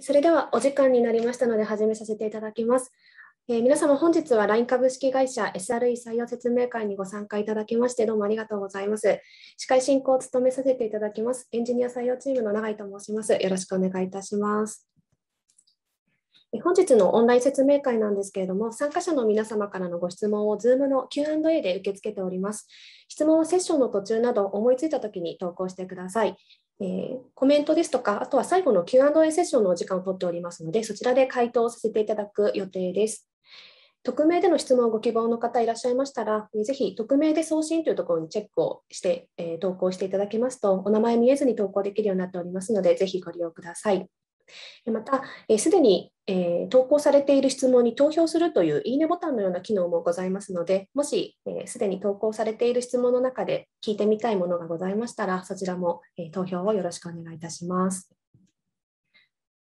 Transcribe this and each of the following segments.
それではお時間になりましたので始めさせていただきます。えー、皆様本日は LINE 株式会社 SRE 採用説明会にご参加いただきましてどうもありがとうございます。司会進行を務めさせていただきますエンジニア採用チームの永井と申します。よろしくお願いいたします。本日のオンライン説明会なんですけれども、参加者の皆様からのご質問を Zoom の Q&A で受け付けております。質問はセッションの途中など、思いついたときに投稿してください。えー、コメントですとか、あとは最後の Q&A セッションのお時間を取っておりますので、そちらで回答させていただく予定です。匿名での質問をご希望の方いらっしゃいましたら、ぜひ匿名で送信というところにチェックをして、えー、投稿していただけますと、お名前見えずに投稿できるようになっておりますので、ぜひご利用ください。また、すでに、え投稿されている質問に投票するといういいねボタンのような機能もございますので、もしすで、に投稿されている質問の中で聞いてみたいものがございましたら、そちらも、え投票をよろしくお願いいたします。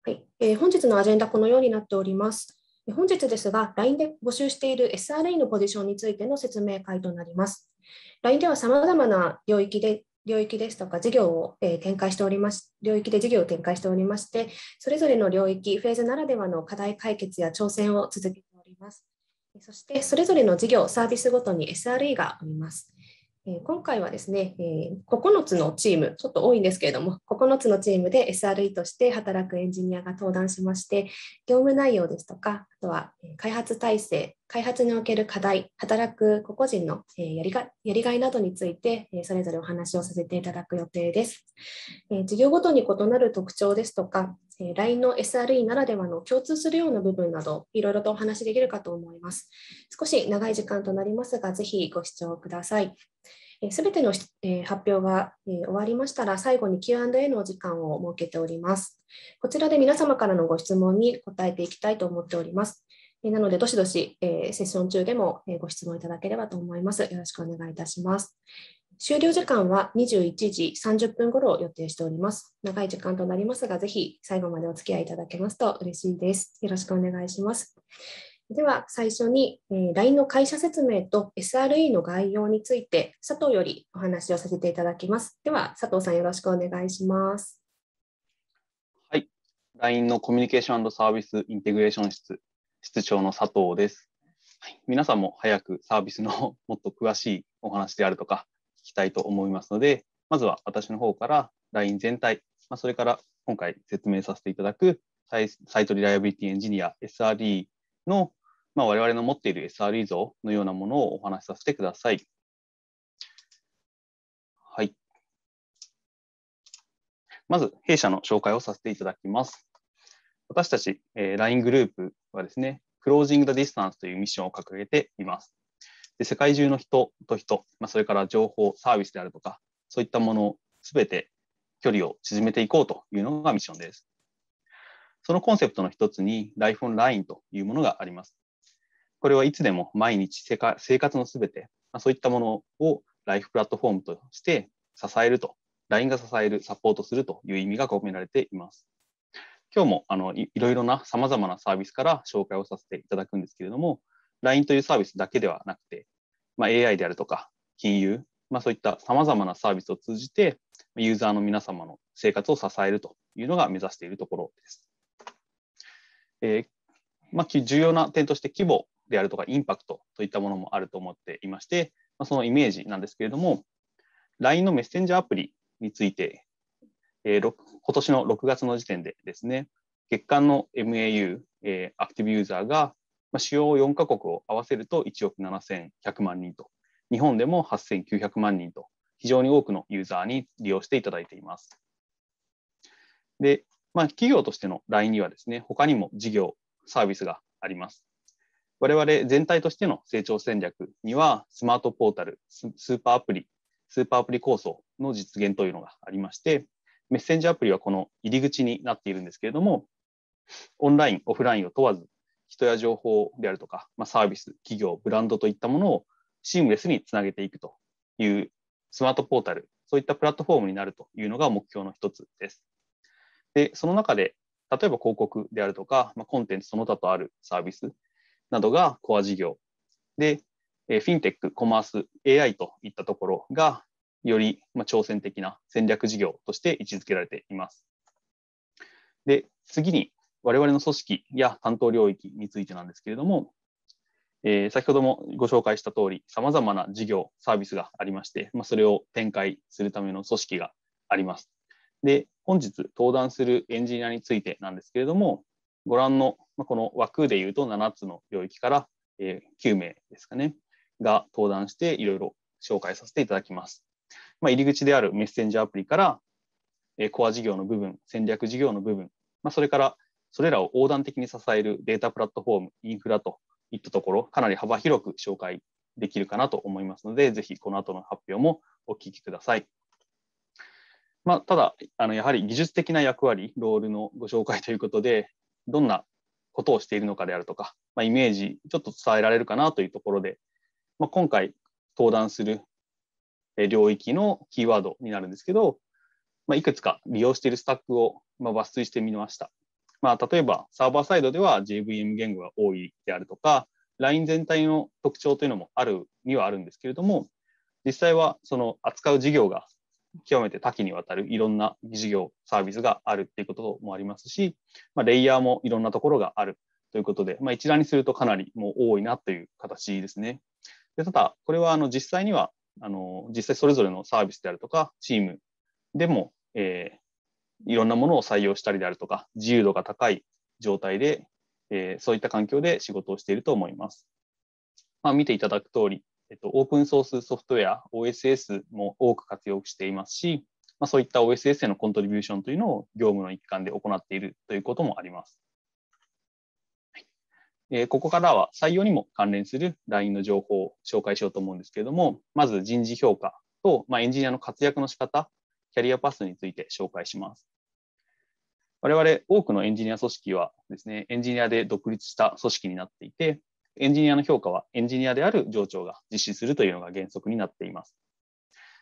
はいえ本日のアジェンダ、このようになっております。本日ですが、LINE で募集している s r e のポジションについての説明会となります。LINE では様々な領域で領域ですとか事業を、え展開しております、領域で事業を展開しておりまして、それぞれの領域、フェーズならではの課題解決や挑戦を続けております。そして、それぞれの事業、サービスごとに SRE がおります。え今回はですね、え9つのチーム、ちょっと多いんですけれども、9つのチームで SRE として働くエンジニアが登壇しまして、業務内容ですとか、あとは開発体制、開発における課題、働く個々人のやりがやりがいなどについて、それぞれお話をさせていただく予定です。事業ごとに異なる特徴ですとか、LINE の SRE ならではの共通するような部分など、いろいろとお話しできるかと思います。少し長い時間となりますが、ぜひご視聴ください。すべての発表が終わりましたら、最後に Q&A のお時間を設けております。こちらで皆様からのご質問に答えていきたいと思っております。なので、どしどしセッション中でもご質問いただければと思います。よろしくお願いいたします。終了時間は21時30分頃を予定しております。長い時間となりますが、ぜひ最後までお付き合いいただけますと嬉しいです。よろしくお願いします。では最初に、え LINE の会社説明と SRE の概要について佐藤よりお話をさせていただきます。では佐藤さんよろしくお願いします。はい、LINE のコミュニケーションサービスインテグレーション室室長の佐藤です。はい、皆さんも早くサービスのもっと詳しいお話であるとか聞きたいと思いますので、まずは私の方から LINE 全体、まあ、それから今回説明させていただくサイトリライアビリティエンジニア SRE の、まあ、我々の持っている SRE 像のようなものをお話しさせてください。はい。まず、弊社の紹介をさせていただきます。私たち、えー、LINE グループはですね、Closing the Distance というミッションを掲げています。で世界中の人と人、まあ、それから情報、サービスであるとか、そういったものすべて距離を縮めていこうというのがミッションです。そのコンセプトの一つに Life on Line というものがあります。これはいつでも毎日生活のすべて、まあ、そういったものをライフプラットフォームとして支えると、LINE が支える、サポートするという意味が込められています。今日もあのいろいろな様々なサービスから紹介をさせていただくんですけれども、LINE というサービスだけではなくて、まあ、AI であるとか、金融、まあ、そういった様々なサービスを通じて、ユーザーの皆様の生活を支えるというのが目指しているところです。えー、まあ、重要な点として規模であるとかインパクトといったものもあると思っていまして、まあ、そのイメージなんですけれども LINE のメッセンジャーアプリについて、えー、今年の6月の時点でですね月間の MAU、えー、アクティブユーザーが、まあ、主要4カ国を合わせると1億7100万人と日本でも8900万人と非常に多くのユーザーに利用していただいています。で、まあ、企業としての LINE にはですね、他にも事業、サービスがあります。我々全体としての成長戦略には、スマートポータル、スーパーアプリ、スーパーアプリ構想の実現というのがありまして、メッセンジャーアプリはこの入り口になっているんですけれども、オンライン、オフラインを問わず、人や情報であるとか、まあ、サービス、企業、ブランドといったものをシームレスにつなげていくというスマートポータル、そういったプラットフォームになるというのが目標の一つです。で、その中で、例えば広告であるとか、まあ、コンテンツその他とあるサービスなどがコア事業。で、えー、フィンテック、コマース、AI といったところが、より、まあ、挑戦的な戦略事業として位置づけられています。で、次に、我々の組織や担当領域についてなんですけれども、えー、先ほどもご紹介した通り、さまざまな事業、サービスがありまして、まあ、それを展開するための組織があります。で、本日登壇するエンジニアについてなんですけれども、ご覧の、まこの枠でいうと7つの領域から、え9名ですかね、が登壇していろいろ紹介させていただきます。まあ、入り口であるメッセンジャーアプリから、えコア事業の部分、戦略事業の部分、まあ、それからそれらを横断的に支えるデータプラットフォーム、インフラといったところ、かなり幅広く紹介できるかなと思いますので、ぜひこの後の発表もお聞きください。まあ、ただあのやはり技術的な役割ロールのご紹介ということでどんなことをしているのかであるとか、まあ、イメージちょっと伝えられるかなというところで、まあ、今回登壇する領域のキーワードになるんですけど、まあ、いくつか利用しているスタックをま抜粋してみました。まあ、例えばサーバーサイドでは JVM 言語が多いであるとか、LINE 全体の特徴というのもあるにはあるんですけれども、実際はその扱う事業が極めて多岐にわたるいろんな事業、サービスがあるっていうこともありますし、まあ、レイヤーもいろんなところがあるということで、まあ、一覧にするとかなりもう多いなという形ですね。でただ、これはあの実際にはあの実際それぞれのサービスであるとか、チームでも、えー、いろんなものを採用したりであるとか、自由度が高い状態で、えー、そういった環境で仕事をしていると思います。まあ、見ていただく通り、えっと、オープンソースソフトウェア、OSS も多く活用していますし、まあ、そういった OSS へのコントリビューションというのを業務の一環で行っているということもあります。えここからは採用にも関連する LINE の情報を紹介しようと思うんですけれども、まず人事評価と、まエンジニアの活躍の仕方、キャリアパスについて紹介します。我々多くのエンジニア組織はですね、エンジニアで独立した組織になっていて、エンジニアの評価はエンジニアである上長が実施するというのが原則になっています。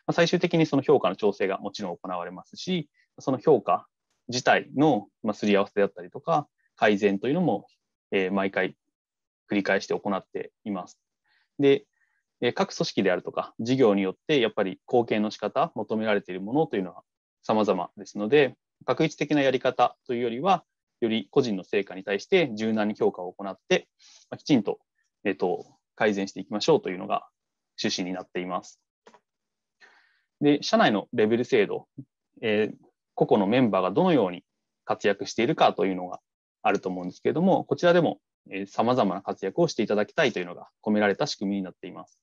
ま最終的にその評価の調整がもちろん行われますし、その評価自体のすり合わせであったりとか、改善というのも毎回繰り返して行っています。で、各組織であるとか、事業によってやっぱり貢献の仕方、求められているものというのは様々ですので、画一的なやり方というよりは、より個人の成果に対して柔軟に評価を行って、まあ、きちんと,、えー、と改善していきましょうというのが趣旨になっています。で社内のレベル制度、えー、個々のメンバーがどのように活躍しているかというのがあると思うんですけれども、こちらでもさまざまな活躍をしていただきたいというのが込められた仕組みになっています。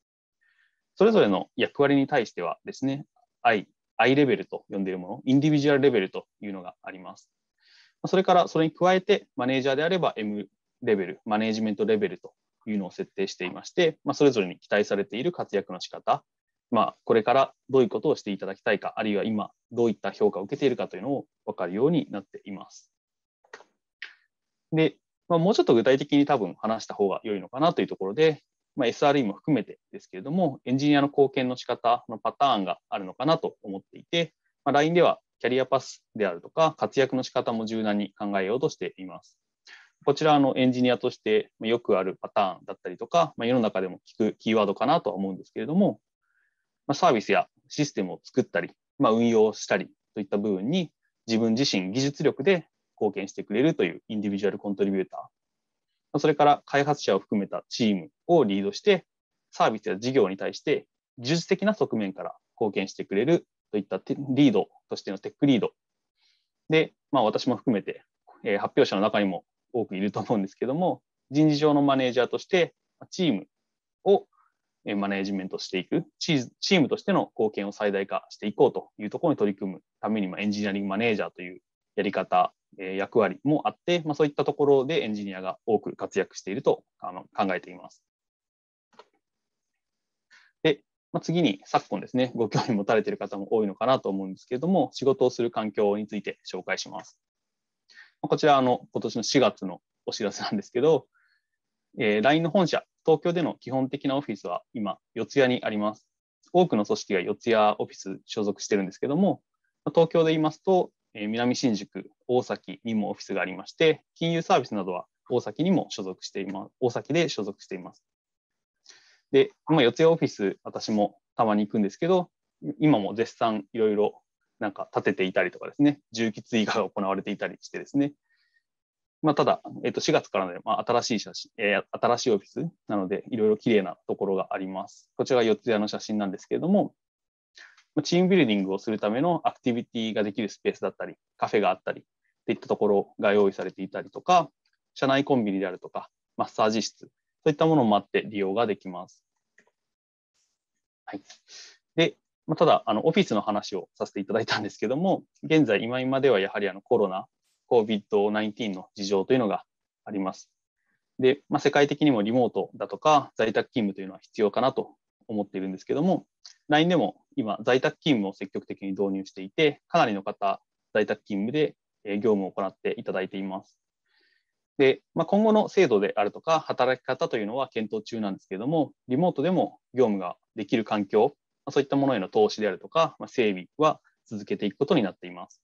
それぞれの役割に対してはですね、I、I レベルと呼んでいるもの、インディビジュアルレベルというのがあります。それからそれに加えて、マネージャーであれば M レベル、マネージメントレベルというのを設定していまして、まあ、それぞれに期待されている活躍の仕方、まあ、これからどういうことをしていただきたいか、あるいは今、どういった評価を受けているかというのを分かるようになっています。で、まあ、もうちょっと具体的に多分話した方が良いのかなというところで、まあ、SRE も含めてですけれども、エンジニアの貢献の仕方のパターンがあるのかなと思っていて、まあ、LINE ではキャリアパスであるとか、活躍の仕方も柔軟に考えようとしています。こちらのエンジニアとしてよくあるパターンだったりとか、ま世の中でも聞くキーワードかなとは思うんですけれども、まサービスやシステムを作ったり、ま運用したりといった部分に自分自身技術力で貢献してくれるというインディビジュアルコントリビューター、それから開発者を含めたチームをリードして、サービスや事業に対して技術的な側面から貢献してくれるといったリードとしてのテックリードで、まあ、私も含めて、えー、発表者の中にも多くいると思うんですけども人事上のマネージャーとしてチームをマネージメントしていくチームとしての貢献を最大化していこうというところに取り組むためにエンジニアリングマネージャーというやり方、えー、役割もあって、まあ、そういったところでエンジニアが多く活躍していると考えています。まあ、次に昨今ですね、ご興味持たれている方も多いのかなと思うんですけれども、仕事をする環境について紹介します。こちら、あの、今年の4月のお知らせなんですけど、えー、LINE の本社、東京での基本的なオフィスは今、四谷にあります。多くの組織が四谷オフィス所属してるんですけども、東京で言いますと、えー、南新宿、大崎にもオフィスがありまして、金融サービスなどは大崎にも所属しています。大崎で所属しています。で、まあ、四谷オフィス、私もたまに行くんですけど、今も絶賛いろいろなんか立てていたりとかですね、重機追加が行われていたりしてですね、まあ、ただ、えっと、4月からの、まあ、新しい写真、えー、新しいオフィスなので、いろいろ綺麗なところがあります。こちらが四谷の写真なんですけれども、チームビルディングをするためのアクティビティができるスペースだったり、カフェがあったりといったところが用意されていたりとか、社内コンビニであるとか、マッサージ室、そういったものもあって利用ができます。はい。で、まあ、ただ、あの、オフィスの話をさせていただいたんですけども、現在、今今ではやはりあのコロナ、COVID-19 の事情というのがあります。で、まあ、世界的にもリモートだとか在宅勤務というのは必要かなと思っているんですけども、LINE でも今、在宅勤務を積極的に導入していて、かなりの方、在宅勤務で業務を行っていただいています。で、まあ、今後の制度であるとか、働き方というのは検討中なんですけれども、リモートでも業務ができる環境、まあ、そういったものへの投資であるとか、まあ、整備は続けていくことになっています。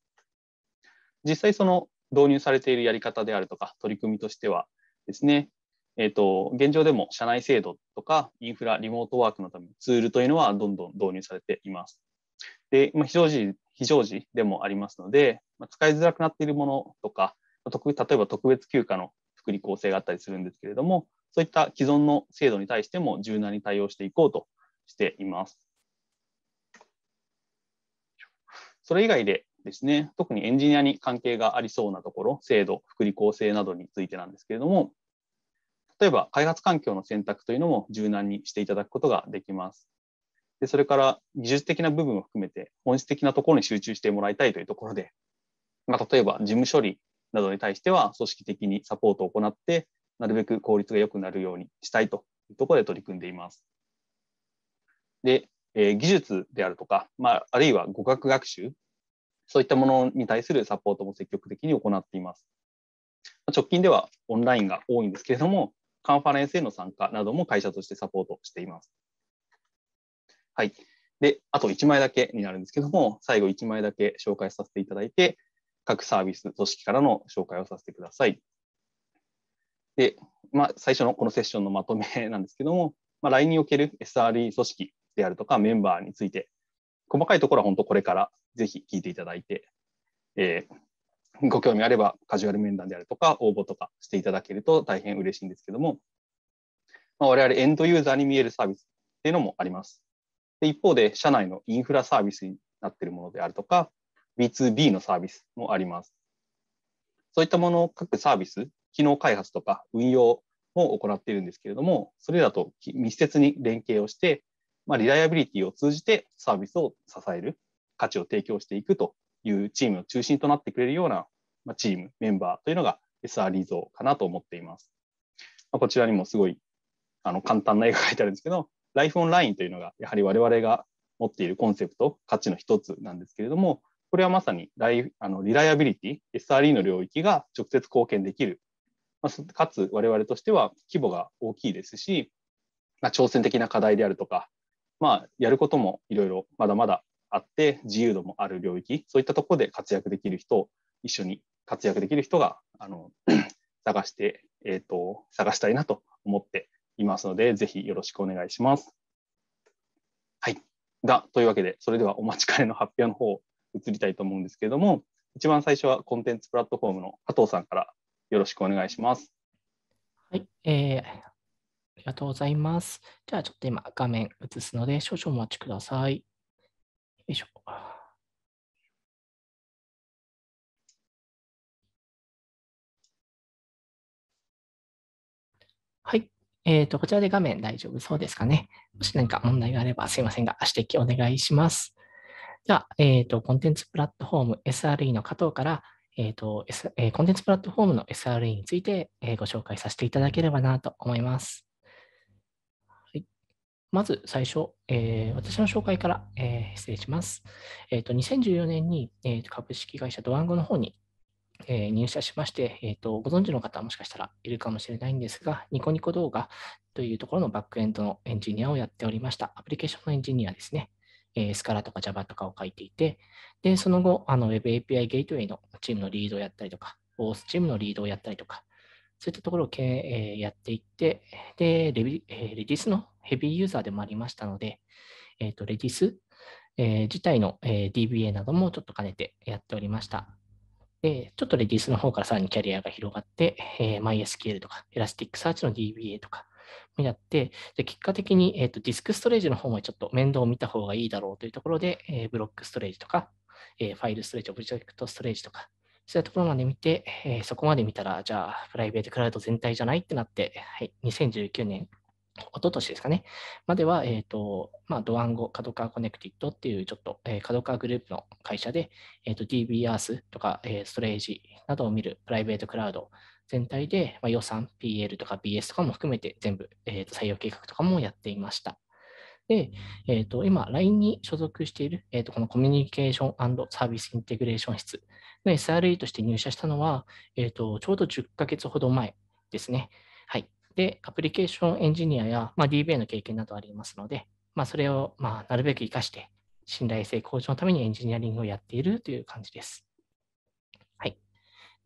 実際、その導入されているやり方であるとか、取り組みとしてはですね、えーと、現状でも社内制度とかインフラ、リモートワークのためのツールというのはどんどん導入されています。で、まあ、非常時非常時でもありますので、まあ、使いづらくなっているものとか、特例えば特別休暇の福利厚生があったりするんですけれども、そういった既存の制度に対しても柔軟に対応していこうとしています。それ以外でですね、特にエンジニアに関係がありそうなところ、制度、福利厚生などについてなんですけれども、例えば開発環境の選択というのも柔軟にしていただくことができます。でそれから技術的な部分を含めて本質的なところに集中してもらいたいというところで、まあ、例えば事務処理などに対しては組織的にサポートを行って、なるべく効率が良くなるようにしたいというところで取り組んでいます。で、えー、技術であるとか、まあ、あるいは語学学習、そういったものに対するサポートも積極的に行っています。直近ではオンラインが多いんですけれども、カンファレンスへの参加なども会社としてサポートしています。はい。で、あと1枚だけになるんですけども、最後1枚だけ紹介させていただいて、各サービス、組織からの紹介をさせてください。で、まあ、最初のこのセッションのまとめなんですけども、まあ、LINE における SRE 組織であるとかメンバーについて、細かいところは本当これからぜひ聞いていただいて、えー、ご興味あればカジュアル面談であるとか応募とかしていただけると大変嬉しいんですけども、まあ、我々エンドユーザーに見えるサービスっていうのもあります。で一方で社内のインフラサービスになっているものであるとか、B2B のサービスもあります。そういったものを各サービス、機能開発とか運用も行っているんですけれども、それらと密接に連携をして、まあ、リライアビリティを通じてサービスを支える、価値を提供していくというチームの中心となってくれるようなチーム、メンバーというのが s r ゾ像かなと思っています。まあ、こちらにもすごいあの簡単な絵が描いてあるんですけど、Life Online というのがやはり我々が持っているコンセプト、価値の一つなんですけれども、これはまさにライあのリライアビリティ、SRE の領域が直接貢献できる。まあ、かつ我々としては規模が大きいですし、まあ、挑戦的な課題であるとか、まあ、やることもいろいろまだまだあって、自由度もある領域、そういったところで活躍できる人、一緒に活躍できる人があの 探して、えーと、探したいなと思っていますので、ぜひよろしくお願いします。はい。だというわけで、それではお待ちかねの発表の方移りたいと思うんですけれども、一番最初はコンテンツプラットフォームの加藤さんからよろしくお願いします。はい、えー、ありがとうございます。じゃあちょっと今画面映すので少々お待ちください。よいしょ。はい。えっ、ー、と、こちらで画面大丈夫そうですかね。もし何か問題があればすいませんが、指摘お願いします。では、えっ、ー、と、コンテンツプラットフォーム SRE の加藤から、えっ、ー、と、S えー、コンテンツプラットフォームの SRE について、えー、ご紹介させていただければなと思います。まず最初、えー、私の紹介から、えー、失礼します。えーと、と2014年に、えー、株式会社ドワンゴの方に、えー、入社しまして、えーと、ご存知の方はもしかしたらいるかもしれないんですが、ニコニコ動画というところのバックエンドのエンジニアをやっておりました。アプリケーションのエンジニアですね。えスカラとか Java とかを書いていて、で、その後、あの Web API ゲートウェイのチームのリードをやったりとか、OS チームのリードをやったりとか、そういったところをけ、えー、やっていって、で、レビ、えー、レディスのヘビーユーザーでもありましたので、えっ、ー、と、レディス、えー、自体の、えー、DBA などもちょっと兼ねてやっておりました。で、ちょっとレディスの方からさらにキャリアが広がって、えー、MySQL とか Elasticsearch の DBA とか、になって、で結果的に、えーと、ディスクストレージの方もちょっと面倒を見た方がいいだろうというところで、えー、ブロックストレージとか、えー、ファイルストレージ、オブジェクトストレージとか、そういったところまで見て、えー、そこまで見たら、じゃあ、プライベートクラウド全体じゃないってなって、はい、2019年、一昨年ですかね、までは、えっ、ー、と、まあ、ドワンゴ、カドカーコネクティッドっていう、ちょっと、えー、カドカーグループの会社で、えっ、ー、と、DBRS とか、えー、ストレージなどを見るプライベートクラウド全体で、まあ、予算、PL とか BS とかも含めて全部、えー、と採用計画とかもやっていました。で、えー、と今、LINE に所属している、えー、とこのコミュニケーションサービスインテグレーション室の SRE として入社したのは、えー、とちょうど10ヶ月ほど前ですね。はい。で、アプリケーションエンジニアや、まあ、DBA の経験などありますので、まあ、それを、まあ、なるべく活かして、信頼性向上のためにエンジニアリングをやっているという感じです。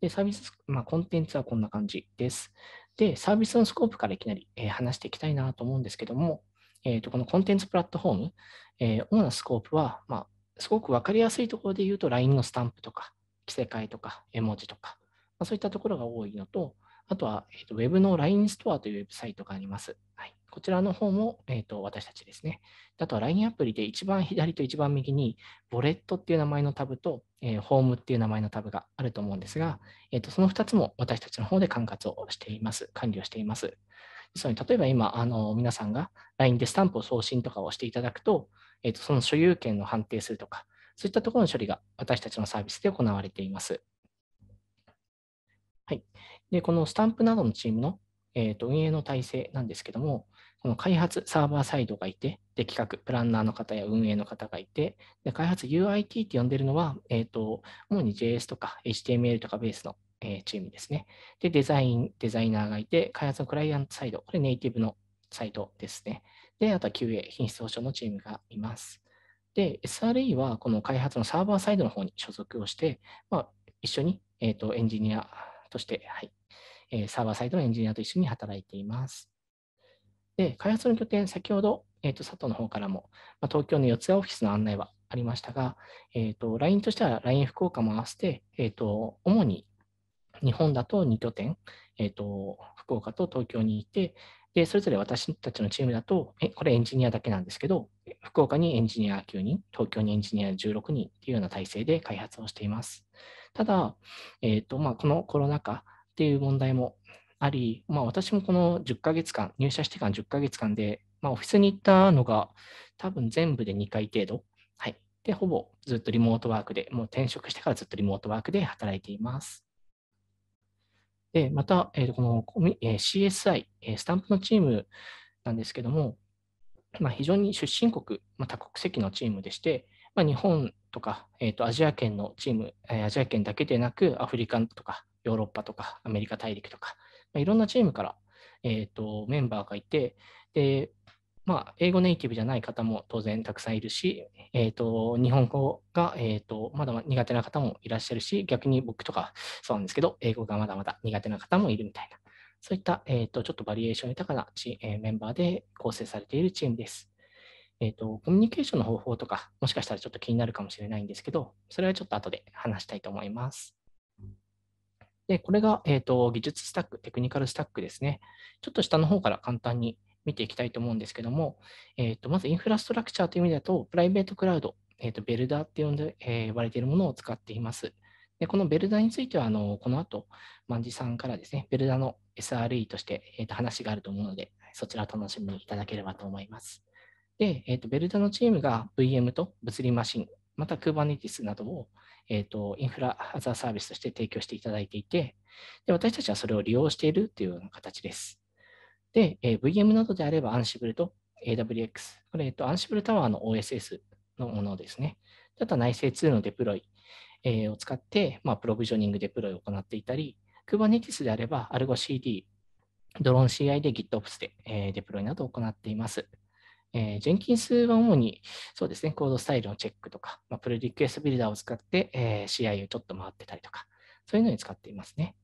で、サービス、まあ、コンテンツはこんな感じです。で、サービスのスコープからいきなり、えー、話していきたいなと思うんですけども、えーと、このコンテンツプラットフォーム、えー、主なスコープは、まあ、すごく分かりやすいところで言うと、LINE のスタンプとか、着せ替えとか、絵文字とか、まあ、そういったところが多いのと、あとは、えーと、と Web の LINE ストアというウェブサイトがあります。はいこちらの方も、えーと、私たちですね。あとは LINE アプリで一番左と一番右に、ボレットっていう名前のタブと、えー、ホームっていう名前のタブがあると思うんですが、えーと、その2つも私たちの方で管轄をしています、管理をしています。ですので、例えば今、あの皆さんが LINE でスタンプを送信とかをしていただくと、えーと、その所有権の判定するとか、そういったところの処理が私たちのサービスで行われています。はい、でこのスタンプなどのチームの、えーと運営の体制なんですけども、この開発サーバーサイドがいて、で企画、プランナーの方や運営の方がいて、で開発 UIT って呼んでるのは、えーと、主に JS とか HTML とかベースの、えー、チームですね。で、デザイン、デザイナーがいて、開発のクライアントサイド、これネイティブのサイトですね。で、あとは QA、品質保証のチームがいます。で、SRE はこの開発のサーバーサイドの方に所属をして、まあ、一緒に、えーと、エンジニアとして、はいえサーバーサイドのエンジニアと一緒に働いています。で、開発の拠点、先ほど、えー、と佐藤の方からも、まあ、東京の四谷オフィスの案内はありましたが、えー、と LINE としては LINE 福岡も合わせて、えー、と主に日本だと2拠点、えー、と福岡と東京にいて、で、それぞれ私たちのチームだと、え、これエンジニアだけなんですけど、福岡にエンジニア9人、東京にエンジニア16人っていうような体制で開発をしています。ただ、えっ、ー、と、まあ、このコロナ禍っていう問題もあり、まあ、私もこの10ヶ月間、入社してから10ヶ月間で、まあ、オフィスに行ったのが多分全部で2回程度。はい。で、ほぼずっとリモートワークで、もう転職してからずっとリモートワークで働いています。で、また、えー、この CSI、スタンプのチームなんですけども、まあ、非常に出身国、まあ、多国籍のチームでして、まあ、日本とか、えー、とアジア圏のチーム、アジア圏だけでなく、アフリカとかヨーロッパとかアメリカ大陸とか、いろんなチームから、えーと、メンバーがいて、でまあ、英語ネイティブじゃない方も当然たくさんいるし、えーと、日本語が、えーと、まだ苦手な方もいらっしゃるし、逆に僕とかそうなんですけど、英語がまだまだ苦手な方もいるみたいな、そういった、えー、とちょっとバリエーション豊かなチ、えメンバーで構成されているチームです。えーと、コミュニケーションの方法とか、もしかしたらちょっと気になるかもしれないんですけど、それはちょっと後で話したいと思います。で、これが、えーと、技術スタック、テクニカルスタックですね。ちょっと下の方から簡単に見ていきたいと思うんですけども、えーと、まずインフラストラクチャーという意味だと、プライベートクラウド、えーと、とベルダーって呼んで、えー、呼ばれているものを使っています。でこのベルダーについては、あのこの後、万事さんからですね、ベルダーの SRE として、えー、と話があると思うので、そちらを楽しみにいただければと思います。で、えー、とベルダーのチームが VM と物理マシン、また Kubernetes などを、えーと、インフラザーサービスとして提供していただいていてで、私たちはそれを利用しているというような形です。で、えー、VM などであれば Ansible と AWX、これ、えーと、Ansible タワーの OSS のものですね。あとは内製ツーのデプロイ、えー、を使って、まあ、プロビジョニングデプロイを行っていたり、Kubernetes であれば ArgoCD、ドローン CI で GitOps で、えー、デプロイなどを行っています。えー、ジェンキンスは主に、そうですね、コードスタイルのチェックとか、まあ、プルリクエストビルダーを使って、えー、CI をちょっと回ってたりとか、そういうのに使っていますね。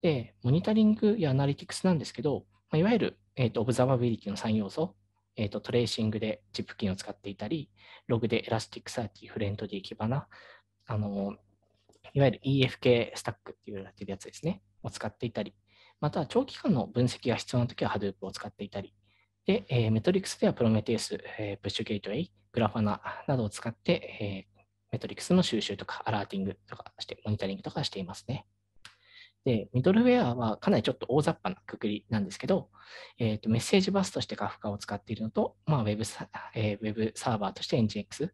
で、モニタリングやアナリティクスなんですけど、まあ、いわゆる、えーと、オブザーバビリティの3要素、えーと、トレーシングでチップキンを使っていたり、ログでエラスティックサーティ、フレントディキバナ、あのいわゆる EFK スタックっていうやつですね、を使っていたり、また長期間の分析が必要なときは Hadoop を使っていたり、で、えー、メトリクスではプロメテウス、えー、プッシュゲートウェイ、グラファナなどを使って、えー、メトリクスの収集とかアラーティングとかして、モニタリングとかしていますね。で、ミドルウェアはかなりちょっと大雑把なくくりなんですけど、えー、とメッセージバスとして Kafka を使っているのと、まあウェブサえー、ウェブサーバーとして NGX。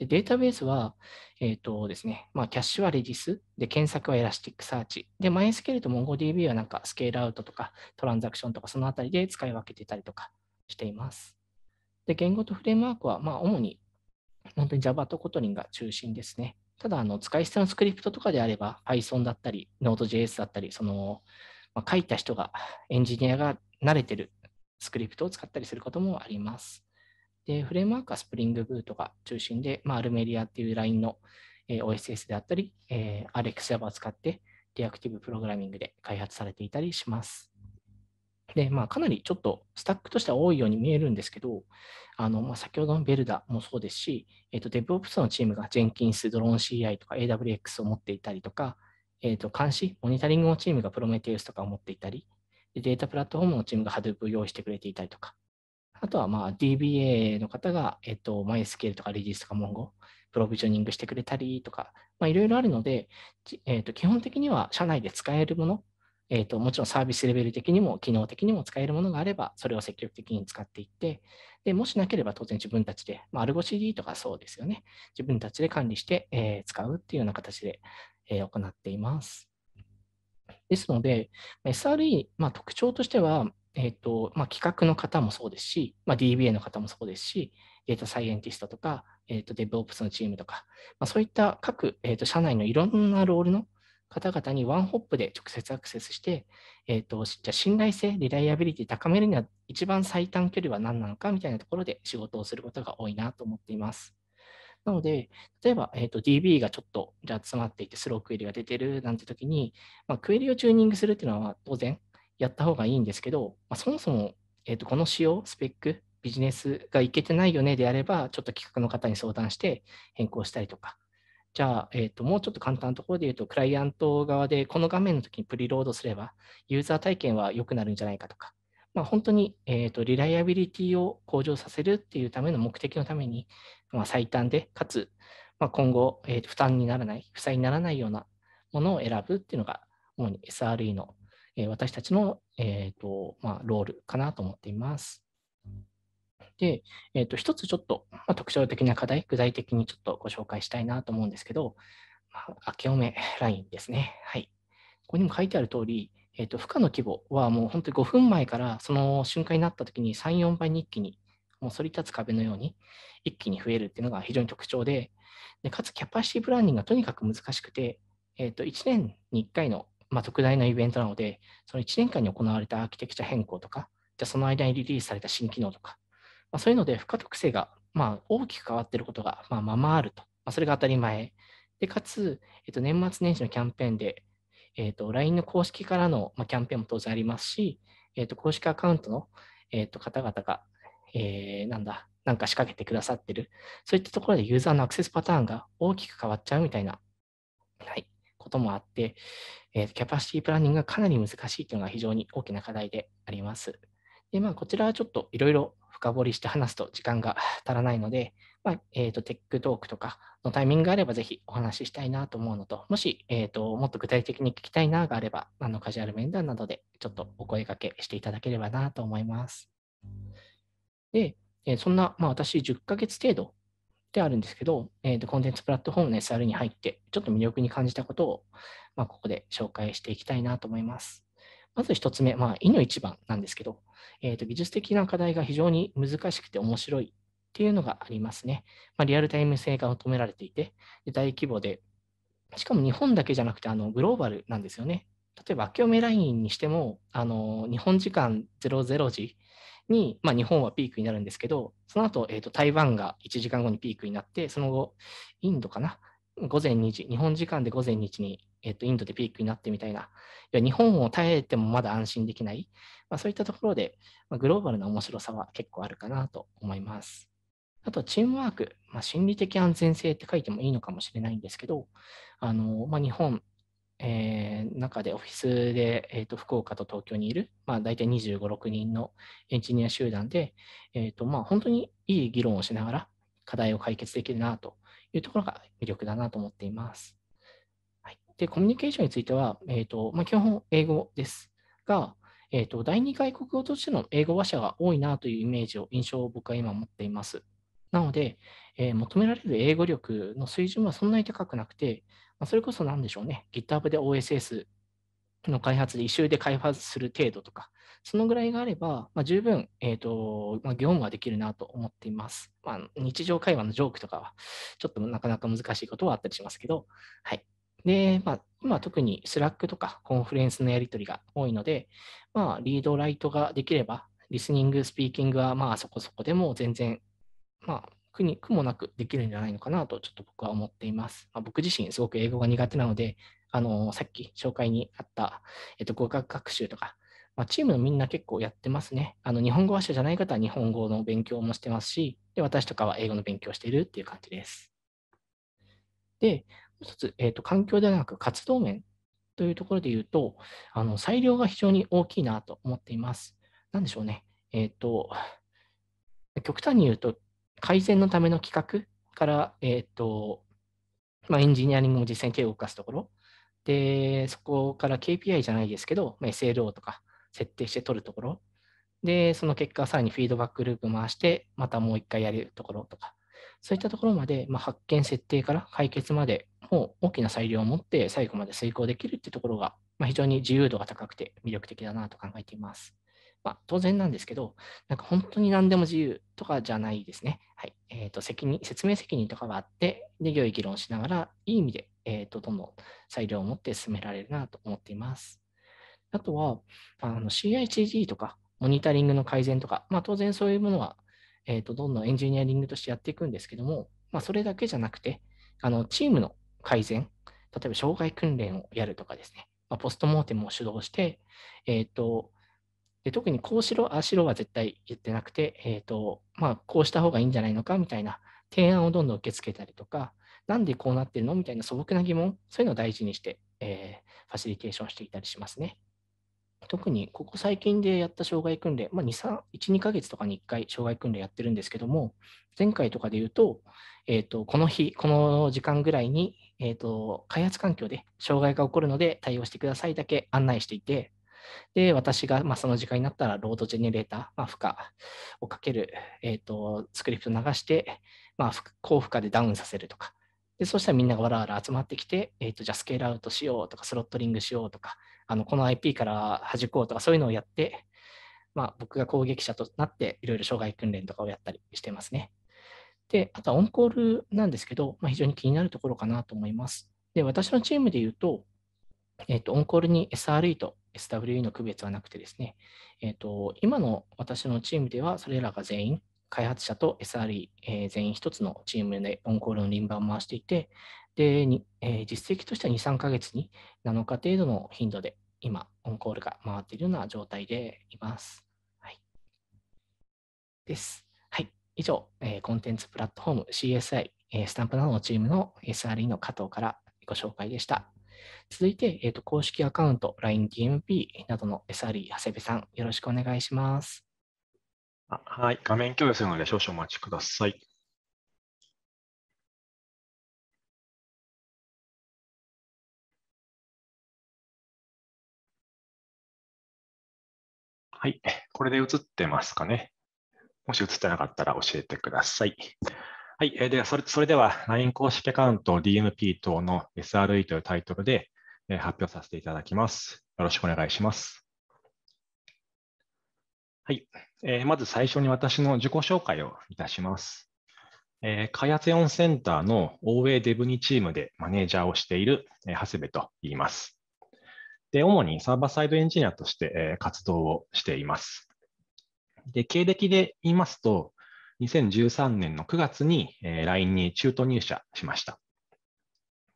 でデータベースは、えーとですねまあ、キャッシュはレディス、で検索はエラスティックサーチ、で、ンスケールと MongoDB はなんかスケールアウトとかトランザクションとかそのあたりで使い分けてたりとかしています。で言語とフレームワークは、まあ、主に本当に Java と Kotlin が中心ですね。ただ、あの使い捨てのスクリプトとかであれば Python だったり Node.js だったり、そのまあ、書いた人が、エンジニアが慣れてるスクリプトを使ったりすることもあります。で、フレームワークは Spring Boot が中心で、まあ、アルメリアっていう LINE の OSS であったり、えー、RxJava を使って Reactive プログラミングで開発されていたりします。で、まあ、かなりちょっとスタックとしては多いように見えるんですけど、あのまあ、先ほどのベルダもそうですし、えーと、DevOps のチームがジェンキンス、ドローン CI とか AWX を持っていたりとか、えー、と監視、モニタリングのチームがプロメテウスとかを持っていたり、でデータプラットフォームのチームが Hadoop を用意してくれていたりとか、あとはまあ DBA の方が、えー、と MySQL とか Redis とか Mongo、プロビジョニングしてくれたりとか、いろいろあるので、えー、と基本的には社内で使えるものえーと、もちろんサービスレベル的にも機能的にも使えるものがあれば、それを積極的に使っていって、でもしなければ当然自分たちで、まあ、アルゴ CD とかそうですよね、自分たちで管理して、えー、使うっていうような形で、えー、行っています。ですので、SRE、まあ、特徴としては、えーとまあ、企画の方もそうですし、まあ、DBA の方もそうですし、データサイエンティストとか、えーと、デブオプスのチームとか、まあ、そういった各、えーと社内のいろんなロールの方々にワンホップで直接アクセスして、えーと、じゃ信頼性、リライアビリティ高めるには一番最短距離は何なのかみたいなところで仕事をすることが多いなと思っています。なので、例えば、えーと、と DB がちょっとじゃ詰まっていてスロークエリが出てるなんて時に、まあ、クエリをチューニングするっていうのは当然やった方がいいんですけど、まあ、そもそも、えーと、とこの仕様、スペック、ビジネスがいけてないよねであれば、ちょっと企画の方に相談して変更したりとか、じゃあ、えーと、もうちょっと簡単なところで言うと、クライアント側でこの画面の時にプリロードすれば、ユーザー体験は良くなるんじゃないかとか、まあ、本当に、えーと、とリライアビリティを向上させるっていうための目的のために、まあ、最短で、かつ、まあ、今後、えーと、負担にならない、負債にならないようなものを選ぶっていうのが、主に SRE の、えー、私たちの、えーとまあ、ロールかなと思っています。で、えー、と一つちょっと、まあ、特徴的な課題、具体的にちょっとご紹介したいなと思うんですけど、まあ、明けおめラインですね。はい。ここにも書いてある通り、えー、と負荷の規模はもう本当に5分前からその瞬間になった時に3、4倍に一気に、もうそり立つ壁のように一気に増えるっていうのが非常に特徴で、でかつキャパシティプランニングがとにかく難しくて、えー、と1年に1回の、まあ、特大なイベントなので、その1年間に行われたアーキテクチャ変更とか、じゃその間にリリースされた新機能とか、まあ、そういうので不可特性が、まあ、大きく変わっていることが、まあ、ままあると、まあ、それが当たり前でかつ、えっと、年末年始のキャンペーンで、えっと、LINE の公式からの、まあ、キャンペーンも当然ありますし、えっと、公式アカウントの、えっと、方々が、えー、なんだ、なんか仕掛けてくださってる、そういったところでユーザーのアクセスパターンが大きく変わっちゃうみたいな、はい、こともあって、えー、キャパシティプランニングがかなり難しいというのが非常に大きな課題であります。で、まあ、こちらはちょっといろいろ深掘りして話すと時間が足らないので、まあ、えっ、ー、と、テックトークとかのタイミングがあればぜひお話ししたいなと思うのと、もし、えっ、ー、と、もっと具体的に聞きたいながあれば、あの、カジュアル面談などでちょっとお声掛けしていただければなと思います。で、えー、そんな、まあ、私10ヶ月程度であるんですけど、えーと、とコンテンツプラットフォームの SR に入って、ちょっと魅力に感じたことを、まあ、ここで紹介していきたいなと思います。まず1つ目、まあ、の一番なんですけど、えー、と技術的な課題が非常に難しくて面白いっていうのがありますね。まあ、リアルタイム性が求められていて、で大規模で、しかも日本だけじゃなくてあのグローバルなんですよね。例えば、明けラインにしても、あの日本時間00時に、まあ、日本はピークになるんですけど、その後、えーと台湾が1時間後にピークになって、その後、インドかな、午前2時、日本時間で午前2時にえと、インドでピークになってみたいな、いや日本を耐えてもまだ安心できない、まあ、そういったところで、まあ、グローバルな面白さは結構あるかなと思います。あとチームワーク、まあ、心理的安全性って書いてもいいのかもしれないんですけど、あのまあ、日本、えー、中でオフィスで、えー、と福岡と東京にいる、まあ、大体25、6人のエンジニア集団で、えーとまあ、本当にいい議論をしながら課題を解決できるなというところが魅力だなと思っています。で、コミュニケーションについては、えーとまあ、基本英語ですが、えーと、第二外国語としての英語話者が多いなというイメージを、印象を僕は今持っています。なので、えー、求められる英語力の水準はそんなに高くなくて、まあ、それこそ何でしょうね、GitHub で OSS の開発で、一周で開発する程度とか、そのぐらいがあれば、まあ、十分、えーとまあ、業務はできるなと思っています。まあ、日常会話のジョークとかは、ちょっとなかなか難しいことはあったりしますけど、はい。で、まあ、今特にスラックとかコンフレンスのやり取りが多いので、まあ、リードライトができれば、リスニング、スピーキングはまあそこそこでも全然、まあ、苦に苦もなくできるんじゃないのかなとちょっと僕は思っています。まあ、僕自身すごく英語が苦手なので、あのさっき紹介にあった、えっと、語学学習とか、まあ、チームのみんな結構やってますね。あの日本語話者じゃない方は日本語の勉強もしてますしで、私とかは英語の勉強しているっていう感じです。で、一つ、えーと、環境ではなく活動面というところで言うと、あの裁量が非常に大きいなと思っています。何でしょうね。えっ、ー、と、極端に言うと、改善のための企画から、えっ、ー、と、まあ、エンジニアリングも実践経営を動かすところ、で、そこから KPI じゃないですけど、まあ、SLO とか設定して取るところ、で、その結果、さらにフィードバックループ回して、またもう一回やるところとか、そういったところまで、まあ、発見、設定から解決まで、もう大きな裁量を持って最後まで遂行できるってところが、まあ、非常に自由度が高くて魅力的だなと考えています。まあ、当然なんですけど、なんか本当に何でも自由とかじゃないですね。はい。えー、と、責任、説明責任とかがあって、で、良い議論しながら、いい意味で、えー、と、どんどん裁量を持って進められるなと思っています。あとは、あの、CITG とか、モニタリングの改善とか、まあ、当然そういうものはえーと、どんどんエンジニアリングとしてやっていくんですけども、まあ、それだけじゃなくて、あのチームの改善、例えば障害訓練をやるとかですね、まあ、ポストモーテムを主導して、えーと、とで特にこうしろ、ああしろは絶対言ってなくて、えーとまあ、こうした方がいいんじゃないのかみたいな提案をどんどん受け付けたりとか、なんでこうなってるのみたいな素朴な疑問、そういうのを大事にして、えー、ファシリテーションしていたりしますね。特にここ最近でやった障害訓練、まあ、1、2ヶ月とかに1回障害訓練やってるんですけども、前回とかで言うと、えーと、この日、この時間ぐらいに、えーと、開発環境で障害が起こるので対応してくださいだけ案内していて、で私がまあその時間になったらロードジェネレーター、まあ、負荷をかける、えーと、スクリプト流して、まあ、高負荷でダウンさせるとか、でそうしたらみんながわらわら集まってきて、えーとじゃあスケールアウトしようとか、スロットリングしようとか、あのこの IP から弾こうとかそういうのをやって、まあ、僕が攻撃者となっていろいろ障害訓練とかをやったりしてますね。で、あとはオンコールなんですけど、まあ、非常に気になるところかなと思います。で、私のチームで言うと、えっ、ー、と、オンコールに SRE と SWE の区別はなくてですね、えっ、ー、と、今の私のチームではそれらが全員、開発者と SRE、えー、全員1つのチームでオンコールの輪番を回していて、で、えー、実績としては2、3ヶ月に7日程度の頻度で今、オンコールが回っているような状態でいます。はい、です。はい、以上、えー、コンテンツプラットフォーム CSI、えー、スタンプなどのチームの SRE の加藤からご紹介でした。続いて、えーと、公式アカウント、LINEDMP などの SRE、長谷部さん、よろしくお願いします。はい、画面共有するので少々お待ちください。はい。これで映ってますかね。もし映ってなかったら教えてください。はい。えー、ではそれ、それでは LINE 公式アカウント DMP 等の SRE というタイトルで、えー、発表させていただきます。よろしくお願いします。はい。えー、まず最初に私の自己紹介をいたします。えー、開発4センターの OA デブ2チームでマネージャーをしている、えー、長谷部と言います。で、主にサーバーサイドエンジニアとして活動をしています。で、経歴で言いますと、2013年の9月に LINE に中途入社しました。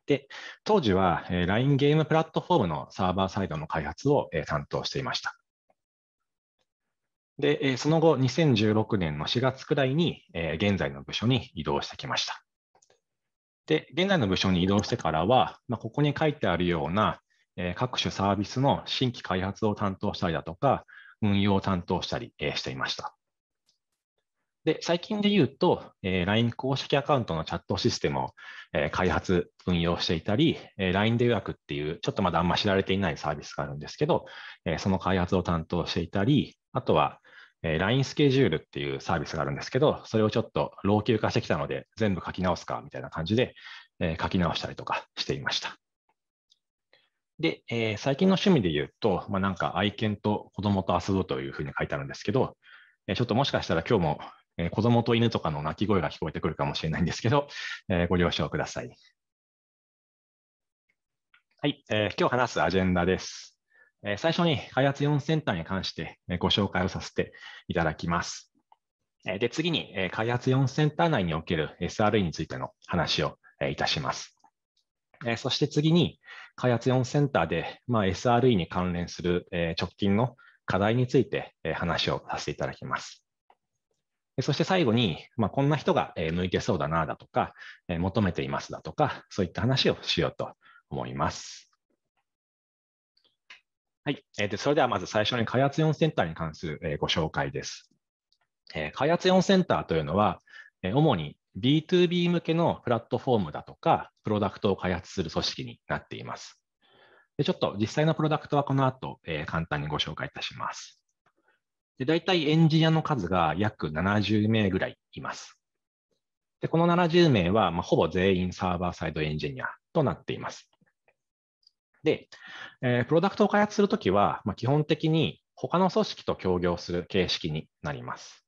で、当時は LINE ゲームプラットフォームのサーバーサイドの開発を担当していました。で、その後2016年の4月くらいに現在の部署に移動してきました。で、現在の部署に移動してからは、まあ、ここに書いてあるようなえ各種サービスの新規開発を担当したりだとか、運用を担当したり、えしていました。で、最近で言うと、え LINE 公式アカウントのチャットシステムを、え開発、運用していたり、え LINE で予約っていう、ちょっとまだあんま知られていないサービスがあるんですけど、えその開発を担当していたり、あとは、え LINE スケジュールっていうサービスがあるんですけど、それをちょっと老朽化してきたので、全部書き直すかみたいな感じで、え書き直したりとかしていました。で、えー、最近の趣味で言うと、まあ、なんか愛犬と子供と遊ぶというふうに書いてあるんですけど、えー、ちょっともしかしたら今日も、えー、子供と犬とかの鳴き声が聞こえてくるかもしれないんですけど、えー、ご了承ください。はい、えー、今日話すアジェンダです。えー、最初に開発4センターに関して、えご紹介をさせていただきます。えで次に、え開発4センター内における SRE についての話を、えいたします。えそして次に、開発4センターで、まあ、SRE に関連する、え直近の課題について、え話をさせていただきます。そして最後に、まあ、こんな人が向いてそうだなだとか、求めていますだとか、そういった話をしようと思います。はい。でそれではまず最初に開発4センターに関するご紹介です。開発4センターというのは、主に B2B 向けのプラットフォームだとか、プロダクトを開発する組織になっています。でちょっと実際のプロダクトはこの後、えー、簡単にご紹介いたします。で大体エンジニアの数が約70名ぐらいいます。でこの70名は、まあ、ほぼ全員サーバーサイドエンジニアとなっています。で、えー、プロダクトを開発するときは、まあ、基本的に他の組織と協業する形式になります。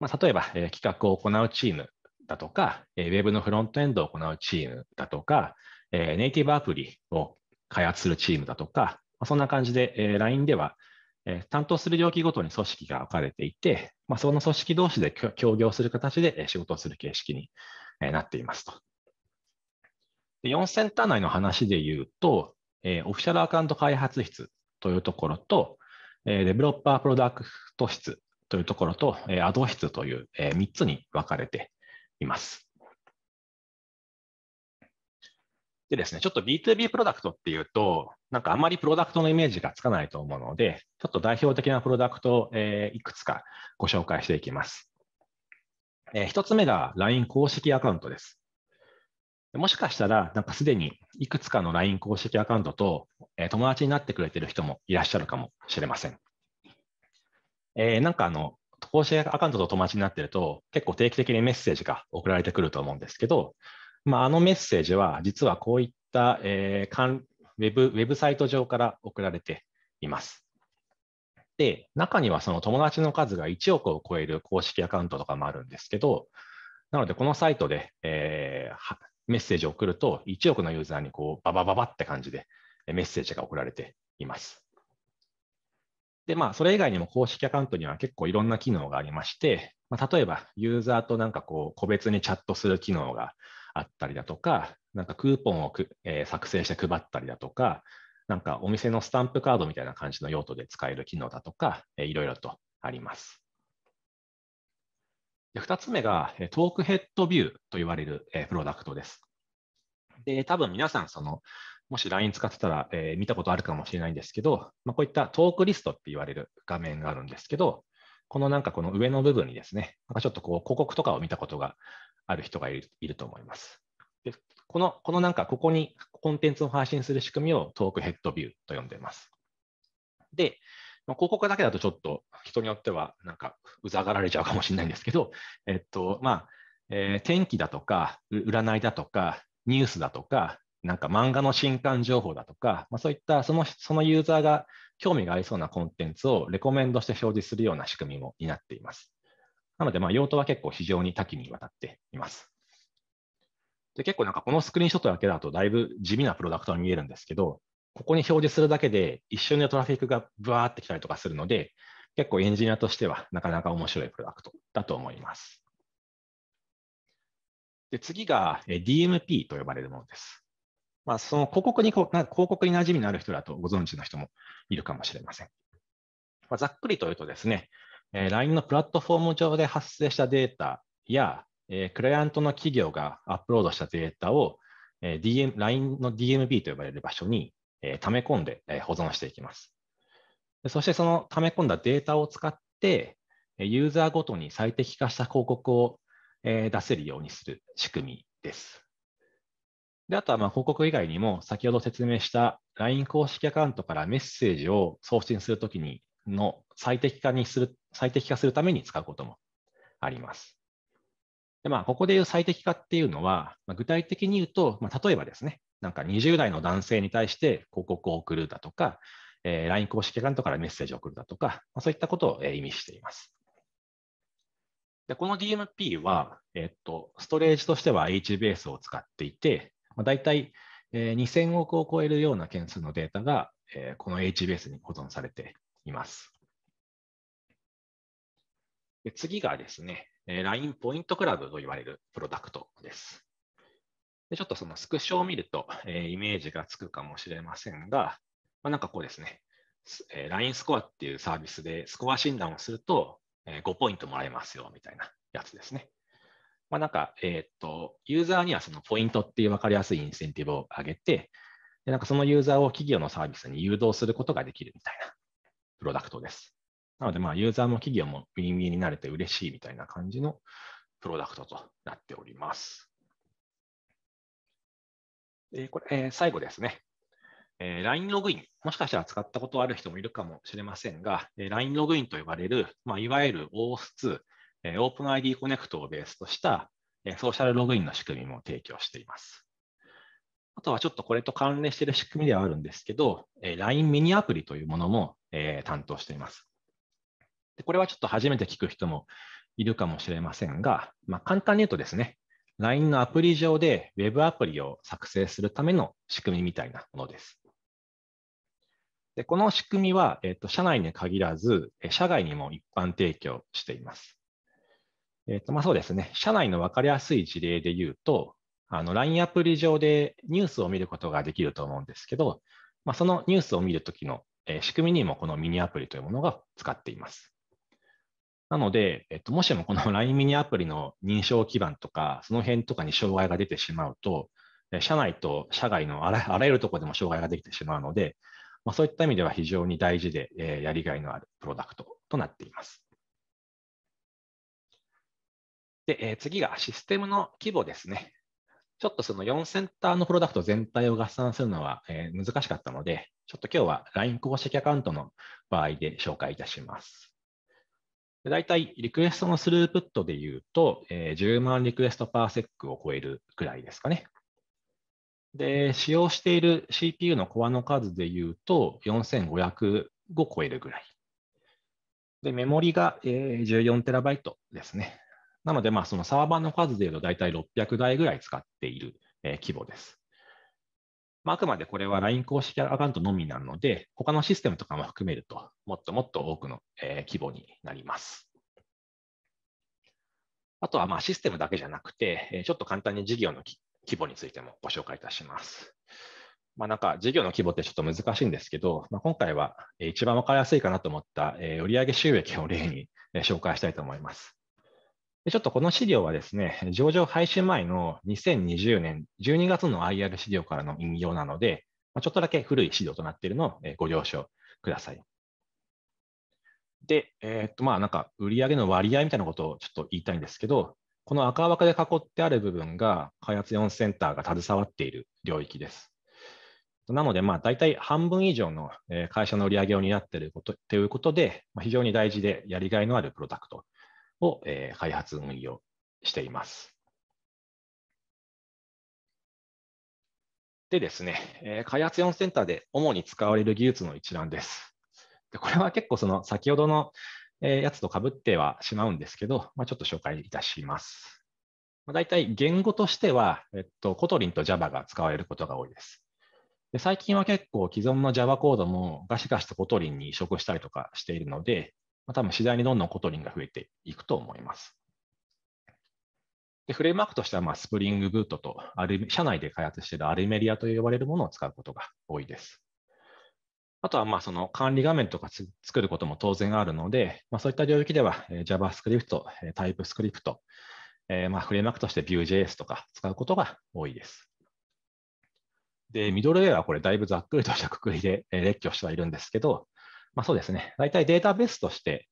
まあ、例えば、えー、企画を行うチームだとか、えー、ウェブのフロントエンドを行うチームだとか、えー、ネイティブアプリを開発するチームだとか、まあ、そんな感じで、えー、LINE では、えー、担当する領域ごとに組織が分かれていて、まあ、その組織同士で協業する形で仕事をする形式になっていますと。で4センター内の話で言うと、えー、オフィシャルアカウント開発室というところと、えー、デベロッパープロダクト室というところと、えアド室という、え3つに分かれています。でですね、ちょっと B2B プロダクトっていうと、なんかあんまりプロダクトのイメージがつかないと思うので、ちょっと代表的なプロダクトを、えいくつかご紹介していきます。え1つ目が LINE 公式アカウントです。もしかしたら、なんかすでにいくつかの LINE 公式アカウントと、え友達になってくれてる人もいらっしゃるかもしれません。えー、なんかあの、公式アカウントと友達になってると、結構定期的にメッセージが送られてくると思うんですけど、まあ、あのメッセージは、実はこういった、えー、ウェブウェブサイト上から送られています。で、中にはその友達の数が1億を超える公式アカウントとかもあるんですけど、なのでこのサイトで、えー、メッセージを送ると、1億のユーザーにこうババババって感じでメッセージが送られています。で、まあ、それ以外にも公式アカウントには結構いろんな機能がありまして、まあ、例えば、ユーザーとなんかこう、個別にチャットする機能があったりだとか、なんかクーポンをく、えー、作成して配ったりだとか、なんかお店のスタンプカードみたいな感じの用途で使える機能だとか、えー、いろいろとあります。で2つ目が、トークヘッドビューと言われる、えー、プロダクトです。で、多分皆さん、そのもし LINE 使ってたら、えー、見たことあるかもしれないんですけど、まあ、こういったトークリストって言われる画面があるんですけど、このなんかこの上の部分にですね、なんかちょっとこう広告とかを見たことがある人がいると思います。でこの、このなんかここにコンテンツを配信する仕組みをトークヘッドビューと呼んでいます。で、まあ、広告だけだとちょっと人によってはなんかうざがられちゃうかもしれないんですけど、えっと、まあ、えー、天気だとか、占いだとか、ニュースだとか、なんか漫画の新刊情報だとか、まあ、そういったそのそのユーザーが興味がありそうなコンテンツをレコメンドして表示するような仕組みもになっています。なので、まあ、用途は結構非常に多岐にわたっています。で結構なんかこのスクリーンショットだけだとだいぶ地味なプロダクトに見えるんですけど、ここに表示するだけで一瞬でトラフィックがブワーってきたりとかするので、結構エンジニアとしてはなかなか面白いプロダクトだと思います。で次が DMP と呼ばれるものです。まあ、その広告に広告に馴染みのある人だとご存知の人もいるかもしれません。まあ、ざっくりと言うとですね、え LINE のプラットフォーム上で発生したデータや、えクライアントの企業がアップロードしたデータを、え DM、LINE の DMB と呼ばれる場所に、え溜め込んで、え保存していきます。そしてその溜め込んだデータを使って、ユーザーごとに最適化した広告を出せるようにする仕組みです。で、あとはまあ広告以外にも、先ほど説明した LINE 公式アカウントからメッセージを送信するときにの最適化にする、最適化するために使うこともあります。でまあ、ここでいう最適化っていうのは、まあ、具体的に言うと、まあ、例えばですね、なんか20代の男性に対して広告を送るだとか、えー、LINE 公式アカウントからメッセージを送るだとか、まあ、そういったことを意味しています。でこの DMP は、えっと、ストレージとしては HBase を使っていて、まあ、大体、えー、2000億を超えるような件数のデータが、えー、この HBase に保存されています。で次がですね、えー、LINE ポイントクラブと言われるプロダクトです。でちょっとそのスクショを見ると、えー、イメージがつくかもしれませんが、まあ、なんかこうですね、えー、LINE スコアっていうサービスでスコア診断をすると、えー、5ポイントもらえますよみたいなやつですね。まあ、なんか、えっ、ー、と、ユーザーにはそのポイントっていう分かりやすいインセンティブを上げて、でなんかそのユーザーを企業のサービスに誘導することができるみたいなプロダクトです。なので、まあ、ユーザーも企業もウィンウィンになれて嬉しいみたいな感じのプロダクトとなっております。でこれ、えー、最後ですね。えー、LINE ログイン、もしかしたら使ったことある人もいるかもしれませんが、えー、LINE ログインと呼ばれる、まあ、いわゆる OS2 えー、OpenID コネクトをベースとした、えソーシャルログインの仕組みも提供しています。あとはちょっとこれと関連している仕組みではあるんですけど、え LINE ミニアプリというものも、え担当しています。でこれはちょっと初めて聞く人もいるかもしれませんが、まあ、簡単に言うとですね、LINE のアプリ上で Web アプリを作成するための仕組みみたいなものです。でこの仕組みは、えっと、と社内に限らず、社外にも一般提供しています。えっ、と、まあそうですね。社内の分かりやすい事例で言うと、あの、LINE アプリ上でニュースを見ることができると思うんですけど、まあ、そのニュースを見るときの仕組みにもこのミニアプリというものが使っています。なので、えっと、もしもこの LINE ミニアプリの認証基盤とか、その辺とかに障害が出てしまうと、社内と社外のあらあらゆるところでも障害ができてしまうので、まあ、そういった意味では非常に大事で、えやりがいのあるプロダクトとなっています。で、えー、次がシステムの規模ですね。ちょっとその4センターのプロダクト全体を合算するのは、えー、難しかったので、ちょっと今日は LINE 公式アカウントの場合で紹介いたします。で大体リクエストのスループットで言うと、えー、10万リクエストパーセックを超えるくらいですかね。で、使用している CPU のコアの数で言うと4500を超えるぐらい。で、メモリが、えー、14TB ですね。なので、まあ、そのサーバーの数でいうと大体600台ぐらい使っている、え規模です。まあ、あくまでこれは LINE 公式アカウントのみなので、他のシステムとかも含めると、もっともっと多くの、え規模になります。あとはまあシステムだけじゃなくて、えちょっと簡単に事業の規模についてもご紹介いたします。まあ、なんか事業の規模ってちょっと難しいんですけど、まあ、今回は一番分かりやすいかなと思った、え売上収益を例に紹介したいと思います。ちょっとこの資料はですね、上場廃止前の2020年12月の IR 資料からの引用なので、ちょっとだけ古い資料となっているのをご了承ください。で、えー、っと、まあなんか売上の割合みたいなことをちょっと言いたいんですけど、この赤枠で囲ってある部分が開発4センターが携わっている領域です。なので、まあ、大体半分以上の会社の売り上げを担っていることということで、非常に大事でやりがいのあるプロダクトを、えー、開発運用しています。でですね、えー、開発4センターで主に使われる技術の一覧です。でこれは結構その先ほどのやつとかぶってはしまうんですけど、まあ、ちょっと紹介いたします。まあ、大体言語としては、えっと、コトリンと Java が使われることが多いです。で最近は結構既存の Java コードもガシガシとコトリンに移植したりとかしているので、まあ、多分次第にどんどんコトリンが増えていくと思います。でフレームワークとしては、まあ、スプリングブートと社内で開発しているアルメリアと呼ばれるものを使うことが多いです。あとはまあその管理画面とか作ることも当然あるので、まあ、そういった領域では JavaScript、TypeScript、えー、まあフレームワークとして Vue.js とか使うことが多いです。で、ミドルウェアはこれだいぶざっくりとしたくくりで列挙してはいるんですけど、まあ、そうですね。大体データベースとして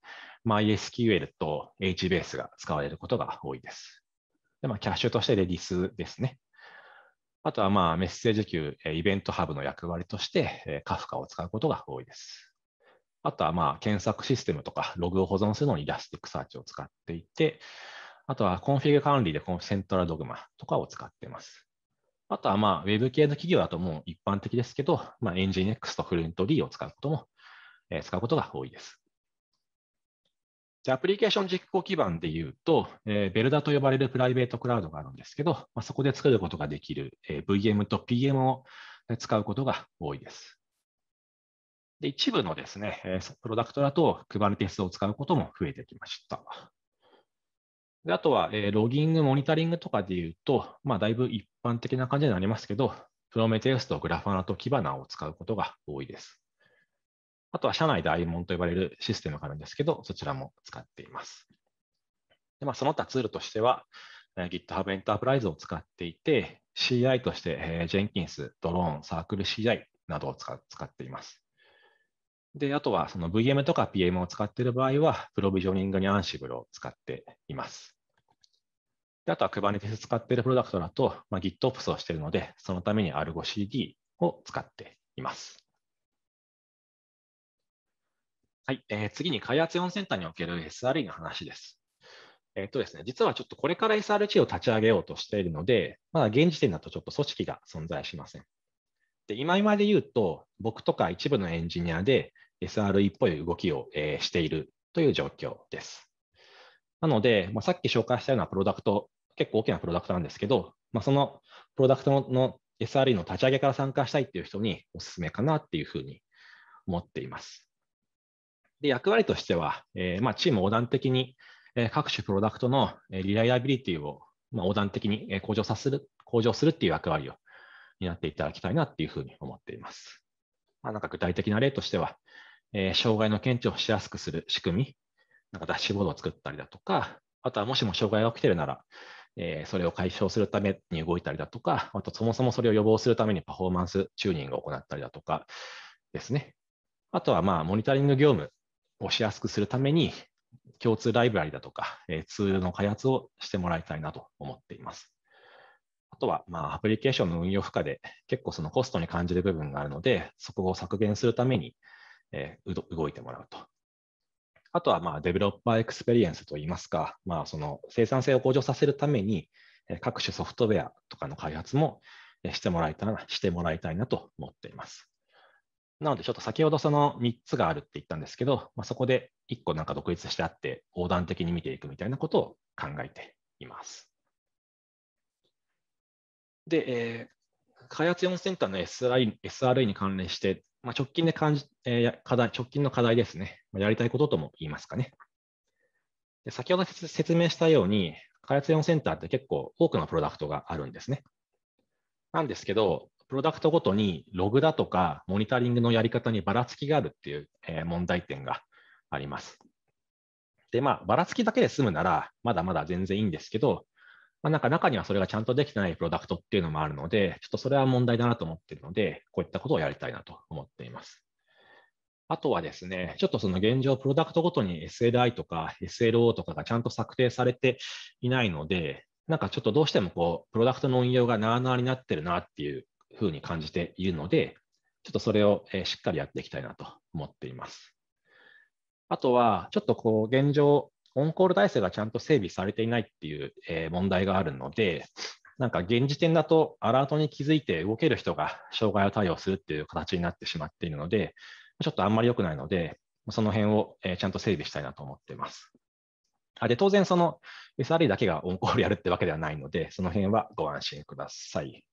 MySQL と HBase が使われることが多いです。でまあ、キャッシュとして Redis ですね。あとはまあメッセージ級、イベントハブの役割として Kafka を使うことが多いです。あとはまあ検索システムとかログを保存するのに Elasticsearch を使っていて、あとはコンフィグ管理でこのセントラドグマとかを使っています。あとはまあ Web 系の企業だともう一般的ですけど、まあ、EngineX と FluentD を使うこともえ使うことが多いです。じゃアプリケーション実行基盤でいうと、えベルダと呼ばれるプライベートクラウドがあるんですけど、まあ、そこで作ることができる、え VM と PM を使うことが多いです。で一部のですね、えプロダクトだとクバルテスを使うことも増えてきました。であとは、えロギング、モニタリングとかでいうと、まあ、だいぶ一般的な感じになりますけど、プロメテウスとグラファナとキバナを使うことが多いです。あとは社内で IMON と呼ばれるシステムがあるんですけど、そちらも使っています。でまあ、その他ツールとしては、GitHub t ン r p プライズを使っていて、CI として、えー、Jenkins、ドローン、サークル CI などを使っています。で、あとはその VM とか PM を使っている場合は、プロビジョニングに Ansible を使っています。であとは Kubernetes 使っているプロダクトだと、まあ、GitOps をしているので、そのために ArgoCD を使っています。はい、えー、次に開発4センターにおける SRE の話です。えっ、とですね、実はちょっとこれから SRG を立ち上げようとしているので、まだ現時点だとちょっと組織が存在しません。で今まで言うと、僕とか一部のエンジニアで SRE っぽい動きを、えしているという状況です。なので、まあ、さっき紹介したようなプロダクト、結構大きなプロダクトなんですけど、まあ、そのプロダクトの SRE の立ち上げから参加したいっていう人におすすめかなっていうふうに思っています。役割としては、えー、まあ、チーム横断的に、え各種プロダクトのリライアビリティを、まあ、横断的に向上させる、向上するっていう役割を担っていただきたいなっていうふうに思っています。まあ、なんか具体的な例としては、え障害の検知をしやすくする仕組み、なんかダッシュボードを作ったりだとか、あとはもしも障害が起きてるなら、えそれを解消するために動いたりだとか、あとそもそもそれを予防するためにパフォーマンスチューニングを行ったりだとかですね。あとはまあモニタリング業務をしやすくするために、共通ライブラリだとか、えー、ツールの開発をしてもらいたいなと思っています。あとは、まあ、アプリケーションの運用負荷で結構そのコストに感じる部分があるので、そこを削減するために、えー、動いてもらうと。あとは、まあ、デベロッパーエクスペリエンスといいますか、まあ、その生産性を向上させるために、各種ソフトウェアとかの開発もしてもらいたいなしてもらいたいなと思っています。なので、ちょっと先ほどその3つがあるって言ったんですけど、まあ、そこで1個なんか独立してあって、横断的に見ていくみたいなことを考えています。で、えー、開発4センターの SRE, s r に関連して、まあ、直近で感じ、えー、課題直近の課題ですね、まあ、やりたいこととも言いますかね。で先ほど説明したように、開発4センターって結構多くのプロダクトがあるんですね。なんですけど、プロダクトごとにログだとかモニタリングのやり方にばらつきがあるっていう、え問題点があります。で、まあ、ばらつきだけで済むなら、まだまだ全然いいんですけど、まあ、なんか中にはそれがちゃんとできてないプロダクトっていうのもあるので、ちょっとそれは問題だなと思っているので、こういったことをやりたいなと思っています。あとはですね、ちょっとその現状、プロダクトごとに SLI とか SLO とかがちゃんと策定されていないので、なんかちょっとどうしてもこう、プロダクトの運用がなあなあになってるなっていうふうに感じているので、ちょっとそれをしっかりやっていきたいなと思っています。あとは、ちょっとこう現状、オンコール体制がちゃんと整備されていないっていう問題があるので、なんか現時点だとアラートに気づいて動ける人が障害を対応するっていう形になってしまっているので、ちょっとあんまり良くないので、その辺をちゃんと整備したいなと思っています。で当然、その SRE だけがオンコールやるってわけではないので、その辺はご安心ください。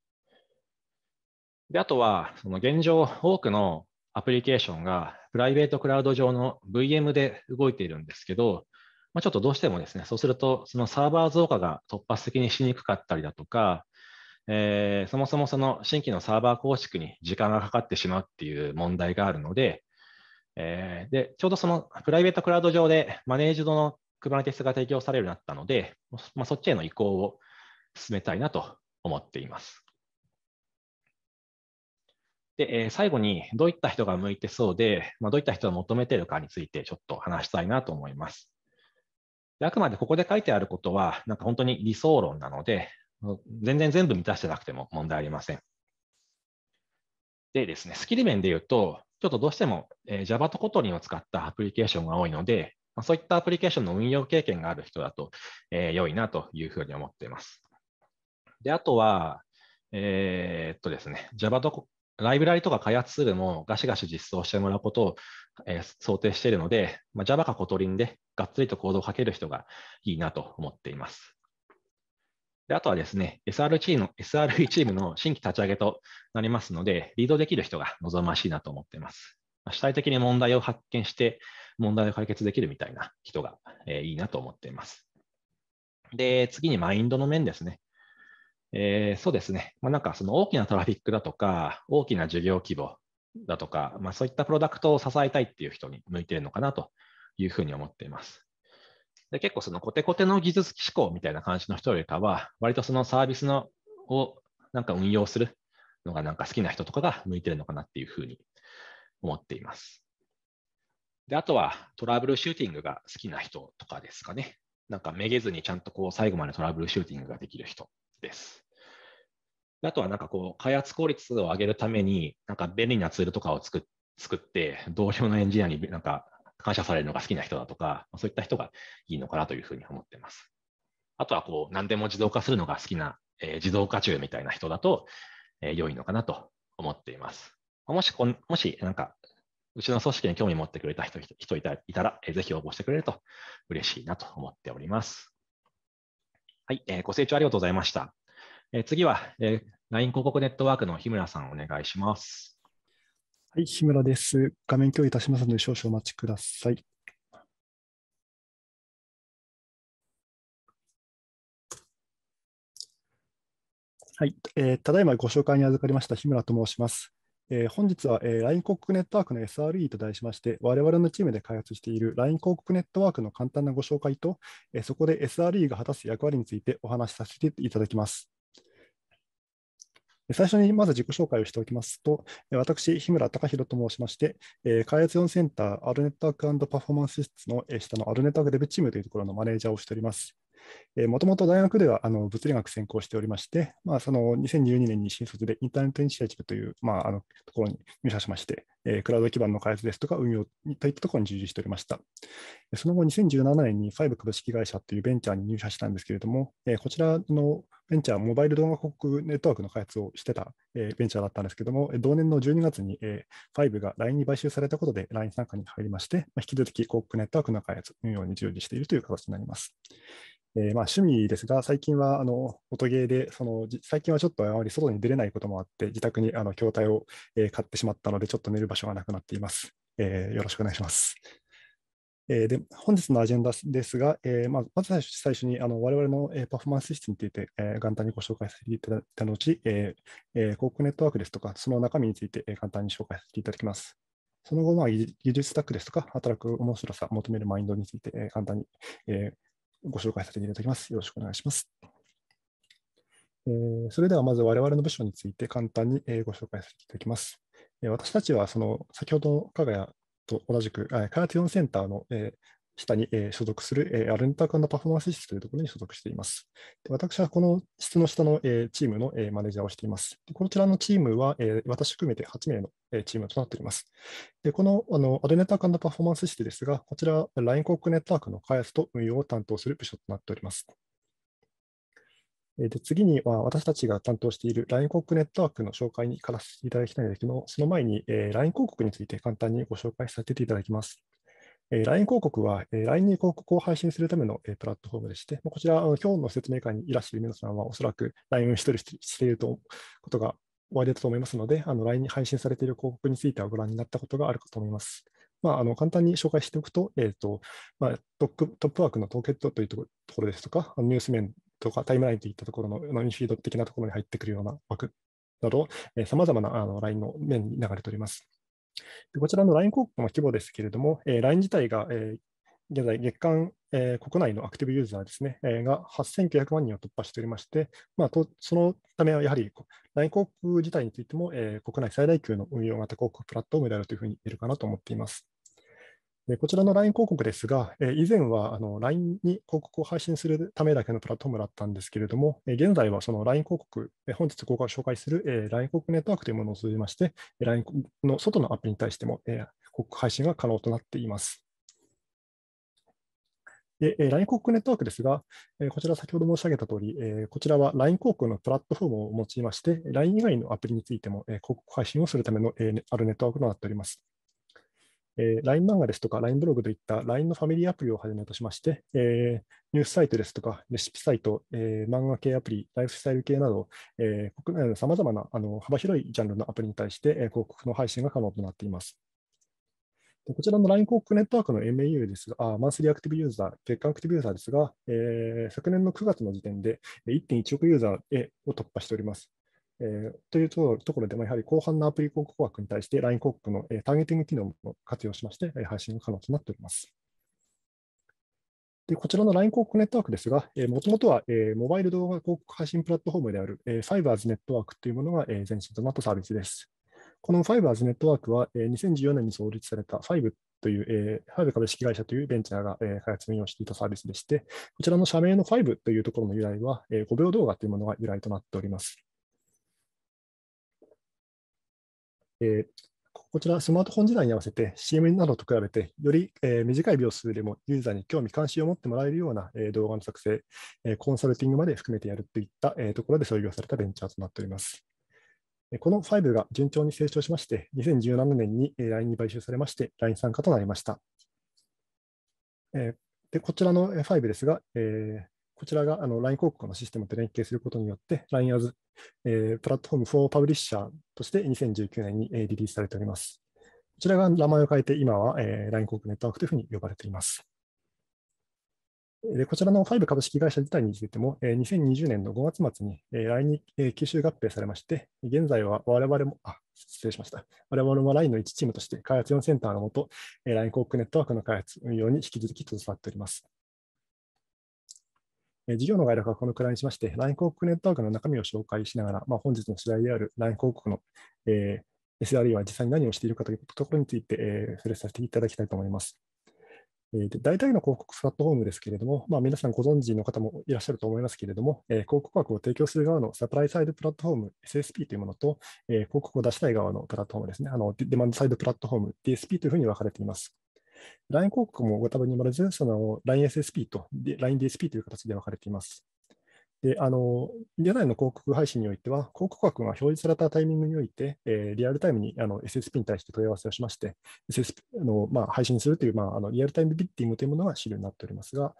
で、あとは、その現状、多くのアプリケーションがプライベートクラウド上の VM で動いているんですけど、まあ、ちょっとどうしてもですね、そうすると、そのサーバー増加が突発的にしにくかったりだとか、えー、そもそもその新規のサーバー構築に時間がかかってしまうっていう問題があるので、えー、でちょうどそのプライベートクラウド上でマネージドの Kubernetes が提供されるようになったので、まあ、そっちへの移行を進めたいなと思っています。で、え最後にどういった人が向いてそうで、まあ、どういった人が求めているかについてちょっと話したいなと思います。であくまでここで書いてあることは、なんか本当に理想論なので、全然全部満たしてなくても問題ありません。でですね、スキル面で言うと、ちょっとどうしても Java と Kotlin を使ったアプリケーションが多いので、そういったアプリケーションの運用経験がある人だと、えー、良いなというふうに思っています。で、あとは、えー、っとですね、Java とライブラリとか開発ツールもガシガシ実装してもらうことを、えー、想定しているので、まあ、Java かコトリンでがっつりとコードをかける人がいいなと思っています。であとはですね、SR チ SRE チームの新規立ち上げとなりますので、リードできる人が望ましいなと思っています。主体的に問題を発見して、問題を解決できるみたいな人が、えー、いいなと思っています。で、次にマインドの面ですね。えー、そうですね、まあ、なんかその大きなトラフィックだとか、大きな授業規模だとか、まあ、そういったプロダクトを支えたいっていう人に向いてるのかなというふうに思っています。で結構そのコテコテの技術志向みたいな感じの人よりかは、割とそのサービスのをなんか運用するのがなんか好きな人とかが向いてるのかなっていうふうに思っています。で、あとはトラブルシューティングが好きな人とかですかね。なんかめげずにちゃんとこう最後までトラブルシューティングができる人です。あとはなんかこう、開発効率を上げるために、なんか便利なツールとかを作作って、同僚のエンジニアになんか感謝されるのが好きな人だとか、そういった人がいいのかなというふうに思ってます。あとはこう、何でも自動化するのが好きな、えー、自動化中みたいな人だと、えー、良いのかなと思っています。もしこ、もしなんか、うちの組織に興味持ってくれた人人いたいたら、えー、ぜひ応募してくれると嬉しいなと思っております。はい、えー、ご清聴ありがとうございました。え次は、え LINE 広告ネットワークの日村さん、お願いします。はい、日村です。画面共有いたしますので、少々お待ちください。はい、えー、ただいまご紹介に預かりました日村と申します。えー、本日は、えー、LINE 広告ネットワークの SRE と題しまして、我々のチームで開発している LINE 広告ネットワークの簡単なご紹介と、えー、そこで SRE が果たす役割についてお話しさせていただきます。最初にまず自己紹介をしておきますと、私、日村隆弘と申しまして、開発4センター、アルネットワークパフォーマンス室の下のアルネットワークデブチームというところのマネージャーをしております。もともと大学ではあの物理学専攻しておりまして、まあ、その2012年に新卒でインターネットインシアチブという、まあ、あのところに入社しまして、えー、クラウド基盤の開発ですとか運用といったところに従事しておりました。その後、2017年にファイブ株式会社というベンチャーに入社したんですけれども、えー、こちらのベンチャー、モバイル動画広告ネットワークの開発をしてた、えー、ベンチャーだったんですけども、同年の12月に、えー、5が LINE に買収されたことで LINE 参加に入りまして、まあ、引き続き広告ネットワークの開発、運用に従事しているという形になります。えー、まあ趣味ですが、最近はあの音ゲーでその、最近はちょっとあまり外に出れないこともあって、自宅にあの筐体を、えー、買ってしまったので、ちょっと寝る場所がなくなっています。えー、よろしくお願いします。えー、で本日のアジェンダですが、えー、まず最初最初にあの我々の、えー、パフォーマンス室について、えー、簡単にご紹介させていただいた後、えーえー、広告ネットワークですとか、その中身について、えー、簡単に紹介させていただきます。その後、まあ、技術スタックですとか、働く面白さ、求めるマインドについて、えー、簡単に、えーご紹介させていただきます。よろしくお願いします。えー、それではまず我々の部署について簡単にえご紹介させていただきます。え私たちはその先ほどの加賀谷と同じく、え開発4センターのえ下に、えー、所属する、えー、アルンタ君のパフォーマンス室というところに所属しています。で私はこの室の下の、えー、チームの、えー、マネージャーをしています。でこちらのチームは、えー、私含めて8名の、えー、チームとなっております。でこのあのアルネタンのパフォーマンス室ですが、こちら LINE コ告クネットワークの開発と運用を担当する部署となっております。で次には私たちが担当している LINE 広告ネットワークの紹介に行かせていただきたいんですけど、その前に LINE 広告について簡単にご紹介させていただきます。え LINE 広告は、え LINE に広告を配信するための、えプラットフォームでして、まこちら、今日の説明会にいらっしゃる皆さんは、おそらく LINE を一人しているとことがおありだと思いますので、あの LINE に配信されている広告についてはご覧になったことがあるかと思います。まあ、あの簡単に紹介しておくと、えーとまあ、トップトップワークのトーケットというところですとか、ニュース面とかタイムラインといったところのノイフィード的なところに入ってくるような枠など、さまざまなあの LINE の面に流れております。でこちらの LINE 広告の規模ですけれども、えー、LINE 自体が、えー、現在、月間、えー、国内のアクティブユーザーですね、えー、が8900万人を突破しておりまして、まあ、とそのためはやはり LINE 広告自体についても、えー、国内最大級の運用型広告プラットフォームであるというふうに言えるかなと思っています。こちらの LINE 広告ですが、以前は LINE に広告を配信するためだけのプラットフォームだったんですけれども、現在はその LINE 広告、本日ご紹介する LINE 広告ネットワークというものを通じまして、LINE の外のアプリに対しても広告配信が可能となっています。LINE 広告ネットワークですが、こちら先ほど申し上げたとおり、こちらは LINE 広告のプラットフォームを用いまして、LINE 以外のアプリについても広告配信をするためのあるネットワークとなっております。えー、LINE 漫画ですとか LINE ブログといった LINE のファミリーアプリをはじめとしまして、えー、ニュースサイトですとか、レシピサイト、えー、漫画系アプリ、ライフスタイル系など、えー、国内のさまざまなあの幅広いジャンルのアプリに対して、えー、広告の配信が可能となっています。でこちらの LINE 広告ネットワークの MAU ですが、あマンスリーアクティブユーザー、月間アクティブユーザーですが、えー、昨年の9月の時点で1.1億ユーザーを突破しております。えー、というところで、まあ、やはり後半のアプリ広告枠に対して LINE 広告の、えー、ターゲティング機能も活用しまして、えー、配信が可能となっております。でこちらの LINE 広告ネットワークですが、もともとは、えー、モバイル動画広告配信プラットフォームである、えー、f i イ e r s ネットワークというものが、えー、前身となったサービスです。この f i イ e r s ネットワークは、えー、2014年に創立された f i イ e という、えー、ファイブ株式会社というベンチャーが、えー、開発運用していたサービスでして、こちらの社名の f i イ e というところの由来は、えー、5秒動画というものが由来となっております。えー、こちら、スマートフォン時代に合わせて CM などと比べて、より、えー、短い秒数でもユーザーに興味関心を持ってもらえるような、えー、動画の作成、えー、コンサルティングまで含めてやるといった、えー、ところで創業されたベンチャーとなっております。この5が順調に成長しまして、2017年に LINE に買収されまして、LINE 参加となりました。でこちらの5ですが、えこちらがあの LINE 広告のシステムと連携することによって、LINE as、えー、プラットフォーム4パブリッシャーとして2019年に、えリリースされております。こちらが名前を変えて、今は、えー、LINE 広告ネットワークというふうに呼ばれています。でこちらのファイブ株式会社自体についても、2020年の5月末に LINE に吸収合併されまして、現在は我々も、あ、失礼しました。我々も LINE の1チームとして開発4センターのもと、LINE 広告ネットワークの開発、運用に引き続き携わっております。事業の概略はこのくらいにしまして、LINE 広告ネットワークの中身を紹介しながら、まあ、本日の主題である LINE 広告の、えー、SRE は実際に何をしているかというところについて、えー、触れさせていただきたいと思います。えで大体の広告プラットフォームですけれども、まあ、皆さんご存知の方もいらっしゃると思いますけれども、えー、広告枠を提供する側のサプライサイドプラットフォーム SSP というものと、えー、広告を出したい側のプラットフォームですね、あのデマンドサイドプラットフォーム DSP というふうに分かれています。LINE 広告もご多分にまるで、その LINESSP と LINEDSP という形で分かれています。で、あの、現在の広告配信においては、広告枠が表示されたタイミングにおいて、えー、リアルタイムにあの SSP に対して問い合わせをしまして、SSP の、まあ、配信するという、まあ、あのリアルタイムビッティングというものが主流になっておりますが、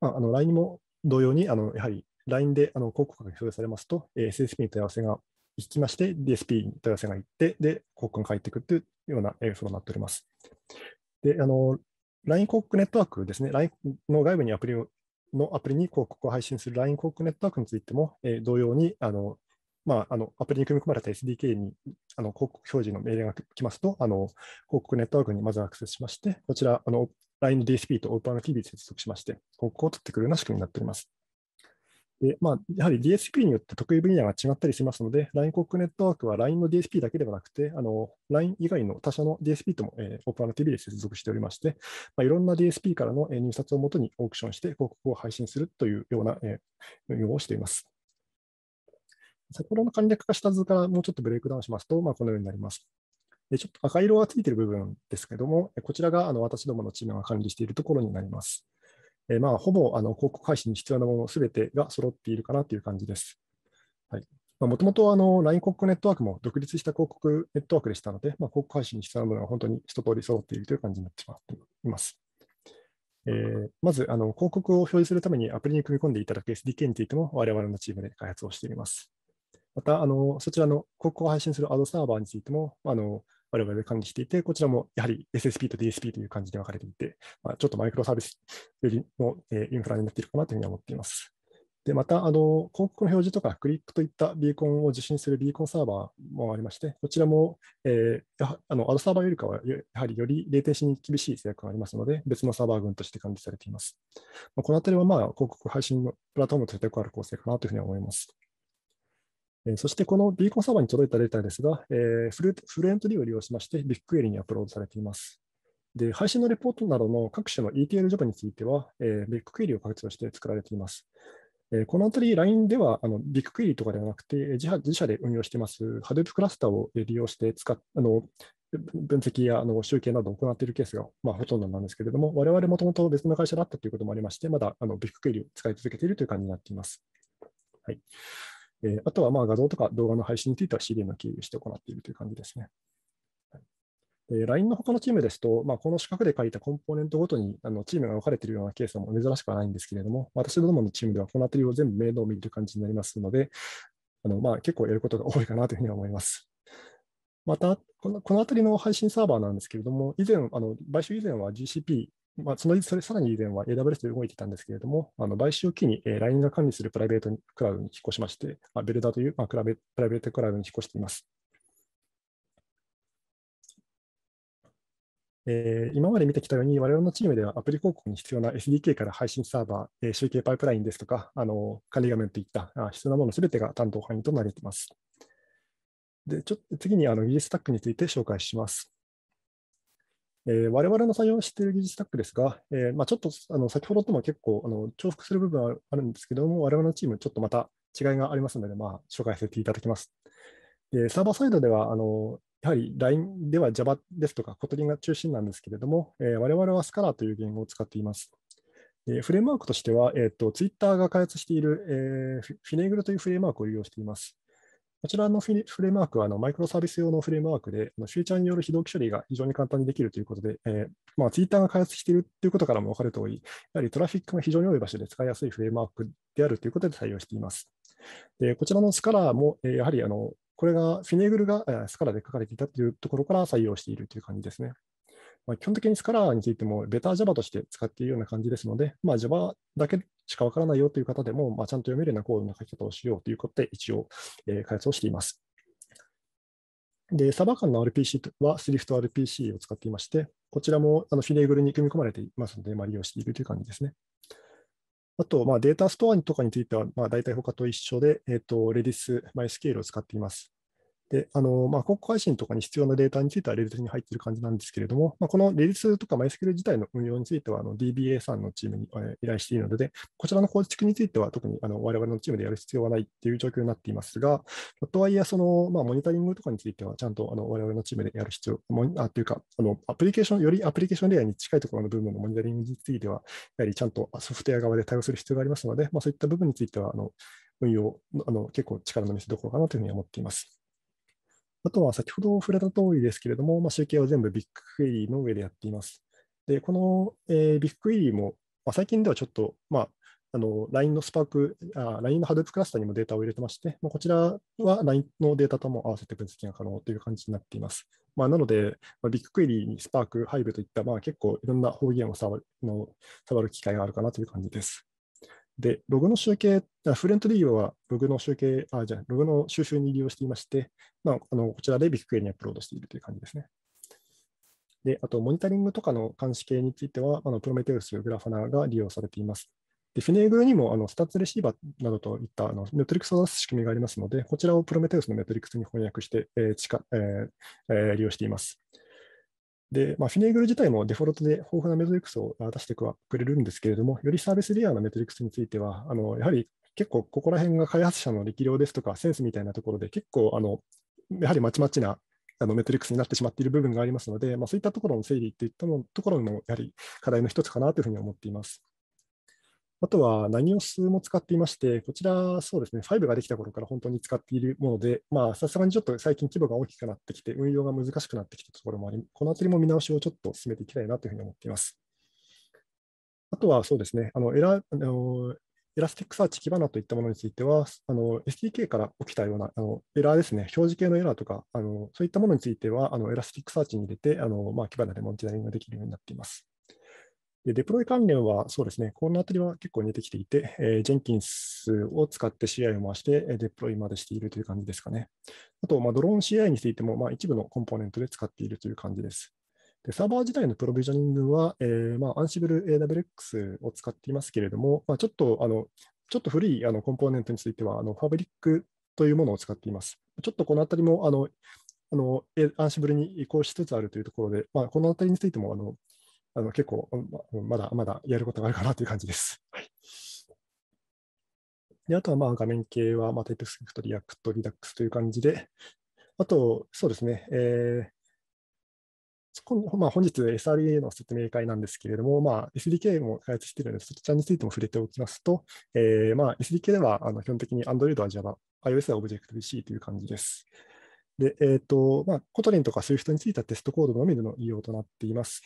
まあ、あの LINE も同様に、あのやはり LINE であの広告が表示されますと、えー、SSP に問い合わせが行きまして、DSP に問い合わせが行って、で、広告が返ってくるというような、えー、そうになっております。で、あの、LINE 広告ネットワークですね、LINE の外部にアプリのアプリに広告を配信する LINE 広告ネットワークについても、えー、同様に、あの、まあ、あのアプリに組み込まれた SDK にあの広告表示の命令が来ますとあの、広告ネットワークにまずアクセスしまして、こちら、LINE DSP と o p e n t v 接続しまして、広告を取ってくるような仕組みになっております。で、まあ、やはり DSP によって得意分野が違ったりしますので、LINE コックネットワークは LINE の DSP だけではなくて、あの、LINE 以外の他社の DSP とも、えー、プ p e n r t v で接続しておりまして、まあ、いろんな DSP からの入札をもとにオークションして広告を配信するというような、えー、運用をしています。先ほどの簡略化した図からもうちょっとブレイクダウンしますと、まあ、このようになります。ちょっと赤色がついている部分ですけども、こちらがあの私どものチームが管理しているところになります。えー、まあ、ほぼあの広告配信に必要なものすべてが揃っているかなという感じです。はいもともと LINE 広告ネットワークも独立した広告ネットワークでしたので、まあ、広告配信に必要なものが本当に一通り揃っているという感じになってしまっています。えー、まずあの、広告を表示するためにアプリに組み込んでいただく SDK についても我々のチームで開発をしています。また、あのそちらの広告を配信するアドサーバーについても、あの我々で管理していて、こちらもやはり SSP と DSP という感じで分かれていて、まあ、ちょっとマイクロサービスよりの、えインフラになっているかなというふうに思っています。でまたあの、広告の表示とかクリックといったビーコンを受信するビーコンサーバーもありまして、こちらも、えー、あのアドサーバーよりかは、やはりよりレテンシに厳しい制約がありますので、別のサーバー群として管理されています。まあ、このあたりは、まあ、広告配信のプラットフォームとしてよくある構成かなというふうに思います。えそしてこのビーコンサーバーに届いたデータですが、えフルフルエントリーを利用しまして、ビッグエリにアップロードされています。で配信のレポートなどの各種の ETL ジョブについては、えー、ビッグクエリを活用して作られています。えー、このあたり、LINE ではあのビッグクエリとかではなくて自社、自社で運用しています Hadoop クラスターを利用して使っあの分析やあの集計などを行っているケースが、まあ、ほとんどなんですけれども、我々もともと別の会社だったということもありまして、まだあのビッグクエリを使い続けているという感じになっています。はいえー、あとはまあ画像とか動画の配信については CDN を経由して行っているという感じですね。えー、LINE の他のチームですと、まあ、この四角で書いたコンポーネントごとにあのチームが分かれているようなケースも珍しくはないんですけれども、私どものチームではこの辺りを全部面倒を見る感じになりますので、あのまあ、結構やることが多いかなというふうに思います。また、このこの辺りの配信サーバーなんですけれども、以前、あの買収以前は GCP まあ、そのそれさらに以前は AWS で動いていたんですけれども、あの買収を機に、え LINE が管理するプライベートクラウドに引っ越しまして、まあ、ベルダという、まあ、プライベートクラウドに引っ越しています。えー、今まで見てきたように、我々のチームではアプリ広告に必要な SDK から配信サーバー、えー、集計パイプラインですとか、あの管理画面といったあ必要なものすべてが担当範囲となります。でちょ次にあの技術スタックについて紹介します。えー、我々の採用している技術スタックですが、えー、まあ、ちょっとあの先ほどとも結構あの重複する部分はあるんですけども、我々のチーム、ちょっとまた違いがありますので、まあ、紹介させていただきます。でサーバーサイドではあの、やはり LINE では Java ですとか Kotlin が中心なんですけれども、えー、我々は Scala という言語を使っています。でフレームワークとしては、えーと、Twitter が開発している、えー、フィネグルというフレームワークを利用しています。こちらのフレームワークはあのマイクロサービス用のフレームワークで、フューチャーによる非同期処理が非常に簡単にできるということで、えーまあ、Twitter が開発しているということからも分かるとおり、やはりトラフィックが非常に多い場所で使いやすいフレームワークであるということで対応しています。でこちらのスカラーも、えー、やはりあのこれがフィネグルがスカラーで書かれていたというところから採用しているという感じですね。まあ、基本的にスカラーについても、ベター Java として使っているような感じですので、まあ、Java だけしかわからないよという方でも、まあ、ちゃんと読めるようなコードの書き方をしようということで、一応、えー、開発をしています。で、サバ間の RPC は SwiftRPC を使っていまして、こちらもあのフィネーグルに組み込まれていますので、まあ、利用しているという感じですね。あと、まあ、データストアとかについては、まあ、大体他と一緒で、えーと、と Redis、MySQL を使っています。で、あの、まあ、広告配信とかに必要なデータについてはレディスに入っている感じなんですけれども、まあ、このレディスとか MySQL 自体の運用については、あの DBA さんのチームに依頼しているので、こちらの構築については特にあの我々のチームでやる必要はないっていう状況になっていますが、とはいえ、その、まあ、モニタリングとかについては、ちゃんとあの我々のチームでやる必要、あというか、あのアプリケーション、よりアプリケーションレイヤーに近いところの部分のモニタリングについては、やはりちゃんとソフトウェア側で対応する必要がありますので、まあ、そういった部分については、あの運用あの結構力の見せどころかなというふうに思っています。あとは先ほど触れた通りですけれども、まあ、集計は全部ビッグクエリーの上でやっています。で、この、えー、ビッグクエリーも、まあ、最近ではちょっと、まあ、あの LINE のスパーク、LINE の Hadoop クラスターにもデータを入れてまして、まあ、こちらは LINE のデータとも合わせて分析が可能という感じになっています。まあ、なので、まあ、ビッグクエリーにスパーク、ハイブといった、まあ、結構いろんな方言を触るの触る機会があるかなという感じです。で、ログの集計、フレントリーはログの集計、あ、じゃログの収集に利用していまして、まあ、あのこちらでビッグクエリにアップロードしているという感じですね。で、あと、モニタリングとかの監視系については、あのプロメテウス、グラファナーが利用されています。で、フィネーグルにもあのスタッツレシーバーなどといったあのメトリックスを出す仕組みがありますので、こちらをプロメテウスのメトリックスに翻訳して、えー近えーえー、利用しています。で、まあ、フィネーグル自体もデフォルトで豊富なメトリックスを出してくれるんですけれども、よりサービスレイヤーのメトリックスについては、あのやはり結構ここら辺が開発者の力量ですとかセンスみたいなところで結構あのやはりまちまちなあのメトリックスになってしまっている部分がありますので、まあ、そういったところの整理といったのところもやはり課題の一つかなというふうに思っています。あとは何を数も使っていまして、こちら、そうですね、5ができた頃から本当に使っているもので、まあ、さすがにちょっと最近規模が大きくなってきて、運用が難しくなってきたところもあり、このあたりも見直しをちょっと進めていきたいなというふうに思っています。あとはそうですね、あのエラあのエラスティックサーチキバナといったものについては、あの SDK から起きたようなあのエラーですね、表示系のエラーとか、あのそういったものについては、あのエラスティックサーチに入れて、あのまあ、キバナでモニタリングができるようになっています。でデプロイ関連はそうですね、このあたりは結構似てきていて、えー、ジェンキンスを使って CI を回して、デプロイまでしているという感じですかね。あと、まあ、ドローン CI についても、まあ、一部のコンポーネントで使っているという感じです。でサーバー自体のプロビジョニングは、えーまあ、Ansible AWX を使っていますけれども、まあ、ちょっとあのちょっと古いあのコンポーネントについては、あのファブリックというものを使っています。ちょっとこのあたりもあのあの、アンシブルに移行しつつあるというところで、まあ、このあたりについてもあのあの結構まだまだやることがあるかなという感じです。はい、であとはまあ画面系は、まあ、TypeScript、React、Redux という感じで、あと、そうですね、えーまあ、本日 SRE の説明会なんですけれども、まあ、SDK も開発しているので、そちらについても触れておきますと、えーまあ、SDK ではあの基本的に Android は Java、iOS は Objective-C という感じです。で、えっ、ー、と、まあ、コトリンとか Swift についたテストコードのみでの利用となっています。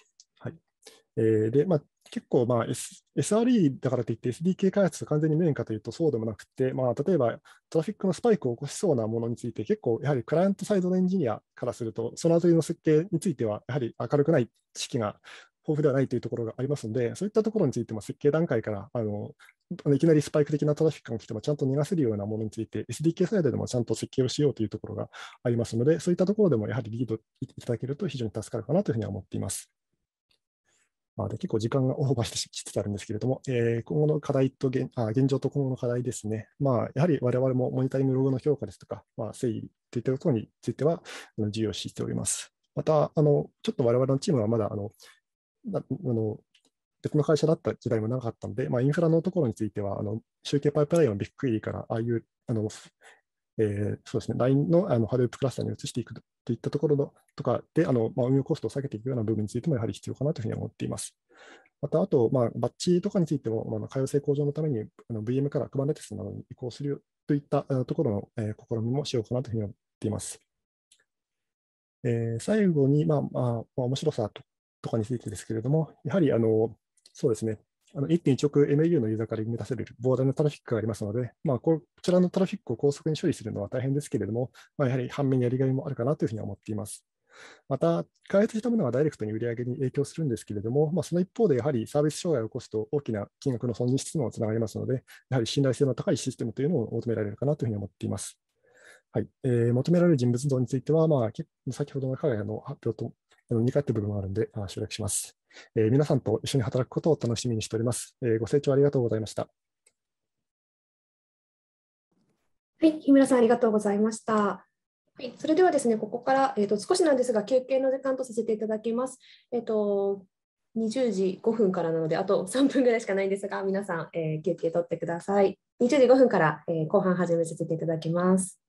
えー、で、まあ、結構、まあ、S、SRE だからといって SDK 開発と完全に無縁かというとそうでもなくて、まあ、例えばトラフィックのスパイクを起こしそうなものについて結構やはりクライアントサイドのエンジニアからするとそのあたりの設計についてはやはり明るくない知識が豊富ではないというところがありますのでそういったところについても設計段階からあのいきなりスパイク的なトラフィックが来てもちゃんと逃がせるようなものについて SDK サイドでもちゃんと設計をしようというところがありますのでそういったところでもやはりリードいただけると非常に助かるかなというふうには思っています。まあ、で結構時間がオーバーしてきつつあるんですけれども、えー、今後の課題と現あ現状と今後の課題ですね、まあ、やはり我々もモニタリングログの評価ですとか、まあ、整理といったことについては重要視しております。また、あのちょっと我々のチームはまだあのあの別の会社だった時代も長かったので、まあ、インフラのところについては、あの集計パイプラインをビッグクエリから、ああいうあのえー、そうですね、LINE のあの Hadoop クラスターに移していくっていったところとかで、あのまあ、運用コストを下げていくような部分についてもやはり必要かなというふうに思っています。また、あと、まあ、バッチとかについても、まあ、可用性向上のためにあの VM から Kubernetes などに移行するといったところの、えー、試みもしようかなというふうに思っています。えー、最後に、まあまあ、面白さとかについてですけれども、やはりあのそうですね、あの1.1億 MAU のユーザーから生み出せる膨大なトラフィックがありますので、まあ、こちらのトラフィックを高速に処理するのは大変ですけれども、まあ、やはり反面やりがいもあるかなというふうに思っています。また、開発したものはダイレクトに売り上げに影響するんですけれども、まあ、その一方でやはりサービス障害を起こすと大きな金額の損失にもつながりますので、やはり信頼性の高いシステムというのを求められるかなというふうに思っています。はいえー、求められる人物像については、まあ、先ほどの加賀谷の発表と似通ってる部分もあるので、省略します。えー、皆さんと一緒に働くことを楽しみにしております。えー、ご清聴ありがとうございました。はい、日村さんありがとうございました。はい、それではですね、ここから、えーと、と少しなんですが、休憩の時間とさせていただきます。えっ、ー、と20時5分からなので、あと3分ぐらいしかないんですが、皆さん、えー、休憩取ってください。20時5分から、えー、後半始めさせていただきます。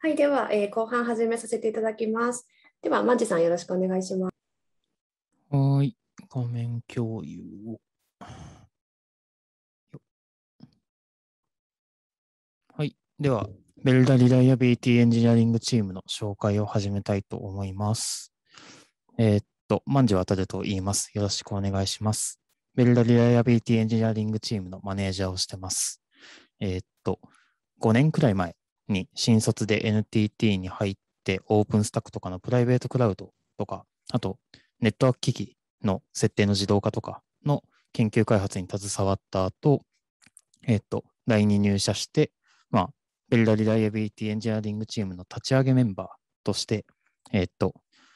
はい、では、えー、後半始めさせていただきます。では、マンジさんよろしくお願いします。はい、画面共有を。はい、では、ベルダリダイアビリティエンジニアリングチームの紹介を始めたいと思います。えー、っと、万事渡ると言います。よろしくお願いします。ベルダリライアビリティエンジニアリングチームのマネージャーをしてます。えー、っと、5年くらい前に新卒で NTT に入って、オープンスタックとかのプライベートクラウドとか、あとネットワーク機器の設定の自動化とかの研究開発に携わった後、えっ、ー、と、第2入社して、まあ、ベルダリライアビリティエンジニアリングチームの立ち上げメンバーとして、えっ、ー、と、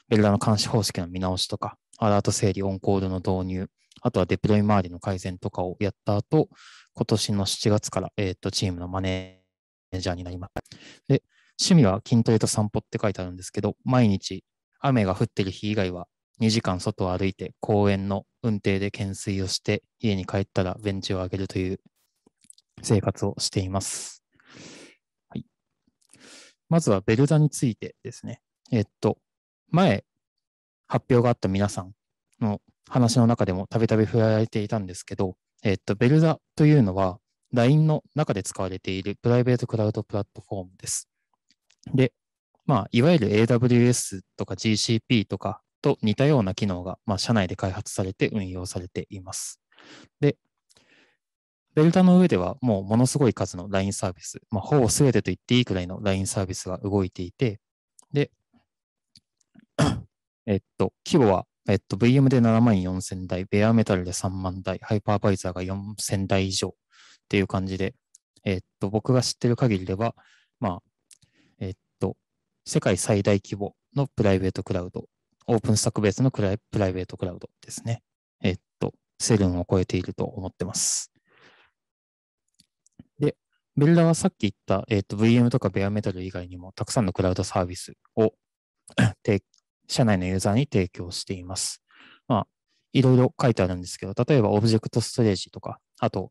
ベルダの監視方式の見直しとか、アラート整理、オンコードの導入、あとはデプロイ周りの改善とかをやった後、今年の7月から、えっ、ー、と、チームのマネーメジャーになります。で趣味は筋トレと散歩って書いてあるんですけど、毎日雨が降ってる日以外は2時間外を歩いて公園の運転で懸垂をして家に帰ったらベンチを上げるという生活をしています。はい、まずはベルダについてですね。えっと、前発表があった皆さんの話の中でもたびたび触れられていたんですけど、えっと、ベルダというのは LINE の中で使われているプライベートクラウドプラットフォームです。で、まあ、いわゆる AWS とか GCP とかと似たような機能が、まあ、社内で開発されて運用されています。で、ベルタの上ではもうものすごい数の LINE サービス、まあ、ほぼ全てと言っていいくらいの LINE サービスが動いていて、で、えっと、規模は、えっと、VM で7万4000台、ベアメタルで3万台、ハイパーバイザーが4000台以上っていう感じで、えー、っと、僕が知ってる限りでは、まあ、えー、っと、世界最大規模のプライベートクラウド、オープンスタックベースのプライプライベートクラウドですね。えっと、セルンを超えていると思ってます。で、ベルダはさっき言った、えっと、VM とかベアメタル以外にもたくさんのクラウドサービスを 社内のユーザーに提供しています。まあ、いろいろ書いてあるんですけど、例えばオブジェクトストレージとか、あと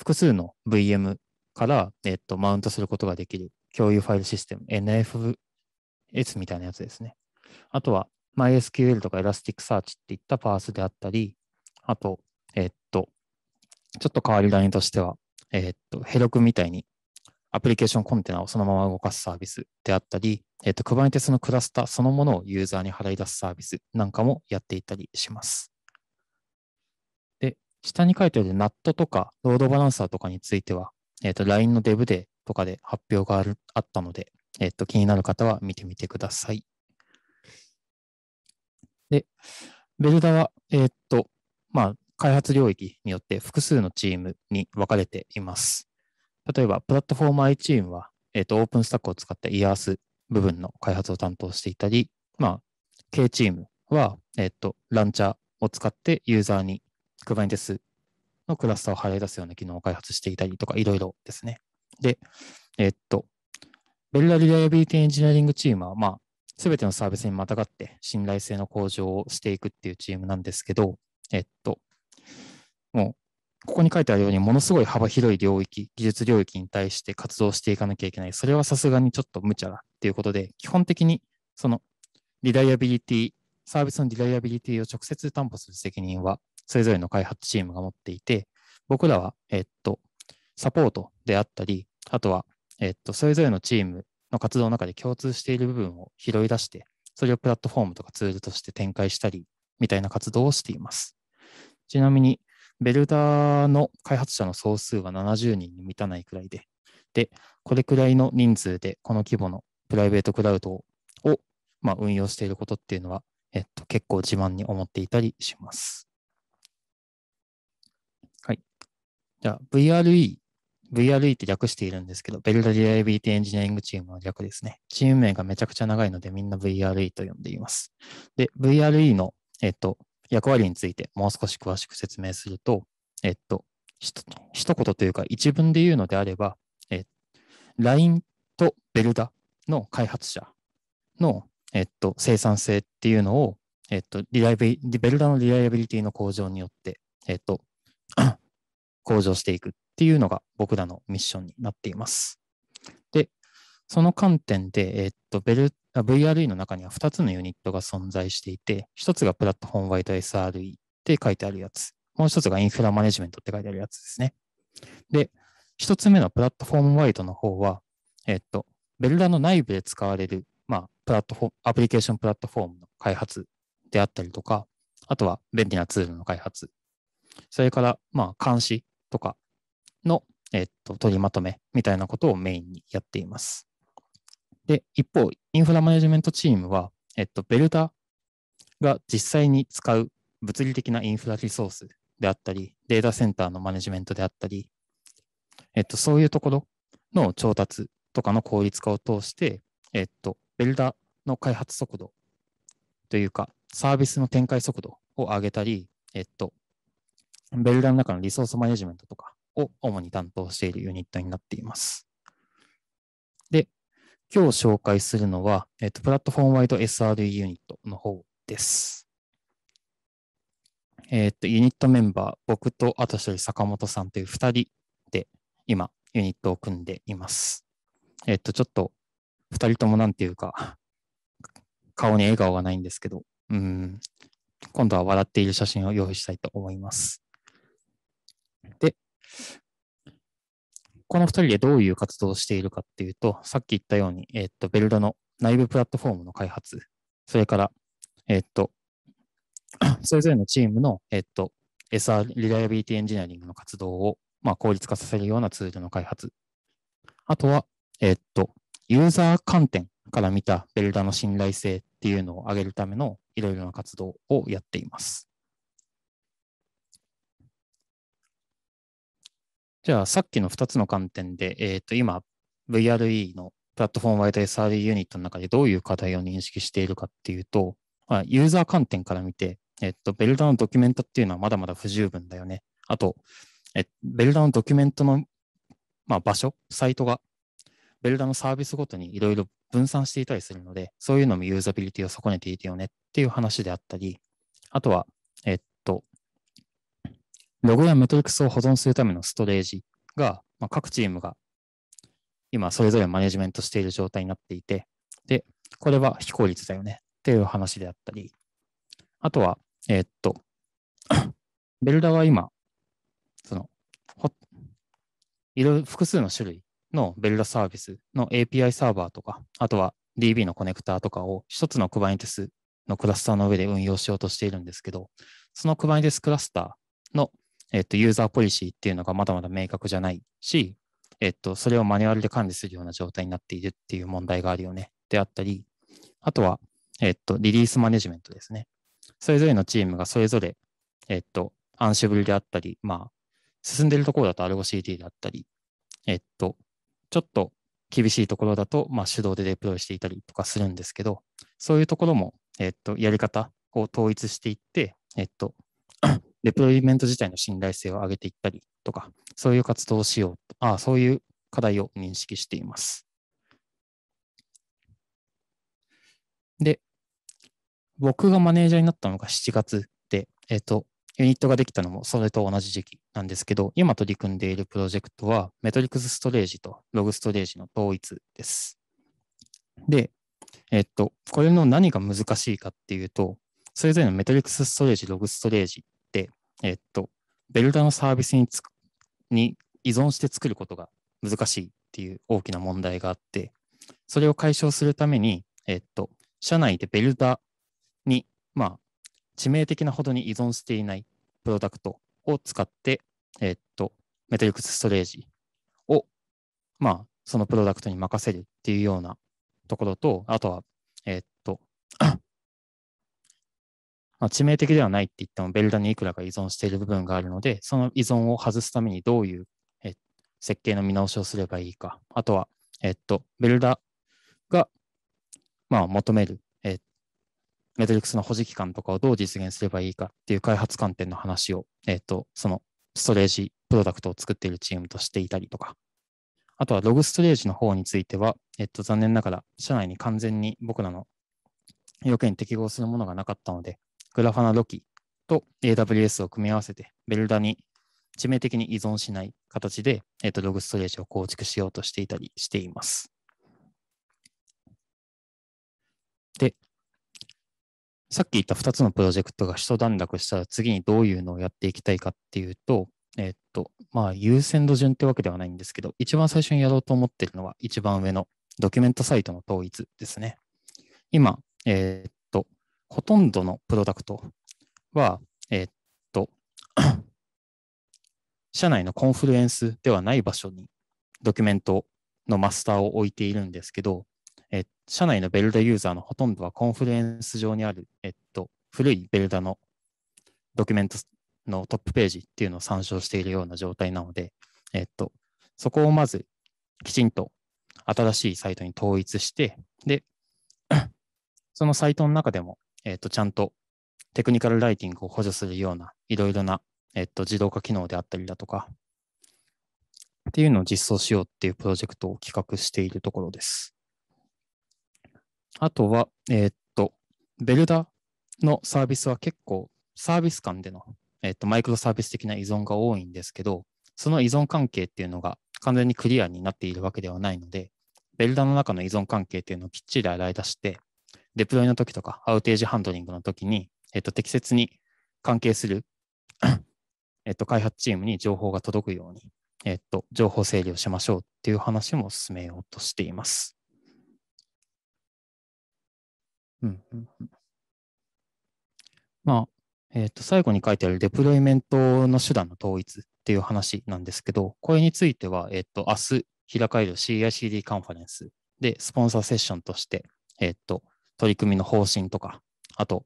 複数の VM から、えっと、マウントすることができる共有ファイルシステム、NFS みたいなやつですね。あとは MySQL とか Elasticsearch っていったパースであったり、あと、えっと、ちょっと変わり種としては、えっと、ヘロクみたいにアプリケーションコンテナをそのまま動かすサービスであったり、えっと、クバ b e r のクラスターそのものをユーザーに払い出すサービスなんかもやっていたりします。下に書いてある NAT とかロードバランサーとかについては、えっ、ー、と、LINE のデブデーとかで発表があるあったので、えっ、ー、と、気になる方は見てみてください。で、ベルダは、えっ、ー、と、まあ、開発領域によって複数のチームに分かれています。例えば、プラットフォーム I チームは、えっ、と、オープンスタックを使った ERS 部分の開発を担当していたり、まあ、K チームは、えっ、と、ランチャーを使ってユーザーに Kubernetes のクラスターを払い出すような機能を開発していたりとか、いろいろですね。で、えー、っと、ベルラリライビリティエンジニアリングチームは、まあ、すべてのサービスにまたがって信頼性の向上をしていくっていうチームなんですけど、えっと、もう、ここに書いてあるように、ものすごい幅広い領域、技術領域に対して活動していかなきゃいけない。それはさすがにちょっと無茶だっていうことで、基本的に、その、リライアビリティ、サービスのリライアビリティを直接担保する責任は、それぞれの開発チームが持っていて、僕らは、えっと、サポートであったり、あとは、えっと、それぞれのチームの活動の中で共通している部分を拾い出して、それをプラットフォームとかツールとして展開したり、みたいな活動をしています。ちなみに、ベルダーの開発者の総数は70人に満たないくらいで、で、これくらいの人数でこの規模のプライベートクラウドを、まあ、運用していることっていうのは、えっと、結構自慢に思っていたりします。じゃあ VRE。VRE って略しているんですけど、ベルダリアエビティエンジニアリングチームの略ですね。チーム名がめちゃくちゃ長いので、みんな VRE と呼んでいます。で、VRE の、えっと、役割についてもう少し詳しく説明すると、えっと、ひと一言というか一文で言うのであれば、え LINE とベルダの開発者の、えっと、生産性っていうのを、えっと、リライベルダのリライアビリティの向上によって、えっと、向上していくっていうのが僕らのミッションになっています。で、その観点で、えっと、ベル VRE の中には2つのユニットが存在していて、1つがプラットフォームワイド SRE って書いてあるやつ、もう1つがインフラマネジメントって書いてあるやつですね。で、1つ目のプラットフォームワイドの方は、えっと、ベルラの内部で使われる、まあ、プラットフォーム、アプリケーションプラットフォームの開発であったりとか、あとは便利なツールの開発、それから、まあ、監視とかの、えっと、取りまとめみたいなことをメインにやっています。で、一方、インフラマネジメントチームは、えっと、ベルダが実際に使う物理的なインフラリソースであったり、データセンターのマネジメントであったり、えっと、そういうところの調達とかの効率化を通して、えっと、ベルダの開発速度というか、サービスの展開速度を上げたり、えっと、ベルダの中のリソースマネジメントとかを主に担当しているユニットになっています。で、今日紹介するのは、えっと、プラットフォームワイド SRE ユニットの方です。えっと、ユニットメンバー、僕と、あと一人坂本さんという二人で、今、ユニットを組んでいます。えっと、ちょっと、二人ともなんていうか、顔に笑顔がないんですけど、うん、今度は笑っている写真を用意したいと思います。で、この2人でどういう活動をしているかっていうと、さっき言ったように、えっ、と、ベルダの内部プラットフォームの開発、それから、えっ、と、それぞれのチームの、えっ、と、SR、リライアビリティエンジニアリングの活動を、まあ、効率化させるようなツールの開発。あとは、えっと、ユーザー観点から見たベルダの信頼性っていうのを上げるためのいろいろな活動をやっています。じゃあ、さっきの2つの観点で、えー、と今、VRE のプラットフォームワイド SRE ユニットの中でどういう課題を認識しているかっていうと、あ、ユーザー観点から見て、えっと、ベルダーのドキュメントっていうのはまだまだ不十分だよね。あと、えベルダーのドキュメントの、まあ、場所、サイトが、ベルダーのサービスごとにいろいろ分散していたりするので、そういうのもユーザビリティを損ねているよねっていう話であったり、あとは、ログやメトリクスを保存するためのストレージが、まあ、各チームが今それぞれマネジメントしている状態になっていて、で、これは非効率だよねっていう話であったり、あとは、えー、っと、ベルダは今、その、いろいろ複数の種類のベルダサービスの API サーバーとか、あとは DB のコネクターとかを一つのクバイ e テ n のクラスターの上で運用しようとしているんですけど、そのクバイ e テ n クラスターのえっと、ユーザーポリシーっていうのがまだまだ明確じゃないし、えっと、それをマニュアルで管理するような状態になっているっていう問題があるよね、であったり、あとは、えっと、リリースマネジメントですね。それぞれのチームがそれぞれ、えっと、アンシブルであったり、まあ、進んでいるところだとアルゴ o c d あったり、えっと、ちょっと厳しいところだと、まあ、手動でデプロイしていたりとかするんですけど、そういうところも、えっと、やり方を統一していって、えっと、レプロイメント自体の信頼性を上げていったりとか、そういう活動をしようと、あそういう課題を認識しています。で、僕がマネージャーになったのが7月で、えっ、ー、と、ユニットができたのもそれと同じ時期なんですけど、今取り組んでいるプロジェクトは、メトリクスストレージとログストレージの統一です。で、えっと、これの何が難しいかっていうと、それぞれのメトリクスストレージ、ログストレージえっと、ベルダのサービスにつに依存して作ることが難しいっていう大きな問題があって、それを解消するために、えっと、社内でベルダに、まあ、致命的なほどに依存していないプロダクトを使って、えっと、メトリックスストレージを、まあ、そのプロダクトに任せるっていうようなところと、あとは、えっまあ、致命的ではないって言っても、ベルダにいくらか依存している部分があるので、その依存を外すためにどういうえ設計の見直しをすればいいか、あとは、えっと、ベルダが、まあ、求める、えメトリックスの保持期間とかをどう実現すればいいかっていう開発観点の話を、えっと、そのストレージプロダクトを作っているチームとしていたりとか、あとはログストレージの方については、えっと、残念ながら社内に完全に僕らの要件に適合するものがなかったので、グラファナロキと AWS を組み合わせて、ベルダに致命的に依存しない形で、えー、とログストレージを構築しようとしていたりしています。で、さっき言った2つのプロジェクトが一段落したら次にどういうのをやっていきたいかっていうと、えっと、まあ優先度順ってわけではないんですけど、一番最初にやろうと思っているのは一番上のドキュメントサイトの統一ですね。今、えっほとんどのプロダクトは、えー、っと、社内のコンフルエンスではない場所にドキュメントのマスターを置いているんですけど、え社内のベルダユーザーのほとんどはコンフルエンス上にある、えっと、古いベルダのドキュメントのトップページっていうのを参照しているような状態なので、えっと、そこをまずきちんと新しいサイトに統一して、で、そのサイトの中でもえっ、と、ちゃんとテクニカルライティングを補助するような、いろいろな、えっ、と、自動化機能であったりだとか、っていうのを実装しようっていうプロジェクトを企画しているところです。あとは、えっ、と、ベルダのサービスは結構サービス間での、えっと、マイクロサービス的な依存が多いんですけど、その依存関係っていうのが完全にクリアになっているわけではないので、ベルダの中の依存関係っていうのをきっちり洗い出して、デプロイの時とか、アウテージハンドリングの時に、えっと、適切に関係する えっと、開発チームに情報が届くように、えっと、情報整理をしましょうっていう話も進めようとしています。うん、うん、まあ、えっと、最後に書いてあるデプロイメントの手段の統一っていう話なんですけど、これについては、えっと、明日開かれる CICD カンファレンスで、スポンサーセッションとして、えっと、取り組みの方針とか、あと、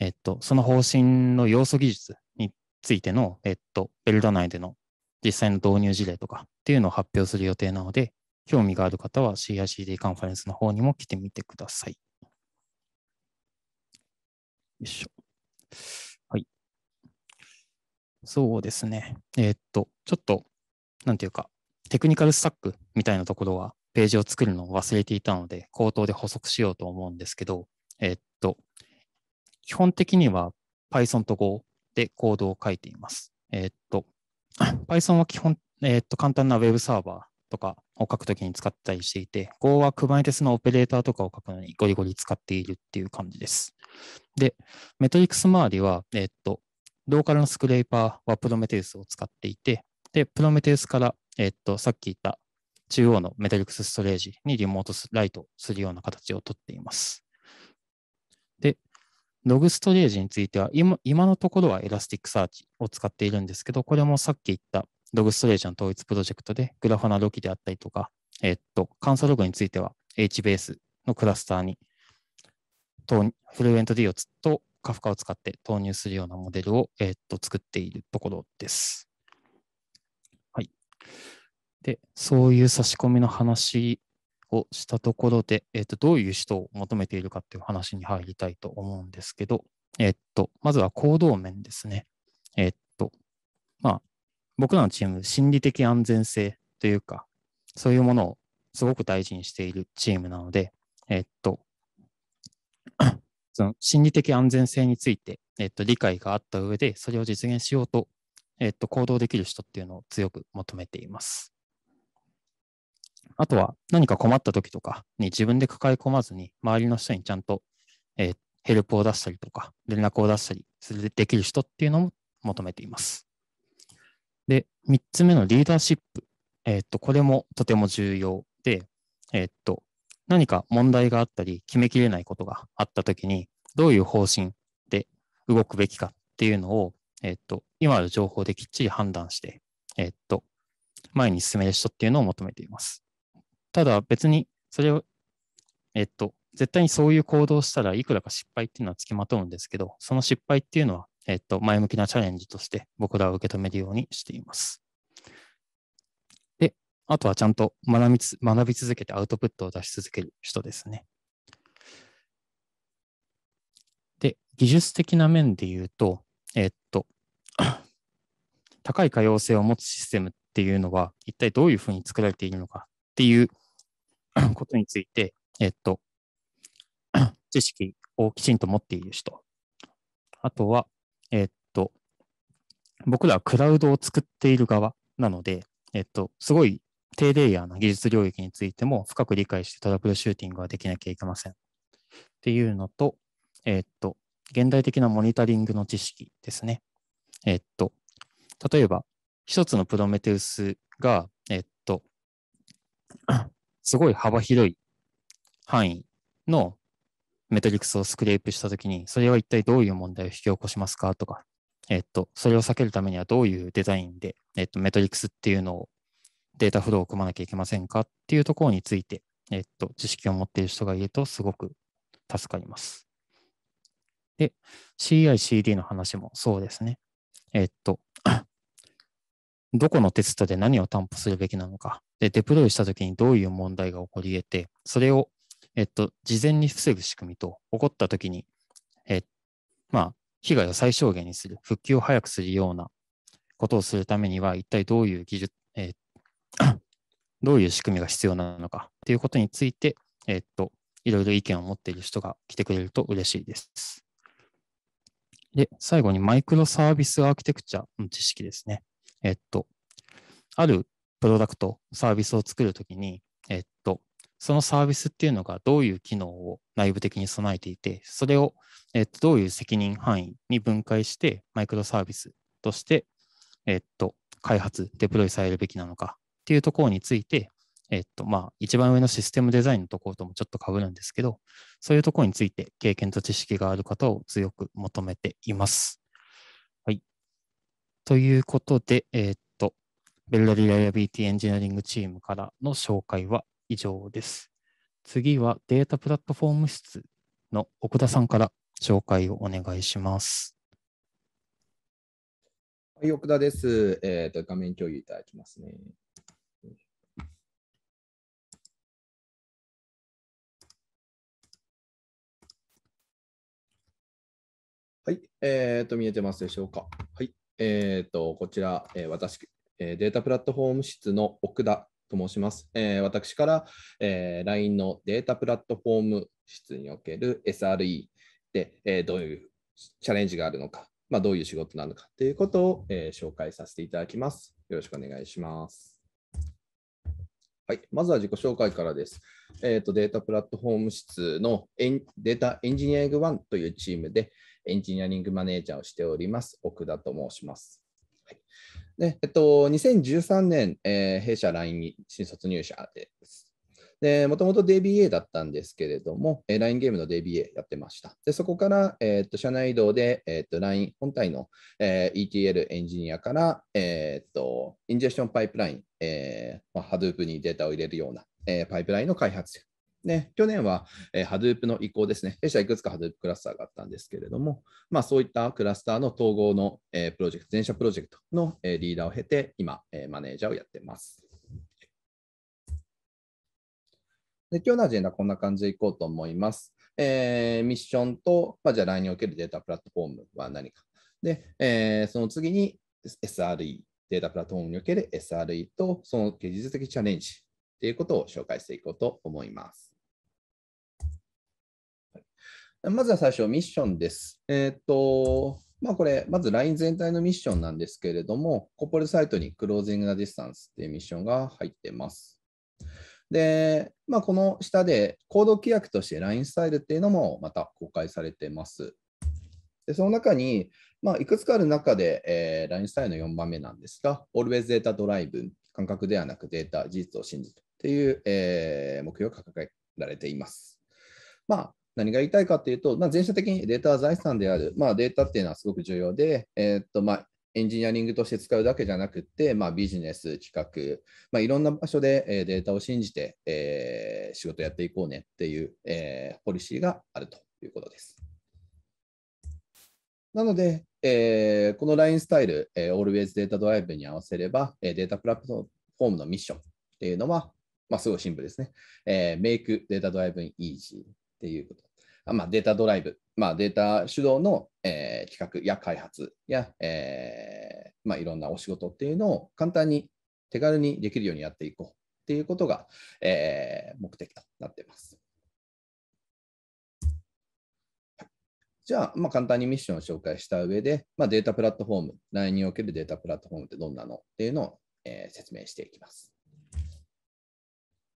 えっと、その方針の要素技術についての、えっと、ベルダ内での実際の導入事例とかっていうのを発表する予定なので、興味がある方は CICD カンファレンスの方にも来てみてください。よいしょ。はい。そうですね。えー、っと、ちょっと、なんていうか、テクニカルスタックみたいなところは、ページを作るのを忘れていたので、口頭で補足しようと思うんですけど、えっと、基本的には Python と Go でコードを書いています。えっと、Python は基本、えっと、簡単な Web サーバーとかを書くときに使ったりしていて、Go は Kubernetes のオペレーターとかを書くのにゴリゴリ使っているっていう感じです。で、メトリックス周りは、えっと、ローカルのスクレーパーは Prometheus を使っていて、で、Prometheus から、えっと、さっき言った中央のメタリックスストレージにリモートライトするような形をとっています。で、ログストレージについては今、今のところはエラスティックサーチを使っているんですけど、これもさっき言ったログストレージの統一プロジェクトで、グラファナロキであったりとか、えっと、監査ログについては HBase のクラスターに、フルエント D をとカフカを使って投入するようなモデルを、えっと作っているところです。はい。で、そういう差し込みの話をしたところで、えっ、と、どういう人を求めているかっていう話に入りたいと思うんですけど、えっ、と、まずは行動面ですね。えっ、と、まあ、僕らのチーム、心理的安全性というか、そういうものをすごく大事にしているチームなので、えっと、その心理的安全性について、えっと、理解があった上で、それを実現しようと、えっと、行動できる人っていうのを強く求めています。あとは何か困った時とかに自分で抱え込まずに、周りの人にちゃんと、えー、ヘルプを出したりとか、連絡を出したりするできる人っていうのも求めています。で、3つ目のリーダーシップ。えー、っと、これもとても重要で、えー、っと、何か問題があったり、決めきれないことがあった時に、どういう方針で動くべきかっていうのを、えっと、今ある情報できっちり判断して、えっと、前に進める人っていうのを求めています。ただ別にそれを、えっと、絶対にそういう行動をしたらいくらか失敗っていうのはつきまとうんですけど、その失敗っていうのは、えっと、前向きなチャレンジとして僕らは受け止めるようにしています。で、あとはちゃんと学びつ学び続けてアウトプットを出し続ける人ですね。で、技術的な面で言うと、えっと、高い可用性を持つシステムっていうのは一体どういうふうに作られているのかっていう ことについて、えっと、知識をきちんと持っている人。あとは、えっと、僕らはクラウドを作っている側なので、えっと、すごい低レイヤーな技術領域についても深く理解してトラブルシューティングはできなきゃいけません。っていうのと、えっと、現代的なモニタリングの知識ですね。えっと、例えば、一つのプロメテウスがすごい幅広い範囲のメトリクスをスクレープしたときに、それは一体どういう問題を引き起こしますかとか、えっと、それを避けるためにはどういうデザインで、えっと、メトリクスっていうのをデータフローを組まなきゃいけませんかっていうところについて、えっと、知識を持っている人がいるとすごく助かります。で、CI、CD の話もそうですね。えっと、どこのテストで何を担保するべきなのか、で、デプロイしたときにどういう問題が起こり得て、それを、えっと、事前に防ぐ仕組みと、起こったときに、えまあ、被害を最小限にする、復旧を早くするようなことをするためには、一体どういう技術、え どういう仕組みが必要なのかということについて、えっと、いろいろ意見を持っている人が来てくれると嬉しいです。で、最後にマイクロサービスアーキテクチャの知識ですね。えっと、あるプロダクト、サービスを作るときに、えっと、そのサービスっていうのがどういう機能を内部的に備えていて、それを、えっと、どういう責任範囲に分解して、マイクロサービスとして、えっと、開発、デプロイされるべきなのかっていうところについて、えっと、まあ、一番上のシステムデザインのところともちょっと被るんですけど、そういうところについて経験と知識がある方を強く求めています。はい。ということで、えっベルダリライアビリティエンジニアリングチームからの紹介は以上です。次はデータプラットフォーム室の奥田さんから紹介をお願いします。はい、奥田です。えっ、ー、と、画面共有いただきますね。はい、えっ、ー、と、見えてますでしょうか。はい、えっ、ー、と、こちら、え私データプラットフォーム室の奥田と申します。私から LINE のデータプラットフォーム室における SRE でどういうチャレンジがあるのか、まあ、どういう仕事なのかということを紹介させていただきます。よろしくお願いします。はい、まずは自己紹介からです。えーと、とデータプラットフォーム室のデータエンジニアリング1というチームでエンジニアリングマネージャーをしております、奥田と申します。はい、えっと、2013年、えー、弊社 LINE に新卒入社です。で、もともと DBA だったんですけれども、えー、LINE ゲームの DBA やってました。で、そこから、えー、っと、社内移動で、えー、っと、LINE 本体の、えー、ETL エンジニアから、えー、っと、インジェクションパイプライン、えー、まあ、Hadoop にデータを入れるような、えー、パイプラインの開発ね、去年は、えー、Hadoop の移行ですね。弊社いくつか Hadoop クラスターがあったんですけれども、まあ、そういったクラスターの統合の、えー、プロジェクト、全社プロジェクトの、えー、リーダーを経て、今、えー、マネージャーをやってます。で今日のアジェンダこんな感じでいこうと思います。えー、ミッションと、まあ、じゃあ LINE におけるデータプラットフォームは何か。で、えー、その次に SRE、データプラットフォームにおける SRE とその技術的チャレンジということを紹介していこうと思います。まずは最初、ミッションです。えっ、と、まあ、これ、まず LINE 全体のミッションなんですけれども、コポレサイトにクロージングなディスタンスっていうミッションが入ってます。で、まあ、この下で、行動規約として LINE スタイルっていうのもまた公開されてます。でその中に、まあ、いくつかある中で、えー、LINE スタイルの4番目なんですが、Always Data d r i v e 感覚ではなくデータ、事実を信じるという、えー、目標が掲げられています。まあ、何が言いたいかというと、まあ、全社的にデータは財産である、まあ、データっていうのはすごく重要で、えー、っとまあ、エンジニアリングとして使うだけじゃなくて、まあ、ビジネス、企画、まあ、いろんな場所でデータを信じて、えー、仕事やっていこうねっていう、えー、ポリシーがあるということです。なので、えー、この LINE スタイル、えー、Always Data Drive に合わせれば、えー、データプラットフォームのミッションっていうのは、まあ、すごいシンプルですね。えー、Make Data Drive Easy っていうこと。あまあ、データドライブ、まあ、データ主導の、えー、企画や開発や、えー、まあ、いろんなお仕事っていうのを簡単に手軽にできるようにやっていこうっていうことが、えー、目的となっています。じゃあ、まあ、簡単にミッションを紹介した上で、まあ、データプラットフォーム、LINE におけるデータプラットフォームってどんなのっていうのを、えー、説明していきます。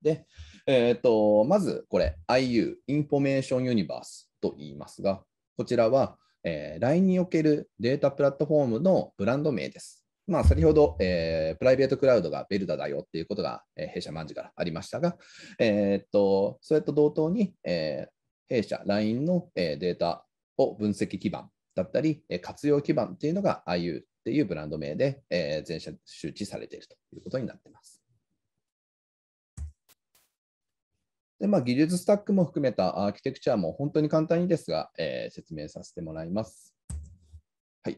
で、えーと、まずこれ IU、インフォメーションユニバースと言いますが、こちらは、えー、LINE におけるデータプラットフォームのブランド名です。まあ、先ほど、えー、プライベートクラウドがベルダだよっていうことが、えー、弊社マンジからありましたが、えー、っとそれと同等に、えー、弊社 LINE の、えー、データを分析基盤だったり、えー、活用基盤っていうのが IU っていうブランド名で、えー、全社周知されているということになっています。でまあ、技術スタックも含めたアーキテクチャも本当に簡単にですが、えー、説明させてもらいます。はい、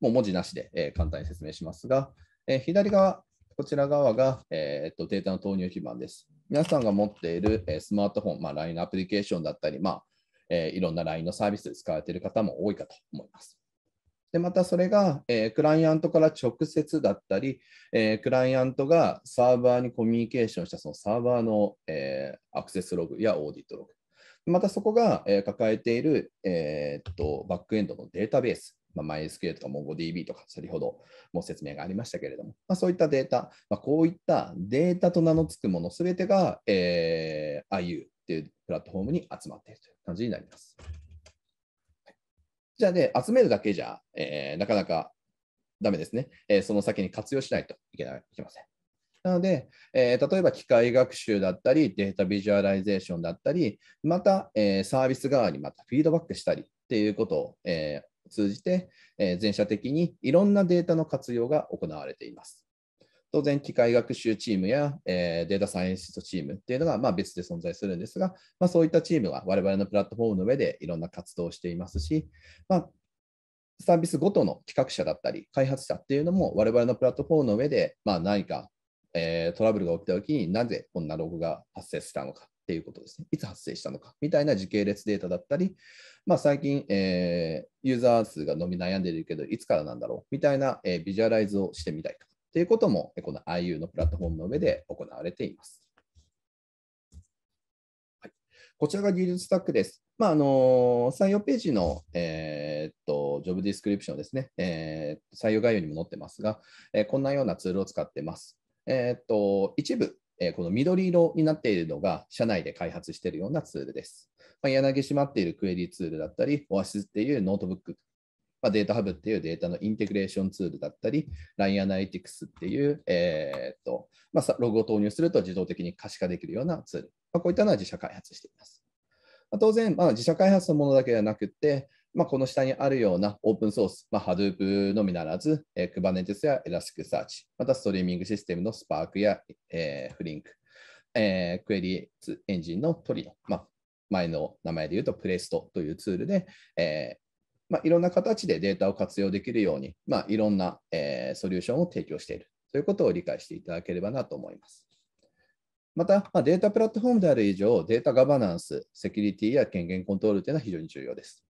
もう文字なしで、えー、簡単に説明しますが、えー、左側、こちら側が、えっとデータの投入基盤です。皆さんが持っている、えスマートフォン、まあ、LINE のアプリケーションだったり、まあえいろんな LINE のサービスで使われている方も多いかと思います。で、またそれが、えー、クライアントから直接だったり、えー、クライアントがサーバーにコミュニケーションしたそのサーバーの、えー、アクセスログやオーディットログ。またそこが、え抱えている、えっとバックエンドのデータベース。まあ、MySQL とか MongoDB とか、先ほども説明がありましたけれども、まあ、そういったデータ、まあ、こういったデータと名の付くものすべてが、え IU っていうプラットフォームに集まっているという感じになります。じゃあね、集めるだけじゃ、えー、なかなかダメですね、えー、その先に活用しないといけないいけません。なので、えー、例えば機械学習だったり、データビジュアライゼーションだったり、また、えー、サービス側にまたフィードバックしたりっていうことを、えー、通じて、え全社的にいろんなデータの活用が行われています。当然、機械学習チームや、えー、データサイエンシストチームっていうのが、まあ、別で存在するんですが、まあ、そういったチームは我々のプラットフォームの上でいろんな活動をしていますし、まあ、サービスごとの企画者だったり、開発者っていうのも、我々のプラットフォームの上で、まあ、何か、えー、トラブルが起きたときになぜこんなログが発生したのかっていうことですね。いつ発生したのかみたいな時系列データだったり、まあ、最近、えー、ユーザー数が伸び悩んでいるけど、いつからなんだろうみたいな、えー、ビジュアライズをしてみたいとか。ということも、この IU のプラットフォームの上で行われています。はい、こちらが技術スタックです。まあ、あの採用ページの、えー、っとジョブディスクリプションですね、えー、採用概要にも載ってますが、えー、こんなようなツールを使ってます。えっと一部、えこの緑色になっているのが社内で開発しているようなツールです。まあ、柳島っているクエリツールだったり、オアシスっていうノートブックまあ、データハブっていうデータのインテグレーションツールだったり、LINE アナリティクスっていう、えーとまあ、ログを投入すると自動的に可視化できるようなツール、まあ、こういったのは自社開発しています。まあ、当然、まあ、自社開発のものだけではなくて、まあ、この下にあるようなオープンソース、まあ、Hadoop のみならず、えー、Kubernetes や Elasticsearch、またストリーミングシステムの Spark や、えー、Flink、えー、クエリエンジンの t リ i o まあ、前の名前で言うと Presto というツールで、えまあ、いろんな形でデータを活用できるように、まあ、いろんな、えー、ソリューションを提供しているということを理解していただければなと思います。また、まあ、データプラットフォームである以上、データガバナンス、セキュリティや権限コントロールというのは非常に重要です。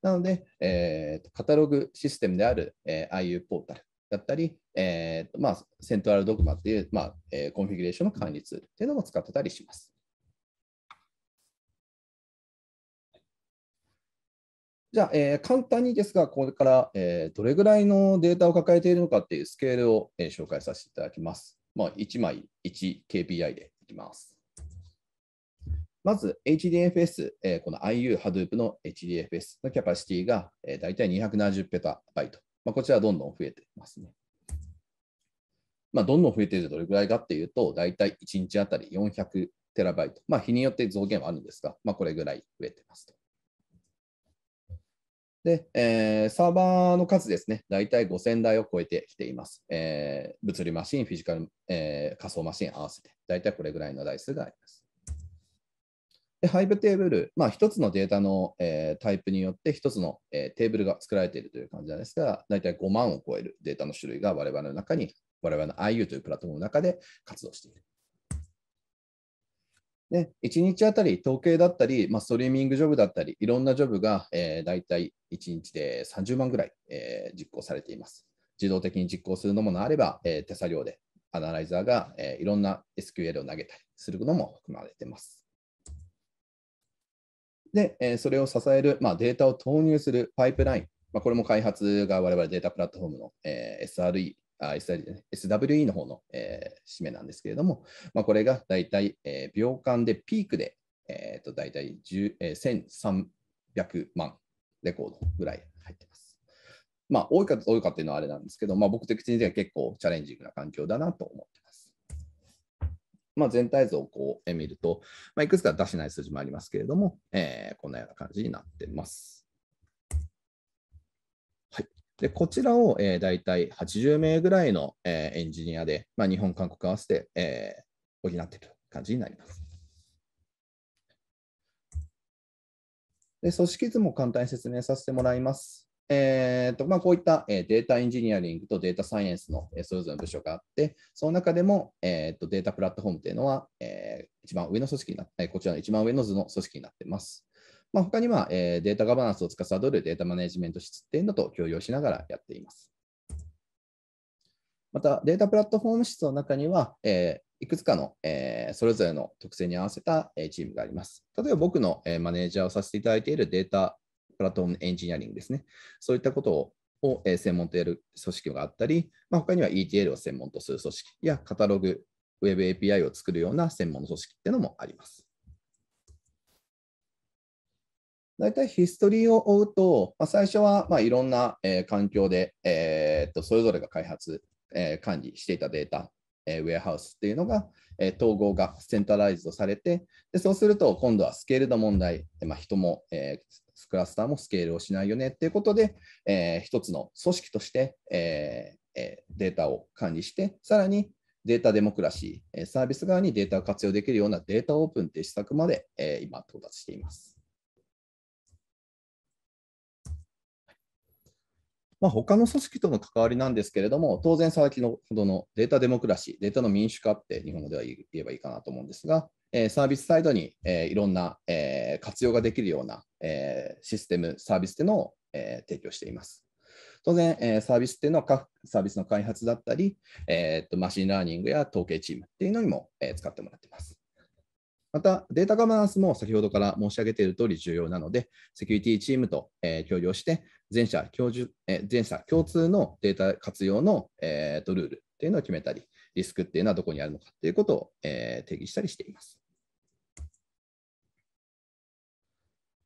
なので、えー、カタログシステムである、えー、IU ポータルだったり、えーまあ、セントラルドグマという、まあえー、コンフィギュレーションの管理ツールというのも使ってたりします。じゃあ、えー、簡単にですが、これから、えー、どれぐらいのデータを抱えているのかっていうスケールを、えー、紹介させていただきます。まあ、1枚 1KPI でいきます。まず HDFS、えー、この IU Hadoop の HDFS のキャパシティが、えー、大体270ペタバイト。まあ、こちらどんどん増えてますね。まあ、どんどん増えているどれぐらいかっていうと、大体1日あたり400テラバイト。まあ、日によって増減はあるんですが、まあ、これぐらい増えてますと。で、えー、サーバーの数ですね、大体5000台を超えてきています。えー、物理マシン、フィジカル、えー、仮想マシン合わせて、大体これぐらいの台数があります。で、ハイブテーブル、まあ、1つのデータの、えタイプによって、1つの、えテーブルが作られているという感じなんですが、大体5万を超えるデータの種類が我々の中に、我々の IU というプラットフォームの中で活動している。で1日あたり統計だったり、まあ、ストリーミングジョブだったり、いろんなジョブが、えー、大体1日で30万ぐらい、えー、実行されています。自動的に実行するのもあれば、えー、手作業でアナライザーが、えー、いろんな SQL を投げたりするのも含まれています。で、えー、それを支える、まあ、データを投入するパイプライン、まあ、これも開発が我々データプラットフォームの、えー、SRE あ SWE の方の、えー、締めなんですけれども、まあ、これが大体、えー、秒間でピークで、えー、と大体10、えー、1300万レコードぐらい入ってます。まあ、多いか多いかっていうのはあれなんですけど、まあ、僕的には結構チャレンジングな環境だなと思ってます。まあ、全体像をこう見ると、まあ、いくつか出しない数字もありますけれども、えー、こんなような感じになってます。でこちらを、えー、大体80名ぐらいの、えー、エンジニアで、まあ、日本、韓国合わせて、えー、補っている感じになります。で組織図も簡単に説明させてもらいます。えーとまあ、こういった、えー、データエンジニアリングとデータサイエンスの、えー、それぞれの部署があって、その中でも、えーと、データプラットフォームというのは、えー、一番上の組織になって、こちらの一番上の図の組織になっています。まあ、他には、えー、データガバナンスを司るデータマネジメント室っていうのと共用しながらやっています。また、データプラットフォーム室の中には、えー、いくつかの、えー、それぞれの特性に合わせた、えチームがあります。例えば僕の、えマネージャーをさせていただいているデータプラットフォームエンジニアリングですね。そういったことをを専門とやる組織があったり、まあ、他には ETL を専門とする組織やカタログ、Web API を作るような専門の組織っていうのもあります。大体ヒストリーを追うと、まあ、最初はまあいろんな、えー、環境で、えー、っとそれぞれが開発、えー、管理していたデータ、えウェアハウスっていうのが、え統合がセンタライズドされてで、そうすると今度はスケールの問題、まあ、人も、えクラスターもスケールをしないよねっていうことで、えー、一つの組織として、えデータを管理して、さらにデータデモクラシー、サービス側にデータを活用できるようなデータオープンという施策まで今到達しています。まあ、他の組織との関わりなんですけれども、当然、先ほどのデータデモクラシー、データの民主化って日本語では言えばいいかなと思うんですが、えサービスサイドに、えいろんな、え活用ができるような、えシステム、サービスっていうのを、え提供しています。当然、えサービスっていうのは各サービスの開発だったり、えー、とマシンラーニングや統計チームっていうのにも、え使ってもらっています。また、データガバナンスも先ほどから申し上げている通り重要なので、セキュリティチームと、えー、協業して、全社共え全社共通のデータ活用の、えーと、ルールっていうのを決めたり、リスクっていうのはどこにあるのかっていうことを、えー、定義したりしています。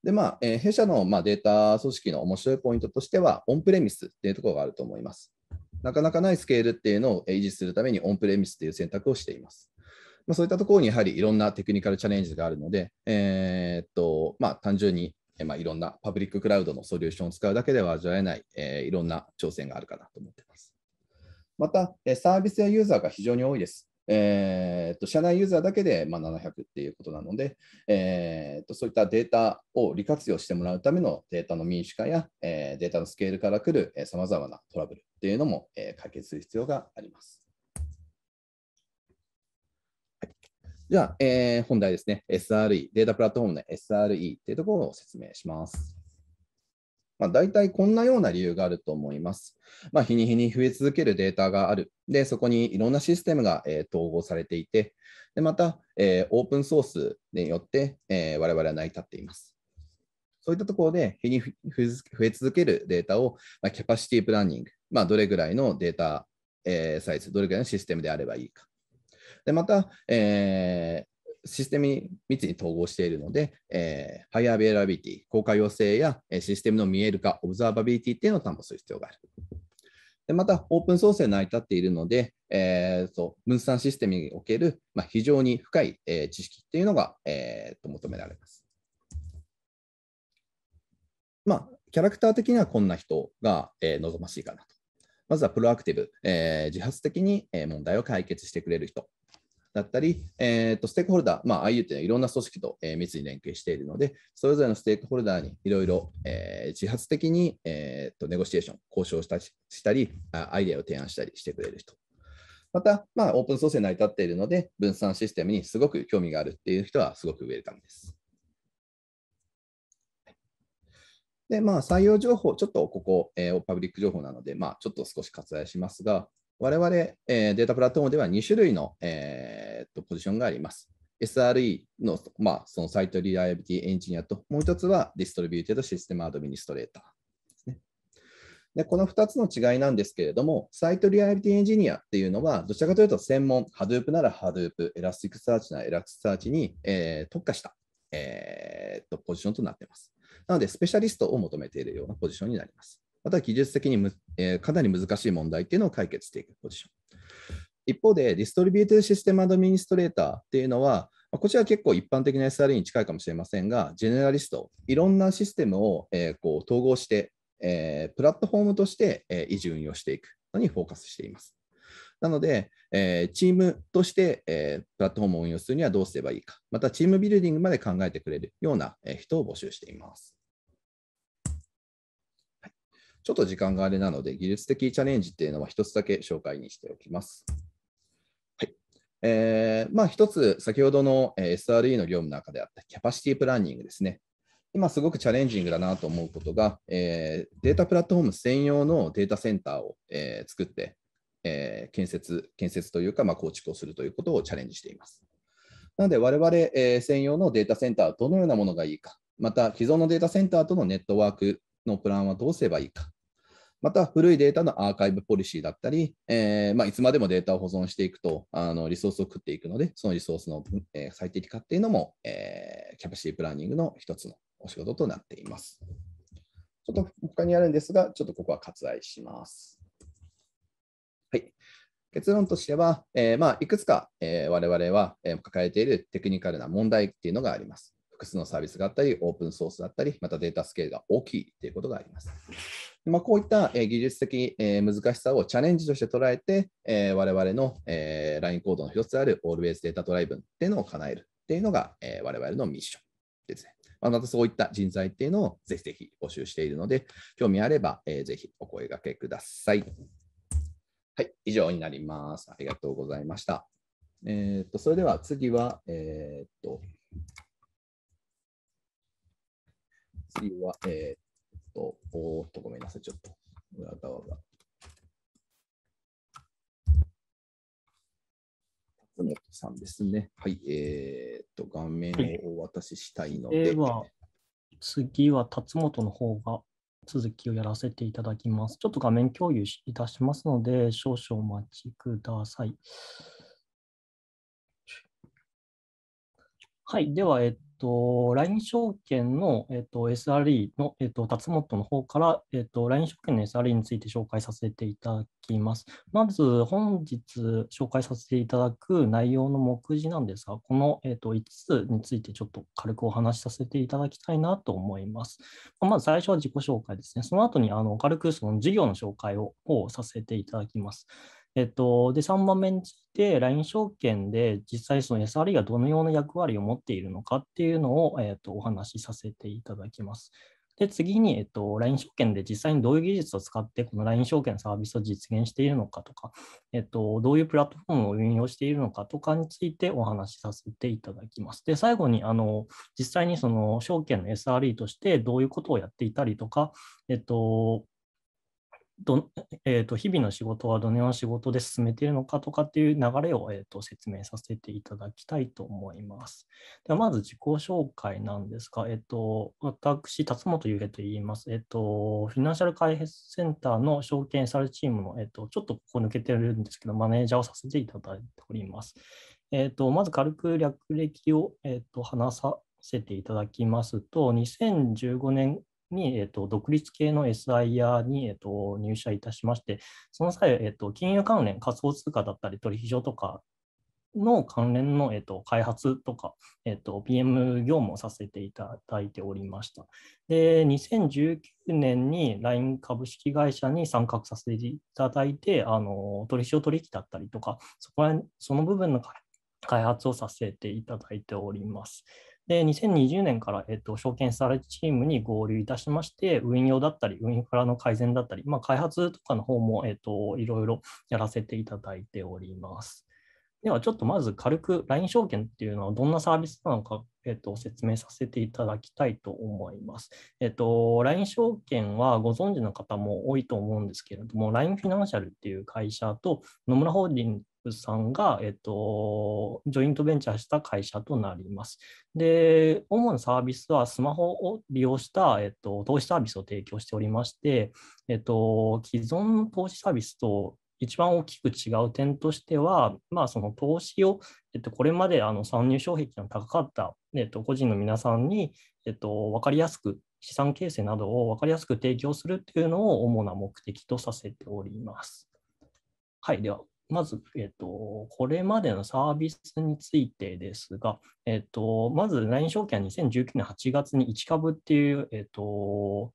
で、まあ、えー、弊社の、まあ、データ組織の面白いポイントとしては、オンプレミスっていうところがあると思います。なかなかないスケールっていうのを維持するために、オンプレミスっていう選択をしています。まあ、そういったところにやはりいろんなテクニカルチャレンジがあるので、えー、っとまあ、単純に、まあ、いろんなパブリッククラウドのソリューションを使うだけでは味わえない、えー、いろんな挑戦があるかなと思っています。また、サービスやユーザーが非常に多いです。えー、と社内ユーザーだけで、まあ、700っていうことなので、えー、とそういったデータを利活用してもらうためのデータの民主化や、えー、データのスケールから来るさまざまなトラブルっていうのも、えー、解決する必要があります。じゃあ、えー、本題ですね。SRE、データプラットフォームの SRE っていうところを説明します。まあ、大体こんなような理由があると思います。まあ、日に日に増え続けるデータがある。で、そこにいろんなシステムが、えー、統合されていて、でまた、えー、オープンソースによって、えー、我々は成り立っています。そういったところで日に増え続けるデータを、まあ、キャパシティプランニング、まあ、どれぐらいのデータ、えー、サイズ、どれぐらいのシステムであればいいか。でまた、えーシステムに密に統合しているので、えー、ハイアベラビリティ、公開要請や、えシステムの見える化、オブザーバビリティっていうのを担保する必要がある。でまた、オープンソースで成り立っているので、えー、う分散システムにおける、まあ、非常に深い、えー、知識っていうのが、えー、と求められます。まあ、キャラクター的にはこんな人が、え望ましいかなと。まずはプロアクティブ、えー、自発的に問題を解決してくれる人。だったり、えーと、ステークホルダー、まあ、IU というのはいろんな組織と、えー、密に連携しているので、それぞれのステークホルダーにいろいろ、えー、自発的に、えーと、ネゴシエーション、交渉したしたりあ、アイデアを提案したりしてくれる人。また、まあ、オープンソースで成り立っているので、分散システムにすごく興味があるっていう人はすごくウェルカムです。で、まあ、採用情報、ちょっとここ、えー、パブリック情報なので、まあ、ちょっと少し割愛しますが、我々、えー、データプラットフォームでは2種類の、えー、っとポジションがあります。SRE の,、まあ、そのサイトリライアビリティエンジニアと、もう一つはディストリビューテッドシステムアドミニストレーターですね。でこの2つの違いなんですけれども、サイトリアビリティエンジニアっていうのは、どちらかというと専門、Hadoop なら Hadoop、Elasticsearch なら Elasticsearch に、えー、特化した、えー、っとポジションとなっています。なので、スペシャリストを求めているようなポジションになります。また技術的にむ、えー、かなり難しい問題っていうのを解決していくポジション。一方で、ディストリビューティシステムアドミニストレーターっていうのは、こちら結構一般的な SRE に近いかもしれませんが、ジェネラリスト、いろんなシステムを、えー、こう統合して、えー、プラットフォームとして、えー、維持運用していくのにフォーカスしています。なので、えー、チームとして、えー、プラットフォームを運用するにはどうすればいいか、またチームビルディングまで考えてくれるような、えー、人を募集しています。ちょっと時間があれなので、技術的チャレンジっていうのは一つだけ紹介にしておきます。はい。えー、まあ一つ、先ほどの SRE の業務の中であったキャパシティプランニングですね。今すごくチャレンジングだなと思うことが、えー、データプラットフォーム専用のデータセンターを、えー、作って、えー、建設、建設というか、まあ、構築をするということをチャレンジしています。なので、我々、え専用のデータセンターはどのようなものがいいか、また既存のデータセンターとのネットワークのプランはどうすればいいか、また古いデータのアーカイブポリシーだったり、えー、まあ、いつまでもデータを保存していくとあのリソースを食っていくので、そのリソースの、えー、最適化っていうのも、えー、キャパシティプランニングの一つのお仕事となっています。ちょっと他にあるんですが、ちょっとここは割愛します。はい、結論としては、えー、まあ、いくつか、えー、我々は、えー、抱えているテクニカルな問題っていうのがあります。複数のサービスがあったり、オープンソースだったり、またデータスケールが大きいということがあります。まあ、こういった技術的難しさをチャレンジとして捉えて、我々の LINE コードの一つである Always Data Driven っていうのを叶えるっていうのが我々のミッションですね。またそういった人材っていうのをぜひぜひ募集しているので、興味あればぜひお声がけください。はい、以上になります。ありがとうございました。えー、っと、それでは次は、えー、っと、次は、えー、っと、おっと、ごめんなさい、ちょっと、裏側が。本さんですね。はい、えー、っと、画面をお渡ししたいので。では、次は辰本の方が続きをやらせていただきます。ちょっと画面共有いたしますので、少々お待ちください。はい、では、えっと、LINE 証券の、えと、SRE の、えっと、達本の方から、えイン LINE 証券の SRE について紹介させていただきます。まず、本日紹介させていただく内容の目次なんですが、この、えと、5つについてちょっと軽くお話しさせていただきたいなと思います。まず最初は自己紹介ですね。その後にあの軽くその事業の紹介ををさせていただきます。えっと、で、3番目について、LINE 証券で実際その SRE がどのような役割を持っているのかっていうのを、えっと、お話しさせていただきます。で、次に、えっと、LINE 証券で実際にどういう技術を使って、この LINE 証券のサービスを実現しているのかとか、えっと、どういうプラットフォームを運用しているのかとかについてお話しさせていただきます。で、最後に、あの、実際にその証券の SRE としてどういうことをやっていたりとか、えっと、どえー、と日々の仕事はどのような仕事で進めているのかとかっていう流れを、えー、と説明させていただきたいと思います。ではまず自己紹介なんですが、えーと、私、辰本ゆげといいます、えーと。フィナンシャル開発センターの証券サルチームの、えーと、ちょっとここ抜けてるんですけど、マネージャーをさせていただいております。えーとまず軽く略歴を、えー、と話させていただきますと、2015年に、えと、独立系の SIR に、えと、入社いたしまして、その際、えと、金融関連、仮想通貨だったり、取引所とかの関連の、えと、開発とか、えと、PM 業務をさせていただいておりました。で、2019年に LINE 株式会社に参画させていただいて、あの取引所取引だったりとか、そこらその部分の開発をさせていただいております。で、2020年から、えっと、証券されチームに合流いたしまして、運用だったり、運用からの改善だったり、まあ、開発とかの方も、えっと、いろいろやらせていただいております。では、ちょっとまず軽く LINE 証券っていうのはどんなサービスなのか、えっと、説明させていただきたいと思います。えっと、LINE 証券はご存知の方も多いと思うんですけれども、LINE フィナンシャルっていう会社と野村ホールディングプさんが、えっと、ジョイントベンチャーした会社となります。で、主なサービスはスマホを利用した、えっと、投資サービスを提供しておりまして、えっと、既存の投資サービスと一番大きく違う点としては、まあ、その投資を、えっと、これまであの参入障壁の高かった、えっと、個人の皆さんに、えっと、分かりやすく資産形成などを分かりやすく提供するというのを主な目的とさせております。はい、ではまず、えっと、これまでのサービスについてですが、えっと、まず LINE 証券は2019年8月に1株っていう、えっと、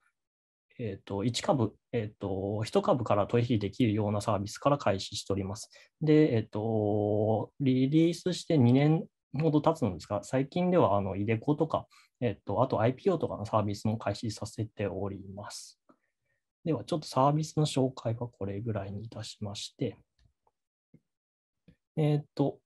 えっと、1株、えっと、1株から取引できるようなサービスから開始しております。で、えっと、リリースして2年ほど経つのですが、最近では、あの、イデコとか、えっと、あと IPO とかのサービスも開始させております。では、ちょっとサービスの紹介はこれぐらいにいたしまして、えっ、と、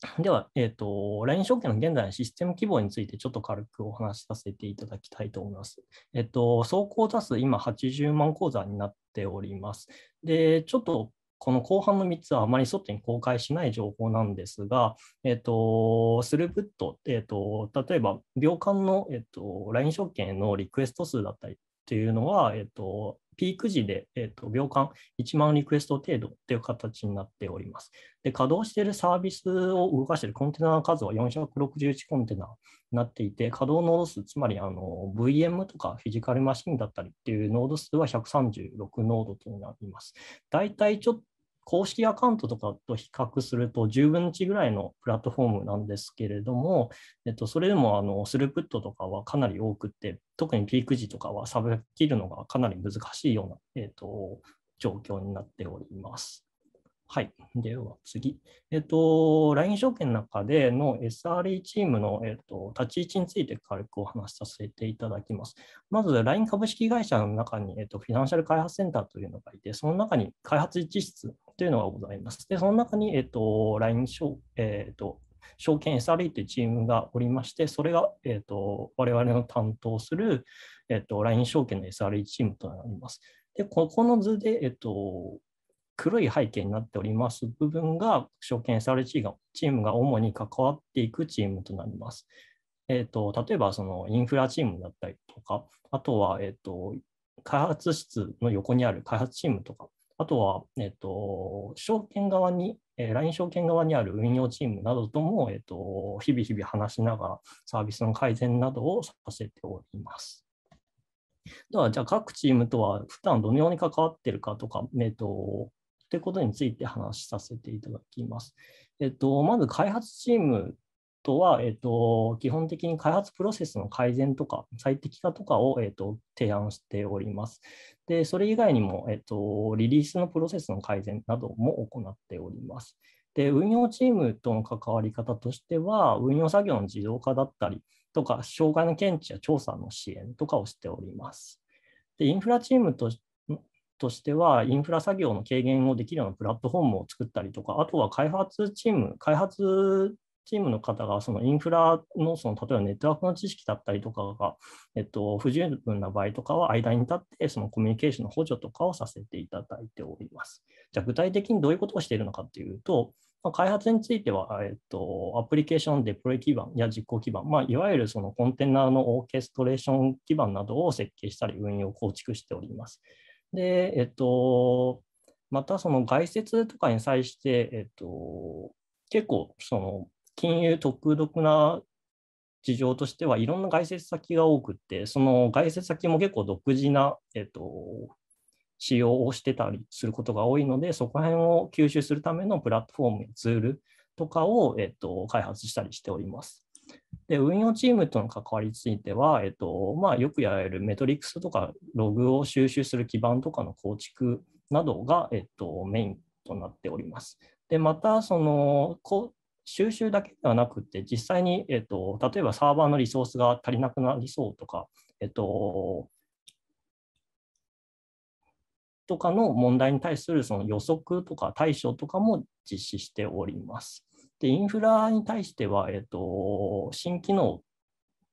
では、えっ、と、LINE 証券の現在のシステム規模についてちょっと軽くお話しさせていただきたいと思います。えっ、と、総口座数、今80万口座になっております。で、ちょっとこの後半の3つはあまり外に公開しない情報なんですが、えっ、ー、と、スループット、えっ、と、例えば、秒間の、えっ、と、LINE 証券のリクエスト数だったりっていうのは、えっ、と、ピーク時で、えーと、秒間1万リクエスト程度という形になっております。で、稼働しているサービスを動かしているコンテナの数は461コンテナになっていて、稼働ノード数、つまりあの VM とかフィジカルマシンだったりっていうノード数は136ノードとなります。だいたいちょっ公式アカウントとかと比較すると1の1ぐらいのプラットフォームなんですけれども、えっと、それでもあのスループットとかはかなり多くて、特にピーク時とかはさばきるのがかなり難しいような、えっと、状況になっております。はい。では次。えっと、LINE 証券の中での SRE チームの、えっと、立ち位置について軽くお話しさせていただきます。まず、LINE 株式会社の中に、えっと、フィナンシャル開発センターというのがいて、その中に開発実質というのがございます。で、その中に、えっと、LINE 証,、えっと、証券 SRE というチームがおりまして、それが、えっと、我々の担当する、えっと、LINE 証券の SRE チームとなります。で、ここの図で、えっと、黒い背景になっております部分が、証券 SRE がチームが主に関わっていくチームとなります。えーと、例えばそのインフラチームだったりとか、あとは、えーと開発室の横にある開発チームとかあとは、えっと、証券側に、えー、LINE 証券側にある運用チームなどとも、えっと、日々日々話しながらサービスの改善などをさせております。では、じゃあ各チームとは普段どのように関わってるかとか、えっと、っいうことについて話させていただきます。えっと、まず開発チームとは、えっと、基本的に開発プロセスの改善とか最適化とかを、えっと、提案しております。で、それ以外にも、えっと、リリースのプロセスの改善なども行っております。で、運用チームとの関わり方としては、運用作業の自動化だったりとか、障害の検知や調査の支援とかをしております。で、インフラチームととしては、インフラ作業の軽減をできるようなプラットフォームを作ったりとか、あとは開発チーム、開発チームの方がそのインフラのその例えばネットワークの知識だったりとかが、えっと、不十分な場合とかは間に立ってそのコミュニケーションの補助とかをさせていただいております。じゃあ具体的にどういうことをしているのかっていうと、まあ、開発については、えっと、アプリケーションデプロイ基盤や実行基盤、まあ、いわゆるそのコンテナのオーケストレーション基盤などを設計したり運用構築しております。で、えっと、またその外接とかに際して、えっと、結構その金融独な事情としてはいろんな外接先が多くて、その外接先も結構独自な、えっと、使用をしてたりすることが多いので、そこら辺を吸収するためのプラットフォームやツールとかを、えっと、開発したりしております。で運用チームとの関わりについては、えっとまあ、よくやれるメトリクスとかログを収集する基盤とかの構築などが、えっと、メインとなっております。でまたその収集だけではなくて、実際に、えっと、例えばサーバーのリソースが足りなくなりそうとか、えっと、とかの問題に対するその予測とか対処とかも実施しております。で、インフラに対しては、えっと、新機能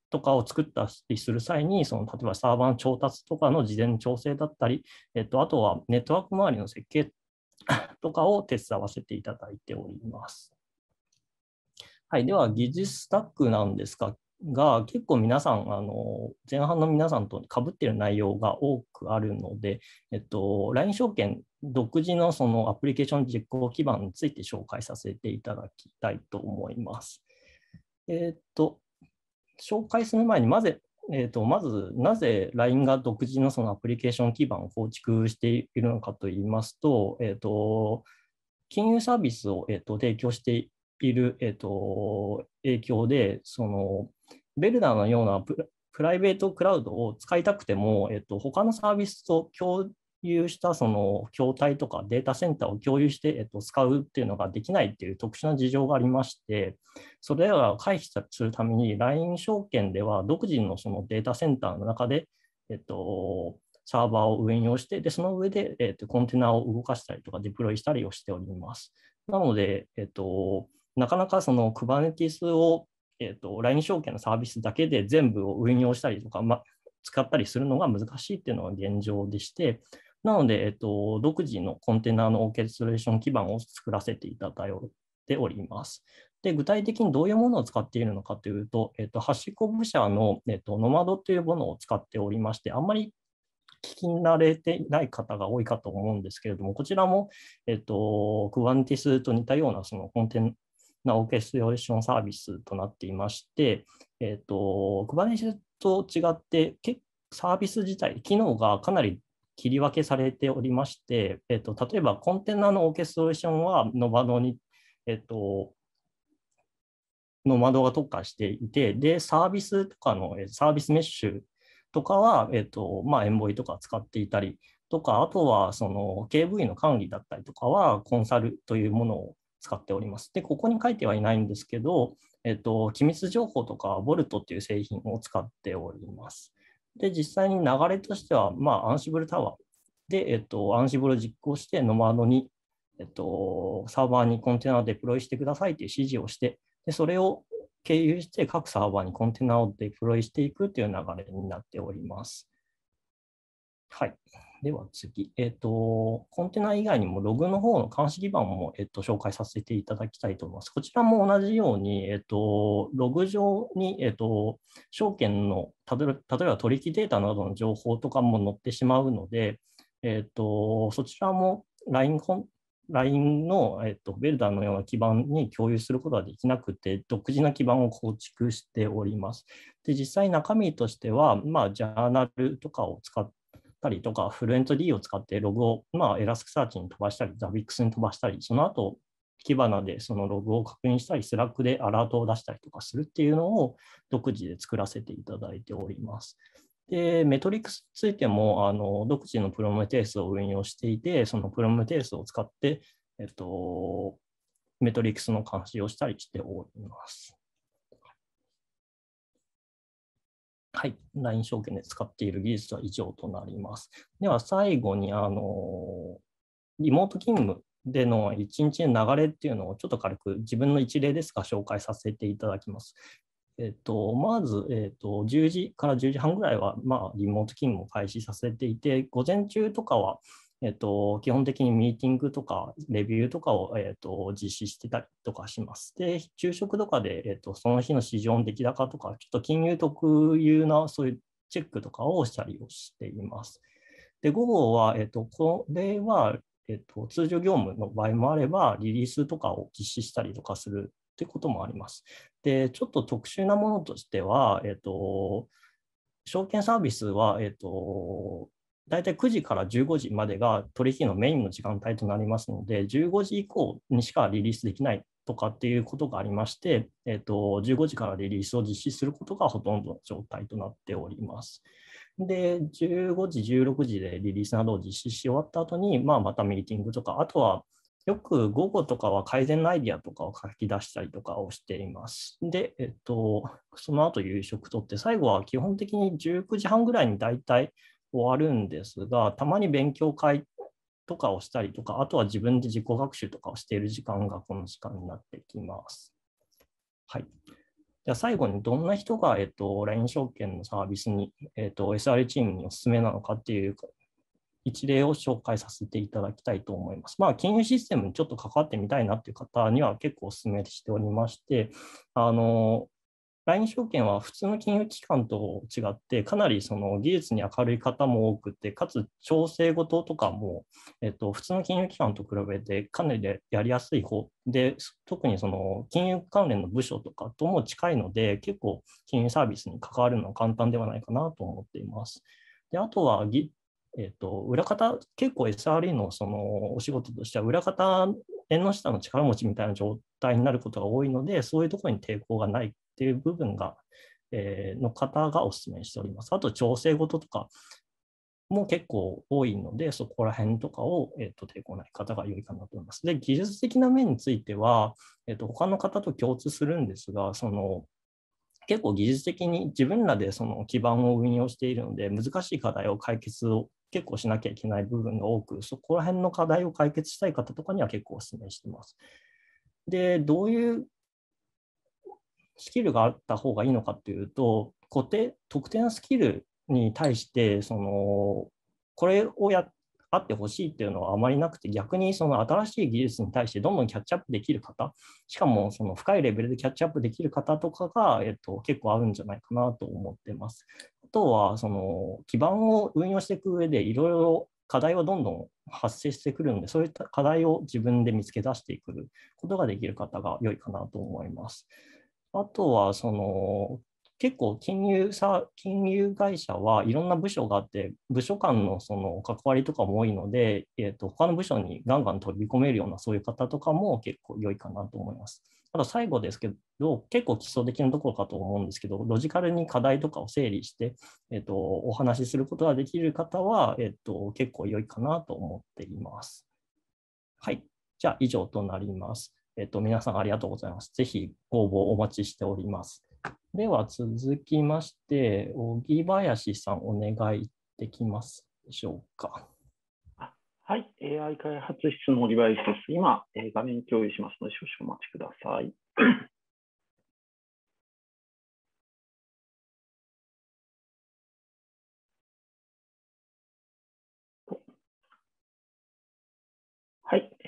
とかを作ったりする際に、その例えばサーバーの調達とかの事前調整だったり、えっと、あとはネットワーク周りの設計とかを手伝わせていただいております。はい、では、技術スタックなんですが、が結構皆さん、あの前半の皆さんとかぶってる内容が多くあるので、えっと、LINE 証券独自のそのアプリケーション実行基盤について紹介させていただきたいと思います。えっと、紹介する前に、まず、えーと、まず、なぜ LINE が独自のそのアプリケーション基盤を構築しているのかといいますと、えーと、金融サービスを、えーと提供している、えーと、影響で、そのベルダーのようなプライベートクラウドを使いたくても、えーと、他のサービスと共有したその筐体とかデータセンターを共有して、えーと、使うっていうのができないっていう特殊な事情がありまして、それらを回避するために LINE 証券では独自のそのデータセンターの中で、えっ、ー、と、サーバーを運用して、でその上で、えーと、コンテナを動かしたりとか、デプロイしたりをしております。なので、えーとなかなかその Kubernetes を、えーと、LINE 証券のサービスだけで全部を運用したりとか、ま、使ったりするのが難しいっていうのが現状でして、なので、えっ、ー、と、独自のコンテナのオーケストレーション基盤を作らせていただいております。で具体的にどういうものを使っているのかというと、えっ、ー、と、ハシコブ社の、えっ、ー、と、ノマドというものを使っておりまして、あんまり聞き慣れてない方が多いかと思うんですけれども、こちらも、えっと、Kubernetes と似たようなそのコンテなオーケストレーションサービスとなっていまして、えっ、ー、と、Kubernetes と違って、サービス自体、機能がかなり切り分けされておりまして、えっ、ー、と、例えばコンテナのオーケストレーションは、ノバドに、えっ、ー、と、ノマドが特化していて、で、サービスとかの、サービスメッシュとかは、えっ、と、まあ、エンボイとか使っていたりとか、あとは、その、KV の管理だったりとかは、コンサルというものを使っております。で、ここに書いてはいないんですけど、えっと、機密情報とか、ボルトっていう製品を使っております。で、実際に流れとしては、まあ、アンシブルタワーで、えっと、アンシブルを実行して、ノマドに、えっと、サーバーにコンテナをデプロイしてくださいという指示をして、でそれを経由して各サーバーにコンテナをデプロイしていくという流れになっております。はい。では次、えっ、ー、と、コンテナ以外にもログの方の監視基盤も、えっ、ー、と、紹介させていただきたいと思います。こちらも同じように、えっ、ー、と、ログ上に、えっと、証券の例えば取引データなどの情報とかも載ってしまうので、えっと、そちらも LINE ン LINE の、えっと、ベルダーのような基盤に共有することはできなくて、独自な基盤を構築しております。で、実際中身としては、まあ、ジャーナルとかを使って、たりとか、フルエント D を使ってログを、まあ、エラスクサーチに飛ばしたり、ザビックスに飛ばしたり、その後、き花でそのログを確認したり、スラックでアラートを出したりとかするっていうのを独自で作らせていただいております。で、メトリックスについても、あの独自のプロメテウスを運用していて、そのプロメテウスを使って、えっと、メトリックスの監視をしたりしております。はい、LINE 証券で使っている技術は以上となります。では最後に、あのリモート勤務での一日の流れっていうのをちょっと軽く自分の一例ですが紹介させていただきます。えと、まず、えと、10時から10時半ぐらいは、まあ、リモート勤務を開始させていて、午前中とかは、えっと、基本的にミーティングとかレビューとかを、えっと、実施してたりとかします。で、昼食とかで、えっと、その日の市場の出来高とか、ちょっと金融特有なそういうチェックとかをしたりをしています。で、午後は、えっと、これは、えっと、通常業務の場合もあれば、リリースとかを実施したりとかするってこともあります。で、ちょっと特殊なものとしては、えっと、証券サービスは、えっと、大体9時から15時までが取引のメインの時間帯となりますので、15時以降にしかリリースできないとかっていうことがありまして、えーと、15時からリリースを実施することがほとんどの状態となっております。で、15時、16時でリリースなどを実施し終わった後に、まあ、またミーティングとか、あとはよく午後とかは改善のアイディアとかを書き出したりとかをしています。で、えっと、その後夕食とって、最後は基本的に19時半ぐらいに大体終わるんですが、たまに勉強会とかをしたりとか、あとは自分で自己学習とかをしている時間がこの時間になってきます。はい。じゃ最後にどんな人が、えっと、LINE 証券のサービスに、えっと、SR チームにおすすめなのかっていう一例を紹介させていただきたいと思います。まあ、金融システムにちょっと関わってみたいなっていう方には結構お勧めしておりまして、あの LINE 証券は普通の金融機関と違って、かなりその技術に明るい方も多くて、かつ調整事とかも、えっと、普通の金融機関と比べてかなりでやりやすい方で、特にその金融関連の部署とかとも近いので、結構金融サービスに関わるのは簡単ではないかなと思っています。であとはえと裏方、結構 SRE のそのお仕事としては、裏方、縁の下の力持ちみたいな状態になることが多いので、そういうところに抵抗がないっていう部分が、えー、の方がお勧めしております。あと、調整事とかも結構多いので、そこら辺とかを、えーと、抵抗ない方が良いかなと思います。で、技術的な面については、えーと、と他の方と共通するんですが、その結構技術的に自分らでその基盤を運用しているので、難しい課題を解決を結構しなきゃいけない部分が多く、そこら辺の課題を解決したい方とかには結構お勧めしてます。で、どういうスキルがあった方がいいのかっていうと、固定、特定のスキルに対して、その、これをやあってほしいっていうのはあまりなくて、逆にその新しい技術に対してどんどんキャッチアップできる方、しかもその深いレベルでキャッチアップできる方とかが、えっと、結構あるんじゃないかなと思ってます。あとは、その基盤を運用していく上で、いろいろ課題はどんどん発生してくるので、そういった課題を自分で見つけ出してくることができる方が良いかなと思います。あとは、その、結構金融さ、金融会社はいろんな部署があって、部署間のその関わりとかも多いので、えーと、他の部署にガンガン取り込めるようなそういう方とかも結構良いかなと思います。ただ最後ですけど、結構基礎的なところかと思うんですけど、ロジカルに課題とかを整理して、えっと、お話しすることができる方は、えっと、と結構良いかなと思っています。はい。じゃあ以上となります。えっと、皆さんありがとうございます。ぜひご応募お待ちしております。では続きまして、荻林さんお願いできますでしょうか。はい、AI 開発室の荻林です。今、え画面共有しますので少々お待ちください。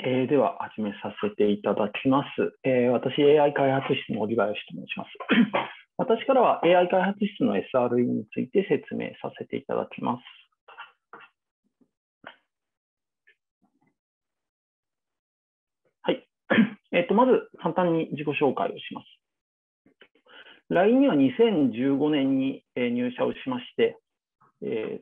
えー、では始めさせていただきます。えー、私、AI 開発室の堀林と申します。私からは AI 開発室の SRE について説明させていただきます。はい。えっ、ー、と、まず簡単に自己紹介をします。LINE には2015年に入社をしまして、えー、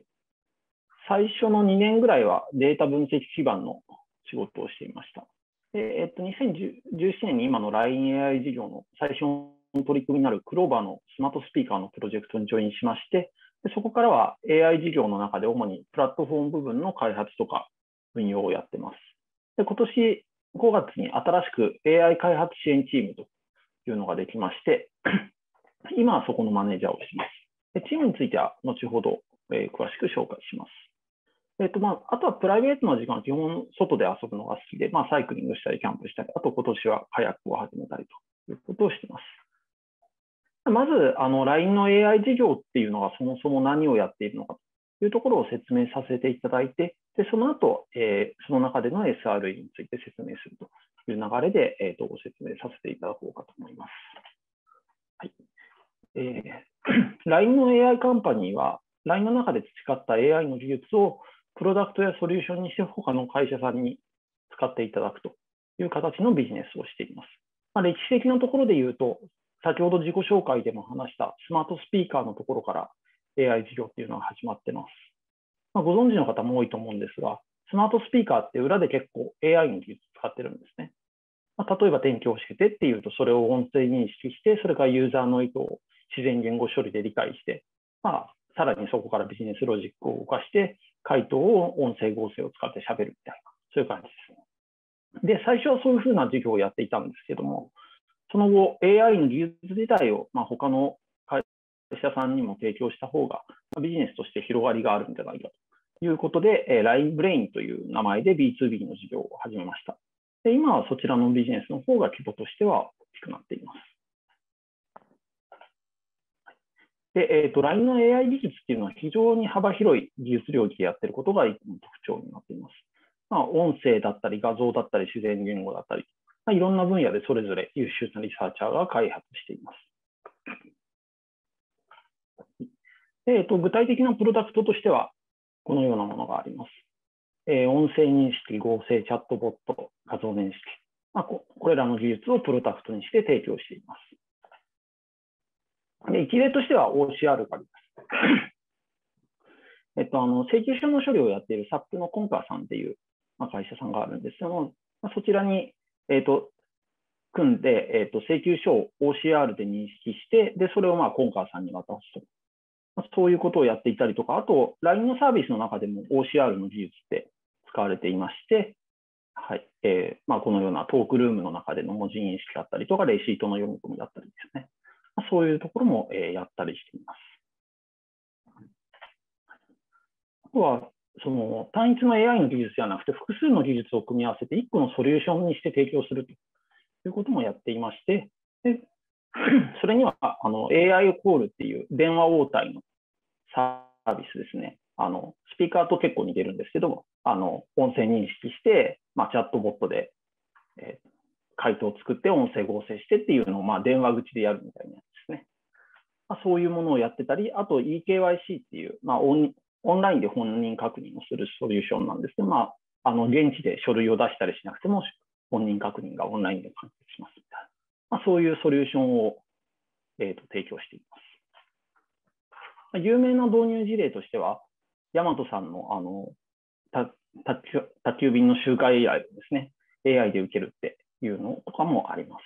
最初の2年ぐらいはデータ分析基盤の仕事をしていました。でえっと、2017年に今の LINEAI 事業の最初の取り組みになるクローバーのスマートスピーカーのプロジェクトにジョインしまして、でそこからは AI 事業の中で主にプラットフォーム部分の開発とか運用をやってます。で今年5月に新しく AI 開発支援チームというのができまして、今はそこのマネージャーをします。でチームについては後ほど、えー、詳しく紹介します。えっとまあ、あとはプライベートの時間は基本外で遊ぶのが好きで、まあ、サイクリングしたり、キャンプしたり、あと今年はカヤックを始めたりということをしてます。まず、あの、LINE の AI 事業っていうのがそもそも何をやっているのかというところを説明させていただいて、で、その後、えー、その中での SRE について説明するという流れで、えっ、ー、と、ご説明させていただこうかと思います。はい。えー、LINE の AI カンパニーは、LINE の中で培った AI の技術をプロダクトやソリューションにして他の会社さんに使っていただくという形のビジネスをしています。まあ、歴史的なところで言うと、先ほど自己紹介でも話したスマートスピーカーのところから AI 事業っていうのが始まってます。まあ、ご存知の方も多いと思うんですが、スマートスピーカーって裏で結構 AI の技術使ってるんですね。まあ、例えば天気を教えてっていうと、それを音声認識して、それからユーザーの意図を自然言語処理で理解して、まあ、さらにそこからビジネスロジックを動かして、回答を音声合成を使って喋るみたいな、そういう感じですね。で、最初はそういうふうな授業をやっていたんですけども、その後、AI の技術自体を、まあ、他の会社さんにも提供した方が、ビジネスとして広がりがあるんじゃないかということで、え LINE ブレインという名前で B2B の事業を始めました。で今はそちらのビジネスの方が規模としては大きくなっています。で、えっ、ー、と、LINE の AI 技術っていうのは非常に幅広い技術領域でやってることが一個の特徴になっています。まあ、音声だったり、画像だったり、自然言語だったり、まあ、いろんな分野でそれぞれ優秀なリサーチャーが開発しています。えっ、ー、と、具体的なプロダクトとしては、このようなものがあります。えー、音声認識、合成、チャットボット、画像認識、まあこ。これらの技術をプロダクトにして提供しています。で一例としては OCR があります。えっと、あの請求書の処理をやっている SAP のコンカーさんっていう、まあ、会社さんがあるんですけども、まあ、そちらに、えっと、組んで、えっと、請求書を OCR で認識して、でそれをまあコンカーさんに渡すと。まあ、そういうことをやっていたりとか、あと LINE のサービスの中でも OCR の技術って使われていまして、はいえーまあ、このようなトークルームの中での文字認識だったりとか、レシートの読み込みだったりですね。そういうところも、えやったりしています。あとは、その単一の AI の技術ではなくて、複数の技術を組み合わせて1個のソリューションにして提供するということもやっていまして、で それにはあの AI コールっていう電話応対のサービスですね。あのスピーカーと結構似てるんですけど、あの音声認識して、まあ、チャットボットで、えー、回答を作って音声合成してっていうのを、まあ、電話口でやるみたいなやつですね。まあ、そういうものをやってたり、あと EKYC っていう、まあオン、オンラインで本人確認をするソリューションなんですけど、まあ、あの現地で書類を出したりしなくても本人確認がオンラインで完結しますみたいな、まあ、そういうソリューションを、えーと、提供しています。まあ、有名な導入事例としては、大和さんのあの宅急便の集会 AI をですね、AI で受けるっていうのとかもあります。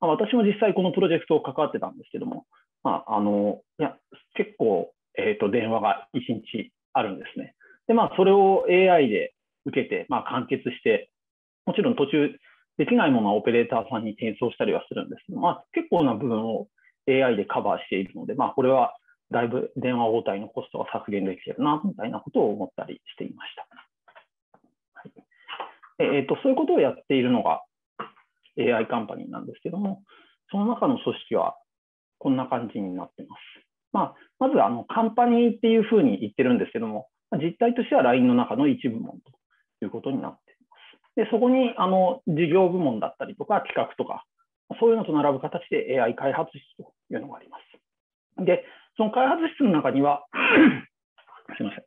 ま私も実際このプロジェクトを関わってたんですけども、まあ、あのいや結構、えーと、電話が1日あるんですね。でまあ、それを AI で受けて、まあ、完結して、もちろん途中できないものはオペレーターさんに転送したりはするんですけど、まあ、結構な部分を AI でカバーしているので、まあ、これはだいぶ電話応対のコストが削減できてるなみたいなことを思ったりしていました。はいえーとそういうことをやっているのが AI カンパニーなんですけども、その中の組織はこんな感じになってます。まあ、まずあのカンパニーっていうふうに言ってるんですけども、実態としては LINE の中の一部門ということになっています。でそこにあの事業部門だったりとか企画とか、そういうのと並ぶ形で AI 開発室というのがあります。で、その開発室の中には すみません、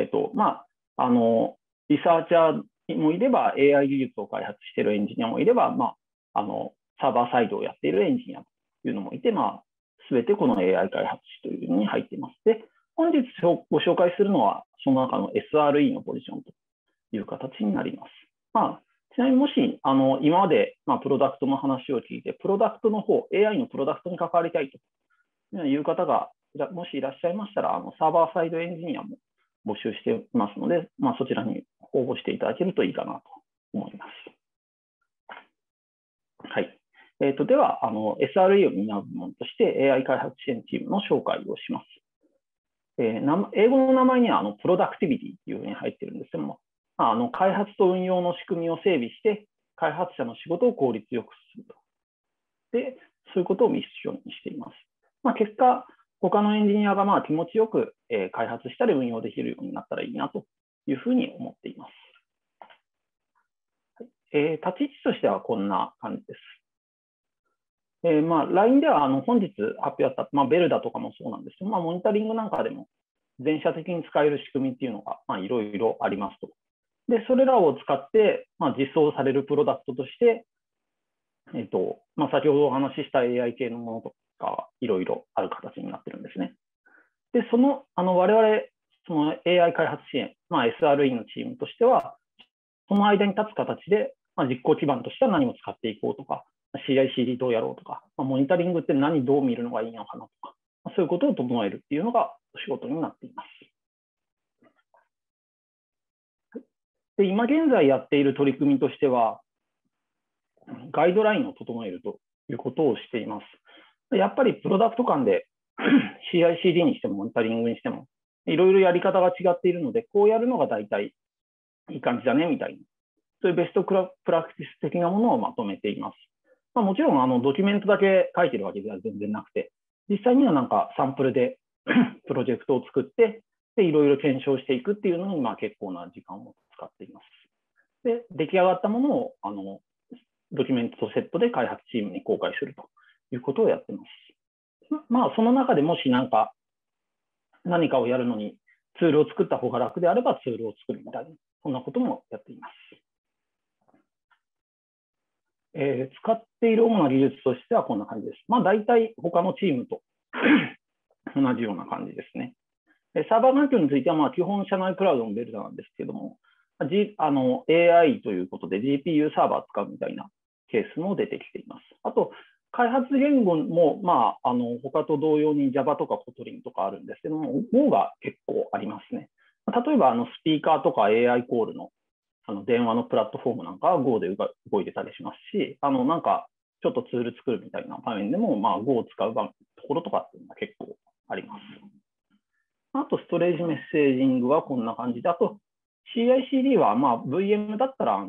えっ、ー、と、まあ、あの、リサーチャーもいれば、AI 技術を開発しているエンジニアもいれば、まあ、あの、サーバーサイドをやっているエンジニアというのもいて、まあ、すべてこの AI 開発というのに入っています。で、本日ご紹介するのは、その中の SRE のポジションという形になります。まあ、ちなみにもし、あの、今まで、まあ、プロダクトの話を聞いて、プロダクトの方、AI のプロダクトに関わりたいという方が、もしいらっしゃいましたら、あの、サーバーサイドエンジニアも募集してますので、まあ、そちらに応募していただけるといいかなと思います。はい。えーと、ではあの、SRE を担う部門として AI 開発支援チームの紹介をします。えー、英語の名前にはあのプロダクティビティというふうに入ってるんですけども、まあ、あの開発と運用の仕組みを整備して、開発者の仕事を効率よくすると。で、そういうことをミッションにしています。まあ、結果、他のエンジニアがまあ気持ちよく、え開発したり運用できるようになったらいいなというふうに思っています。えー、立ち位置としてはこんな感じです。えー、まあ、LINE ではあの本日発表あった、まあ、ベルダとかもそうなんですけど、まあ、モニタリングなんかでも全社的に使える仕組みっていうのがいろいろありますと。で、それらを使って、まあ、実装されるプロダクトとして、えーとまあ、先ほどお話しした AI 系のものとかいろいろある形になってるんですね。で、そのあの我々その AI 開発支援、まあ、SRE のチームとしては、その間に立つ形でまあ、実行基盤としては何を使っていこうとか、CICD どうやろうとか、まあ、モニタリングって何どう見るのがいいのかなとか、まあ、そういうことを整えるっていうのがお仕事になっています。で今現在やっている取り組みとしては、ガイドラインを整えるということをしています。やっぱりプロダクト間で CICD にしてもモニタリングにしても、いろいろやり方が違っているので、こうやるのが大体いい感じだねみたいなそういうベストプラクティス的なものをまとめています。まあ、もちろんあのドキュメントだけ書いてるわけでは全然なくて、実際にはなんかサンプルで プロジェクトを作って、でいろいろ検証していくっていうのにまあ結構な時間を使っています。で、出来上がったものをあのドキュメントとセットで開発チームに公開するということをやってます。まあ、その中でもし何か何かをやるのにツールを作った方が楽であればツールを作るみたいな、そんなこともやっています。えー、使っている主な技術としてはこんな感じです。まあ、大体他のチームと 同じような感じですね。サーバー環境については、まあ、基本社内クラウドのベルタなんですけども、G、あの AI ということで GPU サーバー使うみたいなケースも出てきています。あと、開発言語も、まあ、あの他と同様に Java とか Kotlin とかあるんですけども、Go が結構ありますね。例えばあのスピーカーとか AI コールのあの電話のプラットフォームなんかは Go で動いてたりしますし、あのなんかちょっとツール作るみたいな場面でも、まあ、Go を使う場ところとかっていうのは結構あります。あと、ストレージメッセージングはこんな感じで、あと、CICD はまあ VM だったら Ansible、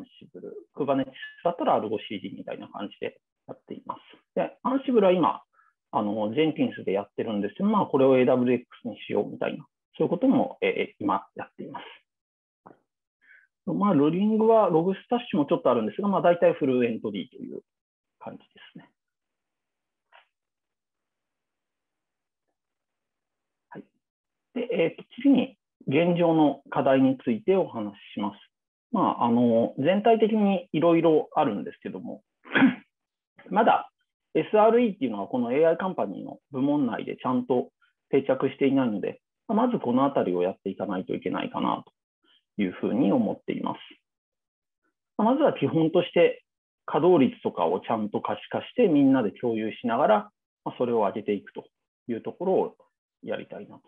Kubernetes だったら Argo CD みたいな感じでやっています。で、Ansible は今、あの j e ン k でやってるんですけど、まあ、これを AWX にしようみたいな、そういうことも、えー、今やっています。まあ、ルリングはログスタッシュもちょっとあるんですが、まあ、大体フルエントリーという感じですね。はい、で、えー、と次に現状の課題についてお話しします。まあ、あの全体的にいろいろあるんですけども、まだ SRE っていうのはこの AI カンパニーの部門内でちゃんと定着していないので、まずこのあたりをやっていかないといけないかなというふうに思っています。まずは基本として稼働率とかをちゃんと可視化してみんなで共有しながらそれを上げていくというところをやりたいなと。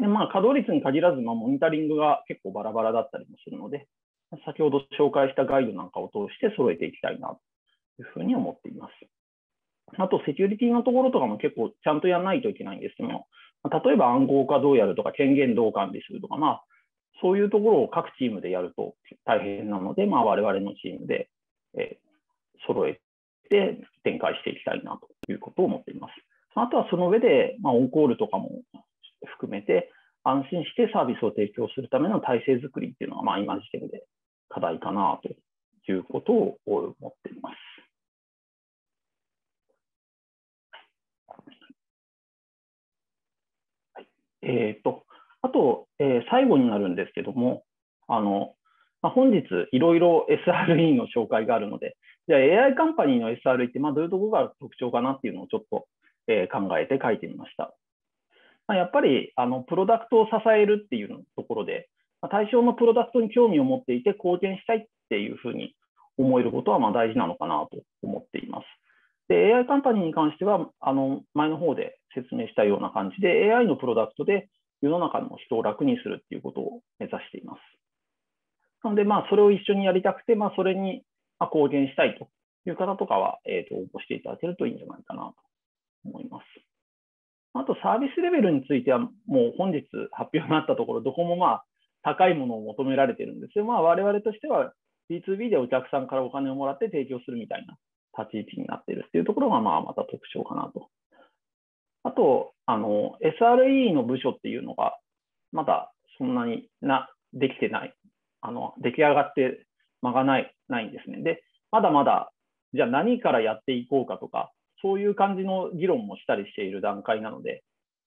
でまあ、稼働率に限らず、まあ、モニタリングが結構バラバラだったりもするので、先ほど紹介したガイドなんかを通して揃えていきたいなというふうに思っています。あと、セキュリティのところとかも結構ちゃんとやらないといけないんですけども、例えば暗号化どうやるとか、権限どう管理するとか、まあ、そういうところを各チームでやると大変なので、まあ、我々のチームで、えー、揃えて展開していきたいなということを思っています。あとはその上で、まあ、オンコールとかも含めて、安心してサービスを提供するための体制作りっていうのは、まあ、今時点で課題かなということを思っています。はい、えっ、ー、と、あと、えー、最後になるんですけども、あのまあ、本日いろいろ SRE の紹介があるので、じゃあ AI カンパニーの SRE ってまあどういうところが特徴かなっていうのをちょっと、えー、考えて書いてみました。まあ、やっぱりあのプロダクトを支えるっていうところで、まあ、対象のプロダクトに興味を持っていて貢献したいっていうふうに思えることはまあ大事なのかなと思っています。で AI カンパニーに関してはあの前の方で説明したような感じで AI のプロダクトで世の中の人を楽にするっていうことを目指しています。なので、まあ、それを一緒にやりたくて、まあ、それに貢献したいという方とかは、えー、と応募していただけるといいんじゃないかなと思います。あと、サービスレベルについては、もう本日発表にあったところ、どこもまあ、高いものを求められてるんですよ。まあ、我々としては、B2B でお客さんからお金をもらって提供するみたいな立ち位置になっているっていうところが、まあ、また特徴かなとあと、あの、SRE の部署っていうのが、まだそんなにな、できてない。あの、出来上がって間がない、ないんですね。で、まだまだ、じゃあ何からやっていこうかとか、そういう感じの議論もしたりしている段階なので、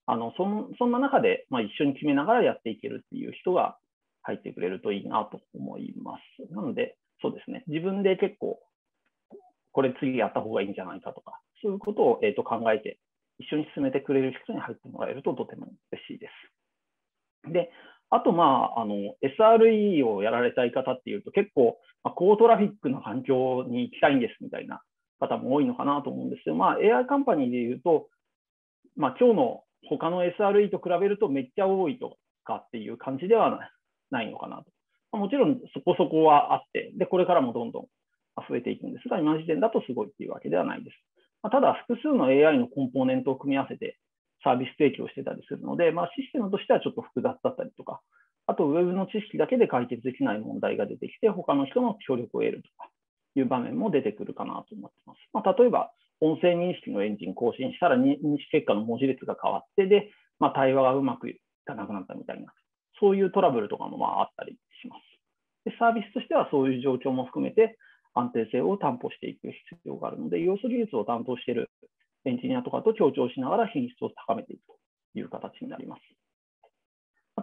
あのそんそんな中で、まあ、一緒に決めながらやっていけるっていう人が入ってくれるといいなと思います。なので、そうですね、自分で結構、これ次やった方がいいんじゃないかとか、そういうことを、えーと考えて一緒に進めてくれる人に入ってもらえるととても嬉しいです。で、あと、まあ、あの、SRE をやられたい方っていうと、結構、ま高トラフィックの環境に行きたいんですみたいな方も多いのかなと思うんですけど、まあ、AI カンパニーでいうと、まあ、今日の他の SRE と比べるとめっちゃ多いとかっていう感じではないのかなと。まあ、もちろんそこそこはあって、で、これからもどんどん増えていくんですが、今の時点だとすごいっていうわけではないです。まただ複数の AI のコンポーネントを組み合わせてサービス提供してたりするので、まあ、システムとしてはちょっと複雑だったりとか、あと Web の知識だけで解決できない問題が出てきて、他の人の協力を得るとかいう場面も出てくるかなと思ってます。まあ、例えば、音声認識のエンジン更新したら認識結果の文字列が変わってで、まあ、対話がうまくいかなくなったみたいな、そういうトラブルとかもまああったりします。でサービスとしてはそういう状況も含めて、安定性を担保していく必要があるので、要素技術を担当しているエンジニアとかと協調しながら品質を高めていくという形になります。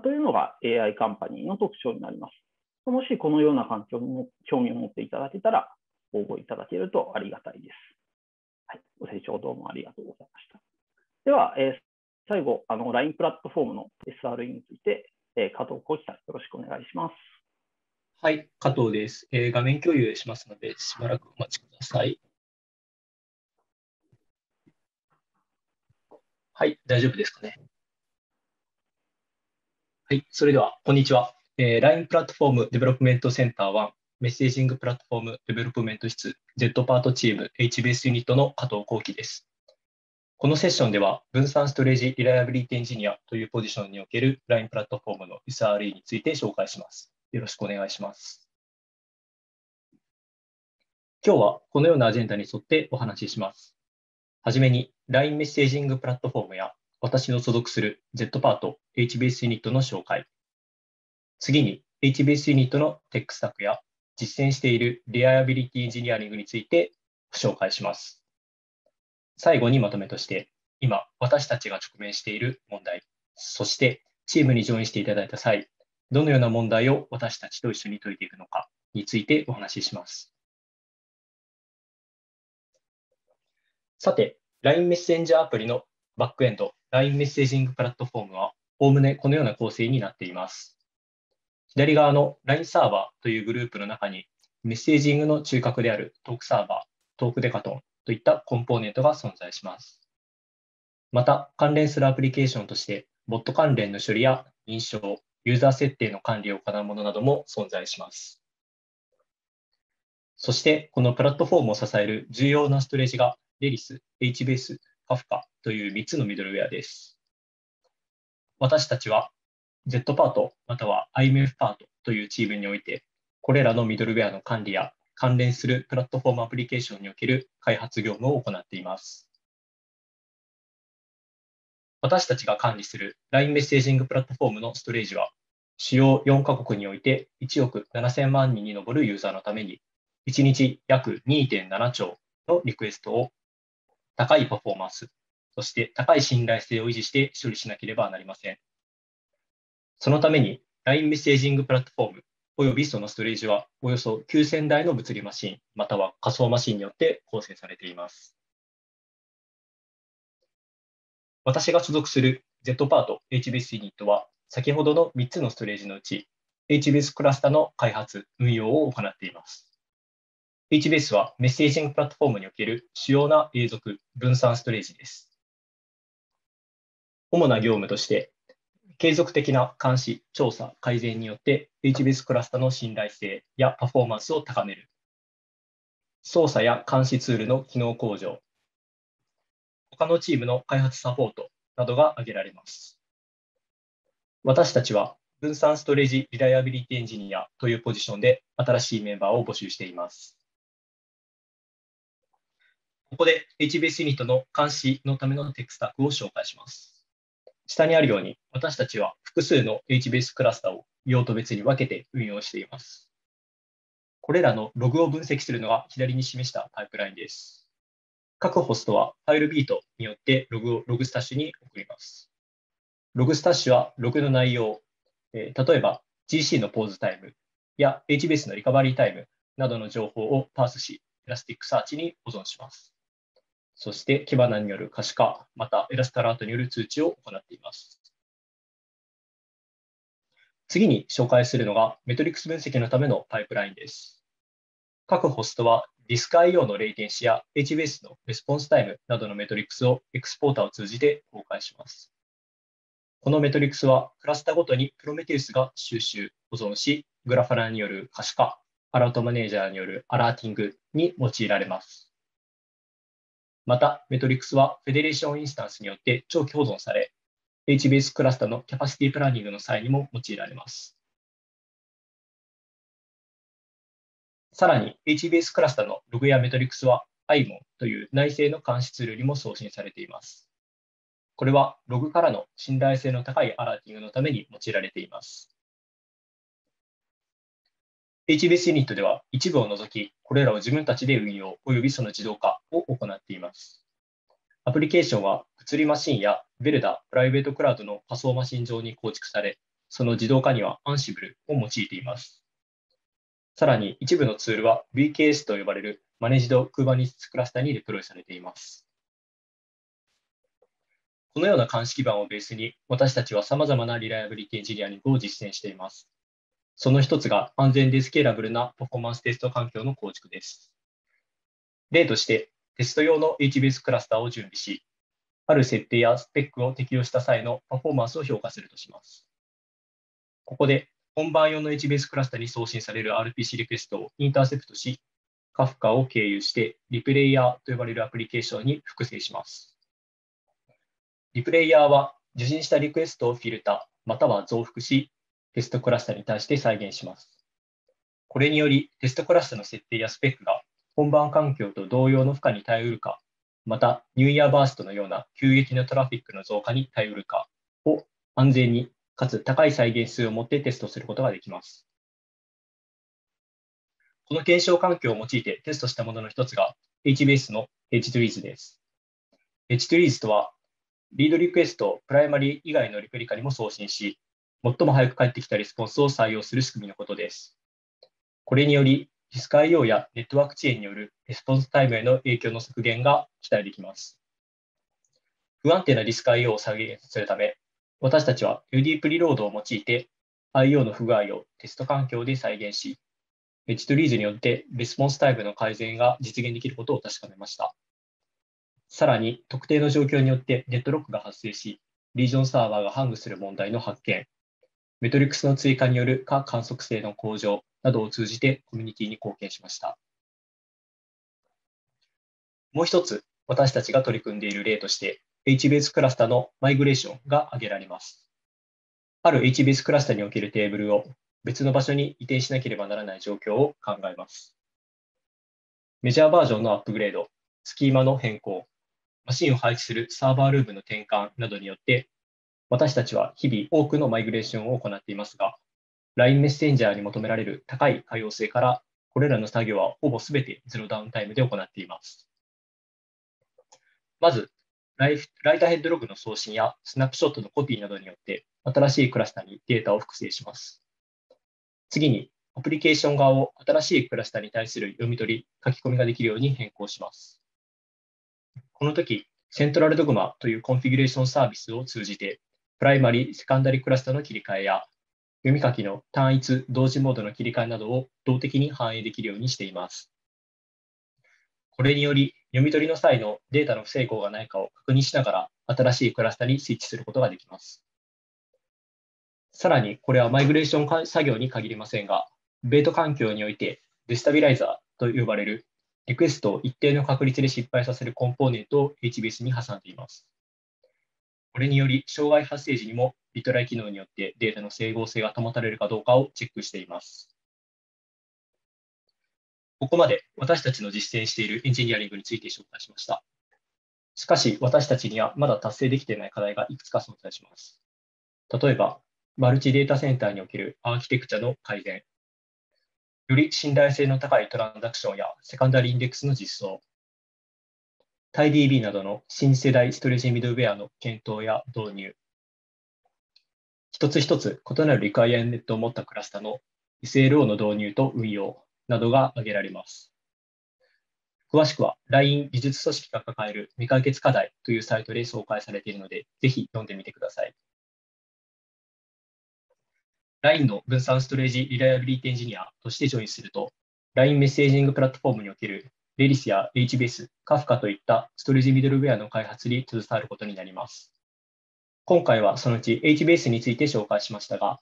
というのが AI カンパニーの特徴になります。もしこのような環境に興味を持っていただけたら、応募いただけるとありがたいです。はい、ご清聴どうもありがとうございました。では、えー、最後、あの LINE プラットフォームの SRE について、えー、加藤浩樹さん、よろしくお願いします。はい、加藤です、えー、画面共有しますので、しばらくお待ちください。はい、大丈夫ですかね。はい、それでは、こんにちは。えー、LINE プラットフォームデベロップメントセンター1、メッセージングプラットフォームデベロップメント室、Z パートチーム HBS ユニットの加藤幸喜です。このセッションでは、分散ストレージリライアビリティエンジニアというポジションにおける LINE プラットフォームの SRE について紹介します。よろしくお願いします。今日はこのようなアジェンダに沿ってお話しします。はじめに LINE メッセージングプラットフォームや私の所属する Z パート HBS ユニットの紹介。次に HBS ユニットのテックスタックや実践しているリアアビリティエンジニアリングについてご紹介します。最後にまとめとして、今私たちが直面している問題、そしてチームにジョインしていただいた際、どのような問題を私たちと一緒に解いていくのかについてお話しします。さて、LINE メッセンジャーアプリのバックエンド、LINE メッセージングプラットフォームは、おおむねこのような構成になっています。左側の LINE サーバーというグループの中に、メッセージングの中核であるトークサーバー、トークデカトンといったコンポーネントが存在します。また、関連するアプリケーションとして、ボット関連の処理や認証、ユーザー設定の管理を行うものなども存在します。そして、このプラットフォームを支える重要なストレージがレリス、HBase、Kafka という3つのミドルウェアです。私たちは Z パートまたは IMF パートというチームにおいて、これらのミドルウェアの管理や関連するプラットフォームアプリケーションにおける開発業務を行っています。私たちが管理する LINE メッセージングプラットフォームのストレージは、主要4カ国において1億7000万人に上るユーザーのために、1日約2.7兆のリクエストを高いパフォーマンス、そして高い信頼性を維持して処理しなければなりません。そのために LINE メッセージングプラットフォームおよびそのストレージはおよそ9000台の物理マシンまたは仮想マシンによって構成されています。私が所属する Z パート HBS ユニットは、先ほどの3つのストレージのうち、HBS クラスタの開発、運用を行っています。HBS はメッセージングプラットフォームにおける主要な永続、分散ストレージです。主な業務として、継続的な監視、調査、改善によって HBS クラスタの信頼性やパフォーマンスを高める。操作や監視ツールの機能向上、他のチームの開発サポートなどが挙げられます。私たちは分散ストレージリライアビリティエンジニアというポジションで新しいメンバーを募集しています。ここで HBS ユニットの監視のためのテクスタックを紹介します。下にあるように、私たちは複数の HBS クラスターを用途別に分けて運用しています。これらのログを分析するのが左に示したパイプラインです。各ホストはファイルビートによってログをログスタッシュに送ります。ログスタッシュはログの内容、えー、例えば GC のポーズタイムや HBS のリカバリータイムなどの情報をパースし、エラスティックサーチに保存します。そしてキバナによる可視化、またエラスタラートによる通知を行っています。次に紹介するのがメトリックス分析のためのパイプラインです。各ホストはディスク IO のレイテンシや HBase のレスポンスタイムなどのメトリックスをエクスポーターを通じて公開します。このメトリックスはクラスターごとにプロメテウスが収集、保存し、グラファラによる可視化、アラートマネージャーによるアラーティングに用いられます。また、メトリックスはフェデレーションインスタンスによって長期保存され、HBase クラスターのキャパシティプランニングの際にも用いられます。さらに HBS クラスタのログやメトリクスは IMON という内製の監視ツールにも送信されています。これはログからの信頼性の高いアラーティングのために用いられています。HBS ユニットでは一部を除き、これらを自分たちで運用及びその自動化を行っています。アプリケーションは物理マシンやベルダプライベートクラウドの仮想マシン上に構築され、その自動化には Ansible を用いています。さらに一部のツールは VKS と呼ばれるマネジド Kubernetes クラスターにデプロイされています。このような鑑識版をベースに私たちは様々なリライアビリティエンジニアリングを実践しています。その一つが安全でスケーラブルなパフォーマンステスト環境の構築です。例としてテスト用の HBS クラスターを準備し、ある設定やスペックを適用した際のパフォーマンスを評価するとします。ここで本番用の h b s クラスタに送信される RPC リクエストをインターセプトし、Kafka を経由して、リプレイヤーと呼ばれるアプリケーションに複製します。リプレイヤーは受信したリクエストをフィルター、または増幅し、テストクラスターに対して再現します。これにより、テストクラスタの設定やスペックが本番環境と同様の負荷に耐えうるか、また、ニューイヤーバーストのような急激なトラフィックの増加に耐えうるかを安全にかつ高い再現数をもってテストすることができます。この検証環境を用いてテストしたものの一つが HBase の HTrees です。HTrees とは、リードリクエストをプライマリー以外のリプリカにも送信し、最も早く返ってきたレスポンスを採用する仕組みのことです。これにより、ディスク IO やネットワーク遅延によるレスポンスタイムへの影響の削減が期待できます。不安定なディスク IO を再現するため、私たちは UD プリロードを用いて IO の不具合をテスト環境で再現し、エチトリーズによってレスポンスタイムの改善が実現できることを確かめました。さらに、特定の状況によってネットロックが発生し、リージョンサーバーがハングする問題の発見、メトリックスの追加による可観測性の向上などを通じてコミュニティに貢献しました。もう一つ、私たちが取り組んでいる例として、h b s クラスタのマイグレーションが挙げられます。ある HBase クラスタにおけるテーブルを別の場所に移転しなければならない状況を考えます。メジャーバージョンのアップグレード、スキーマの変更、マシンを配置するサーバールームの転換などによって、私たちは日々多くのマイグレーションを行っていますが、LINE メッセンジャーに求められる高い可用性から、これらの作業はほぼすべてゼロダウンタイムで行っています。まず、ライフライターヘッドログの送信やスナップショットのコピーなどによって新しいクラスタにデータを複製します。次に、アプリケーション側を新しいクラスタに対する読み取り、書き込みができるように変更します。この時、セントラルドグマというコンフィギュレーションサービスを通じて、プライマリ、ー・セカンダリクラスタの切り替えや、読み書きの単一、同時モードの切り替えなどを動的に反映できるようにしています。これにより、読み取りの際のデータの不整合がないかを確認しながら、新しいクラスタにスイッチすることができます。さらに、これはマイグレーション作業に限りませんが、ベート環境において、デスタビライザーと呼ばれる、リクエストを一定の確率で失敗させるコンポーネントを HBS に挟んでいます。これにより、障害発生時にも、リトライ機能によってデータの整合性が保たれるかどうかをチェックしています。ここまで私たちの実践しているエンジニアリングについて紹介しました。しかし、私たちにはまだ達成できていない課題がいくつか存在します。例えば、マルチデータセンターにおけるアーキテクチャの改善、より信頼性の高いトランザクションやセカンダリインデックスの実装、TiDB などの新世代ストレージミドウェアの検討や導入、一つ一つ異なるリクライアメントを持ったクラスターの SLO の導入と運用、などが挙げられます。詳しくは LINE 技術組織が抱える未解決課題というサイトで紹介されているので、ぜひ読んでみてください。LINE の分散ストレージリライアビリティエンジニアとしてジョインすると、LINE メッセージングプラットフォームにおけるレリスや HBS、Kafka といったストレージミドルウェアの開発に携わることになります。今回はそのうち HBS について紹介しましたが、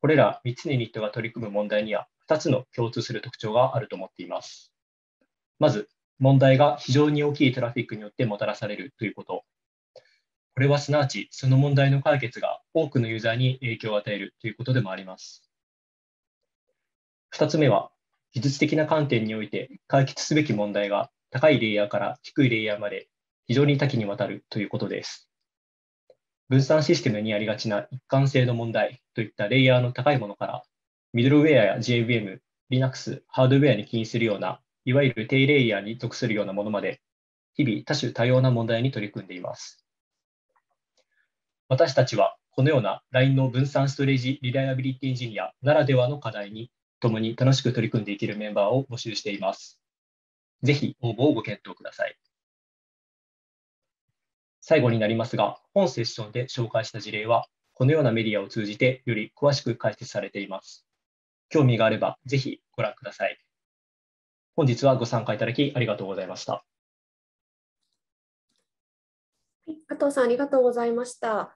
これら3つのユニットが取り組む問題には2つの共通する特徴があると思っています。まず、問題が非常に大きいトラフィックによってもたらされるということ。これはすなわち、その問題の解決が多くのユーザーに影響を与えるということでもあります。2つ目は、技術的な観点において解決すべき問題が高いレイヤーから低いレイヤーまで非常に多岐にわたるということです。分散システムにありがちな一貫性の問題といったレイヤーの高いものから、ミドルウェアや JVM、Linux、ハードウェアに起因するような、いわゆる低レイヤーに属するようなものまで、日々多種多様な問題に取り組んでいます。私たちはこのような LINE の分散ストレージリライアビリティエンジニアならではの課題に共に楽しく取り組んでいけるメンバーを募集しています。ぜひ応募をご検討ください。最後になりますが、本セッションで紹介した事例は、このようなメディアを通じてより詳しく解説されています。興味があれば、ぜひご覧ください。本日はご参加いただきありがとうございました。加藤さん、ありがとうございました。は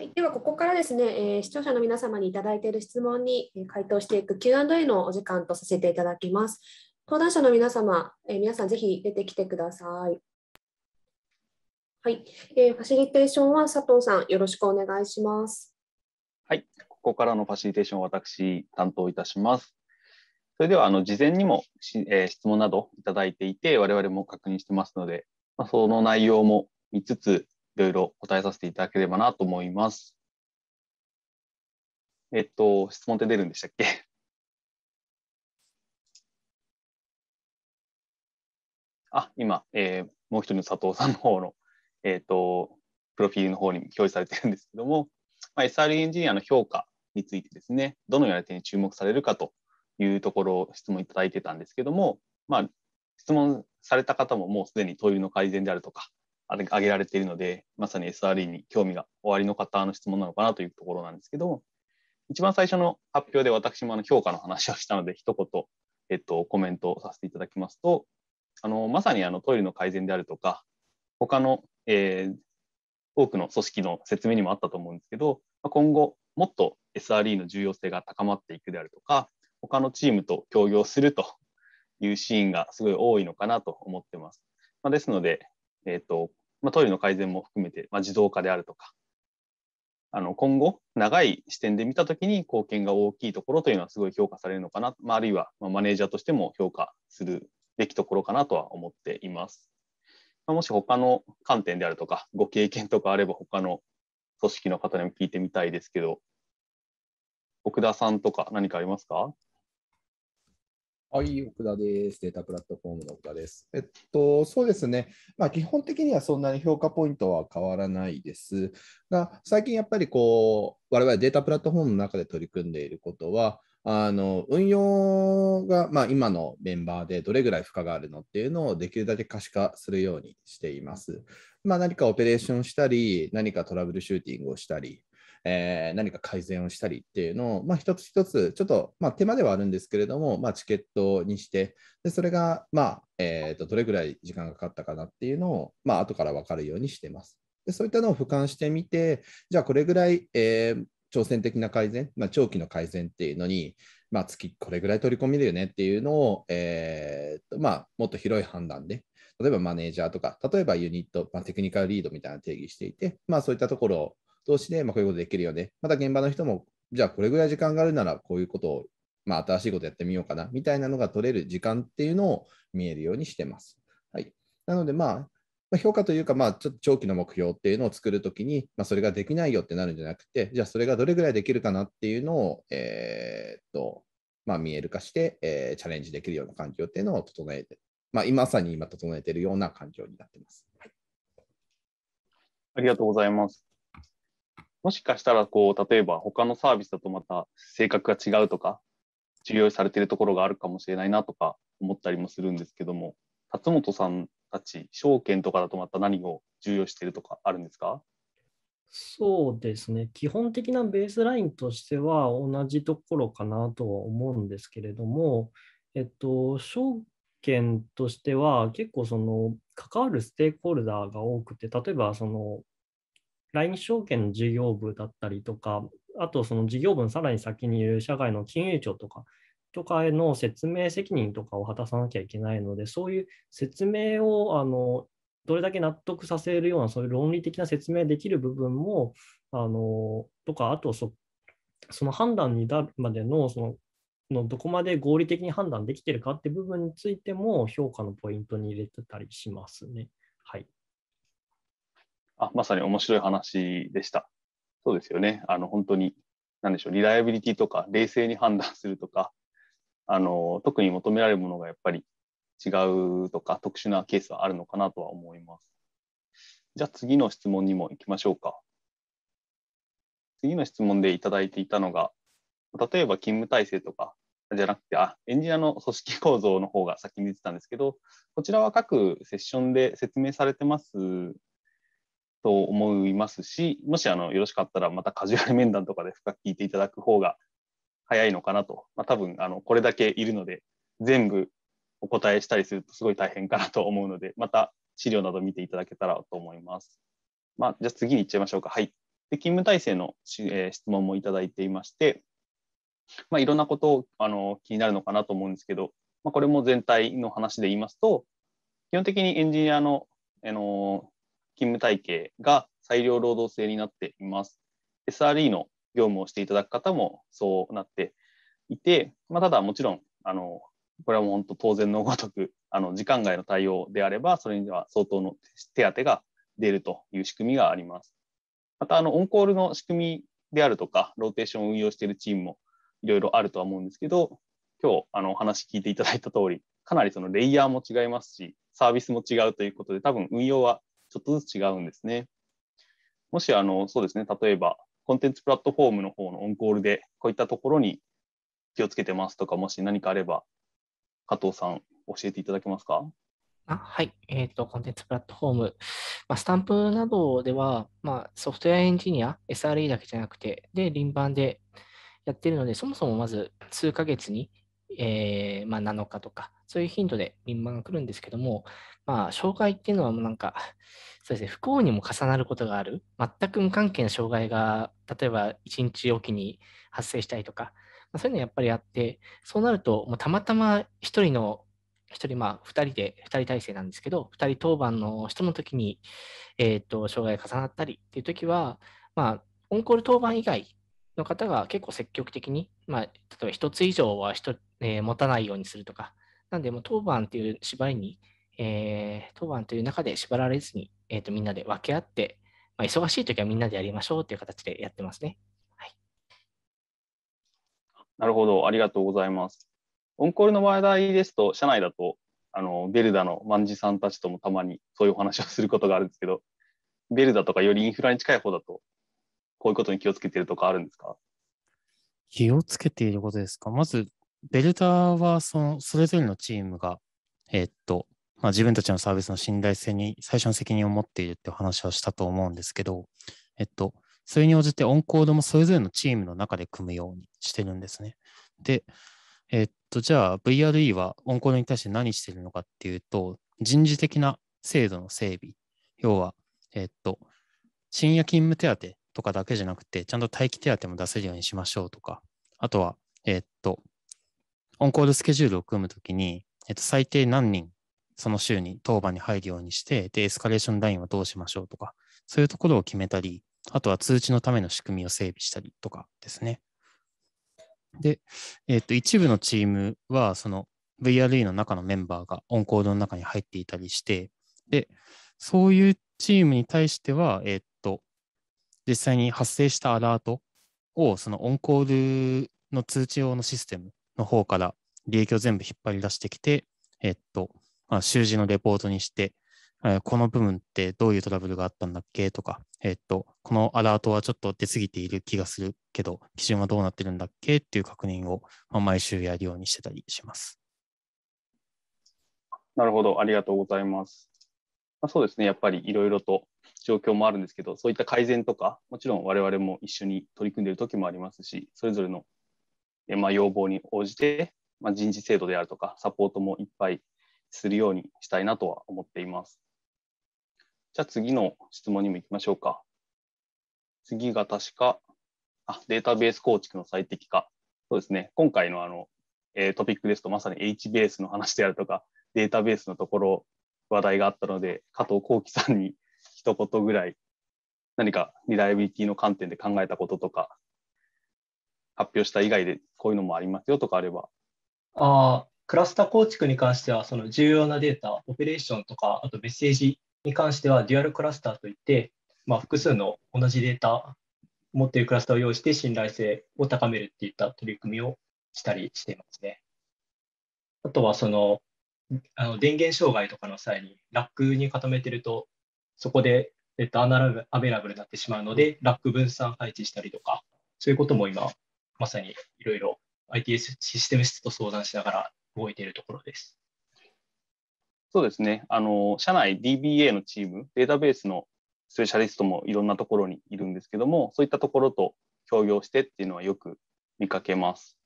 い、では、ここからですね、えー、視聴者の皆様にいただいている質問に回答していく Q&A のお時間とさせていただきます。登壇者の皆様、えー、皆さんぜひ出てきてください。はい、えー、ファシリテーションは佐藤さん、よろしくお願いします。はい、ここからのファシリテーション私、担当いたします。それでは、あの事前にも、えー、質問などいただいていて、我々も確認してますので、まあ、その内容も見つつ、いろいろ答えさせていただければなと思います。えっと、質問って出るんでしたっけ あ、今、えー、もう一人の佐藤さんの方のえっ、ー、と、プロフィールの方にも表示されてるんですけども、まあ、SRE エンジニアの評価についてですね、どのような点に注目されるかというところを質問いただいてたんですけども、まあ、質問された方ももうすでに問いの改善であるとか、挙げられているので、まさに SRE に興味がおありの方の質問なのかなというところなんですけども、一番最初の発表で私もあの評価の話をしたので、一言、えっと、コメントをさせていただきますと、あのまさにあのトイレの改善であるとか、他のえー、多くの組織の説明にもあったと思うんですけど、まあ、今後もっと SRE の重要性が高まっていくであるとか他のチームと協業するというシーンがすごい多いのかなと思ってます。まあ、ですので、えーとまあ、トイレの改善も含めて、まあ、自動化であるとかあの今後長い視点で見たときに貢献が大きいところというのはすごい評価されるのかな、まあ、あるいはマネージャーとしても評価するべきところかなとは思っています。もし他の観点であるとか、ご経験とかあれば、他の組織の方にも聞いてみたいですけど、奥田さんとか何かありますかはい、奥田です。データプラットフォームの奥田です。えっと、そうですね。まあ、基本的にはそんなに評価ポイントは変わらないです。が、最近やっぱりこう、我々データプラットフォームの中で取り組んでいることは、あの運用が、まあ、今のメンバーでどれぐらい負荷があるのっていうのをできるだけ可視化するようにしています。まあ、何かオペレーションしたり、何かトラブルシューティングをしたり、えー、何か改善をしたりっていうのを、まあ、一つ一つ、ちょっと、まあ、手間ではあるんですけれども、まあ、チケットにして、でそれが、まあえー、とどれぐらい時間がかかったかなっていうのを、まあ後から分かるようにしています。でそういったのを俯瞰してみて、じゃあこれぐらい、えー、挑戦的な改善、まあ、長期の改善っていうのに、まあ、月これぐらい取り込めるよねっていうのを、えーまあ、もっと広い判断で、例えばマネージャーとか、例えばユニット、まあ、テクニカルリードみたいな定義していて、まあ、そういったところ同士で、まあ、こういうことできるよね。また現場の人も、じゃあこれぐらい時間があるならこういうことを、まあ、新しいことやってみようかなみたいなのが取れる時間っていうのを見えるようにしてます。はい、なので、まあ、まあ、評価というか、まあ、ちょっと長期の目標っていうのを作るときに、まあ、それができないよってなるんじゃなくて、じゃあそれがどれぐらいできるかなっていうのを、えー、っと、まあ、見える化して、えー、チャレンジできるような環境っていうのを整えて、まあ、今まさに今整えているような環境になってます。ありがとうございます。もしかしたら、こう、例えば他のサービスだとまた性格が違うとか、重要視されているところがあるかもしれないなとか思ったりもするんですけども、辰本さんたち、証券とかだとまた何を重要しているとかあるんですかそうですね、基本的なベースラインとしては同じところかなとは思うんですけれども、えっと、証券としては結構その関わるステークホルダーが多くて、例えばその LINE 証券の事業部だったりとか、あとその事業部のさらに先にいる社会の金融庁とか、とかへの説明責任とかを果たさなきゃいけないので、そういう説明をあのどれだけ納得させるような、そういう論理的な説明できる部分も、あのとか、あとそその判断に至るまでのそののどこまで合理的に判断できてるかって部分についても評価のポイントに入れてたりしますね。はい。あ、まさに面白い話でした。そうですよね。あの本当に何でしょう、リライアビリティとか冷静に判断するとか、あの特に求められるものがやっぱり違うとか特殊なケースはあるのかなとは思います。じゃあ次の質問にも行きましょうか。次の質問でいただいていたのが、例えば勤務体制とかじゃなくて、あ、エンジニアの組織構造の方が先に出てたんですけど、こちらは各セッションで説明されてますと思いますし、もしあのよろしかったらまたカジュアル面談とかで深く聞いていただく方が早いのかなと、まあ、多分あのこれだけいるので全部お答えしたりするとすごい大変かなと思うのでまた資料など見ていただけたらと思います。まあ、じゃあ次に行っちゃいましょうか。はい、で勤務体制の、えー、質問もいただいていまして、まあ、いろんなことをあの気になるのかなと思うんですけど、まあ、これも全体の話で言いますと基本的にエンジニアの、あの勤務体系が裁量労働制になっています。SRE の業務をしていただく方もそうなっていて、まあ、ただもちろんあのこれはもう本当当然のごとく あの時間外の対応であればそれには相当の手当が出るという仕組みがあります。またあのオンコールの仕組みであるとかローテーションを運用しているチームもいろいろあるとは思うんですけど今日あのお話聞いていただいた通りかなりそのレイヤーも違いますしサービスも違うということで多分運用はちょっとずつ違うんですね。もしあのそうですね例えばコンテンツプラットフォームの方のオンコールで、こういったところに気をつけてますとか、もし何かあれば、加藤さん、教えていただけますかあはい、えっ、ー、と、コンテンツプラットフォーム。まあ、スタンプなどでは、まあ、ソフトウェアエンジニア、SRE だけじゃなくて、で、輪番でやってるので、そもそもまず数ヶ月にえー、まあ、7日とか、そういう頻度で民間が来るんですけども、まあ、障害っていうのはもうなんか、そうですね、不幸にも重なることがある、全く無関係な障害が、例えば1日おきに発生したりとか、まあ、そういうのやっぱりあって、そうなると、もうたまたま1人の、1人、まあ、2人で、2人体制なんですけど、2人当番の人の時に、えっ、と、障害が重なったりっていう時は、まあ、オンコール当番以外の方が結構積極的に、まあ、例えば1つ以上は1、えー、持たないようにするとか、なんで、も当番という縛りに、えー、当番という中で縛られずに、えーと、とみんなで分け合って、まあ、忙しいときはみんなでやりましょうという形でやってますね。はい、なるほど、ありがとうございます。オンコールの場合ですと、社内だと、あのベルダの万事さんたちともたまにそういうお話をすることがあるんですけど、ベルダとかよりインフラに近い方だと、こういうことに気をつけてるとかあるんですか気をつけていることですかまず、ベルダーはそのそれぞれのチームが、えー、っと、まあ、自分たちのサービスの信頼性に最初の責任を持っているって話はしたと思うんですけど、えっと、それに応じてオンコードもそれぞれのチームの中で組むようにしてるんですね。で、えっと、じゃあ VRE はオンコードに対して何してるのかっていうと、人事的な制度の整備、要は、えっと、深夜勤務手当とかだけじゃなくて、ちゃんと待機手当も出せるようにしましょうとか、あとは、えー、っと、オンコールスケジュールを組むときに、えっと、最低何人、その週に当番に入るようにして、で、エスカレーションラインはどうしましょうとか、そういうところを決めたり、あとは通知のための仕組みを整備したりとかですね。で、えっと、一部のチームは、その VRE の中のメンバーがオンコールの中に入っていたりして、で、そういうチームに対しては、えっ実際に発生したアラートをそのオンコールの通知用のシステムの方から利益を全部引っ張り出してきて、えっと、まあ、習字のレポートにして、えこの部分ってどういうトラブルがあったんだっけとか、えっと、このアラートはちょっと出過ぎている気がするけど、基準はどうなってるんだっけっていう確認を、ま毎週やるようにしてたりします。なるほど、ありがとうございます。まあ、そうですね、やっぱりいろいろと状況もあるんですけど、そういった改善とか、もちろん我々も一緒に取り組んでいる時もありますし、それぞれの、まあ、要望に応じて、まあ、人事制度であるとか、サポートもいっぱいするようにしたいなとは思っています。じゃあ次の質問にも行きましょうか。次が確か、あデータベース構築の最適化。そうですね。今回のあの、えー、トピックですと、まさに H ベースの話であるとか、データベースのところ話題があったので、加藤幸喜さんに一言ぐらい何かリライビリティの観点で考えたこととか、発表した以外でこういうのもありますよとかあれば。あクラスター構築に関しては、その重要なデータ、オペレーションとか、あとメッセージに関しては、デュアルクラスターといって、まあ、複数の同じデータ、持っているクラスターを用意して信頼性を高めるっていった取り組みをしたりしていますね。あとは、その、あの電源障害とかの際に、ラックに固めてると、そこで、えっと、アナラアベラブルになってしまうので、ラック分散配置したりとか、そういうことも今、まさにいろいろ IT s システム室と相談しながら動いているところです。そうですね。あの、社内 DBA のチーム、データベースのスペシャリストもいろんなところにいるんですけども、そういったところと協業してっていうのはよく見かけます。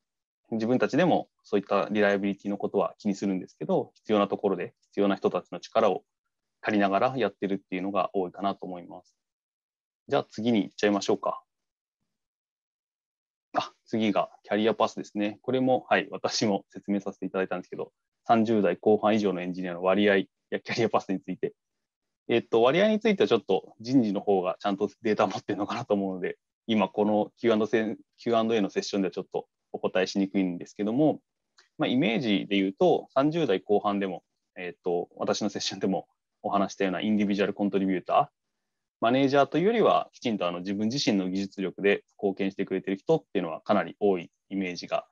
自分たちでもそういったリライビリティのことは気にするんですけど、必要なところで必要な人たちの力を借りながらやってるっていうのが多いかなと思います。じゃあ次に行っちゃいましょうか。あ、次がキャリアパスですね。これも、はい、私も説明させていただいたんですけど、30代後半以上のエンジニアの割合やキャリアパスについて。えっと、割合についてはちょっと人事の方がちゃんとデータ持ってるのかなと思うので、今この Q&A, Q&A のセッションではちょっとお答えしにくいんですけども、まあ、イメージで言うと、30代後半でも、えっと、私のセッションでもお話したようなインディビジュアルコントリビューター、マネージャーというよりは、きちんとあの自分自身の技術力で貢献してくれてる人っていうのはかなり多いイメージが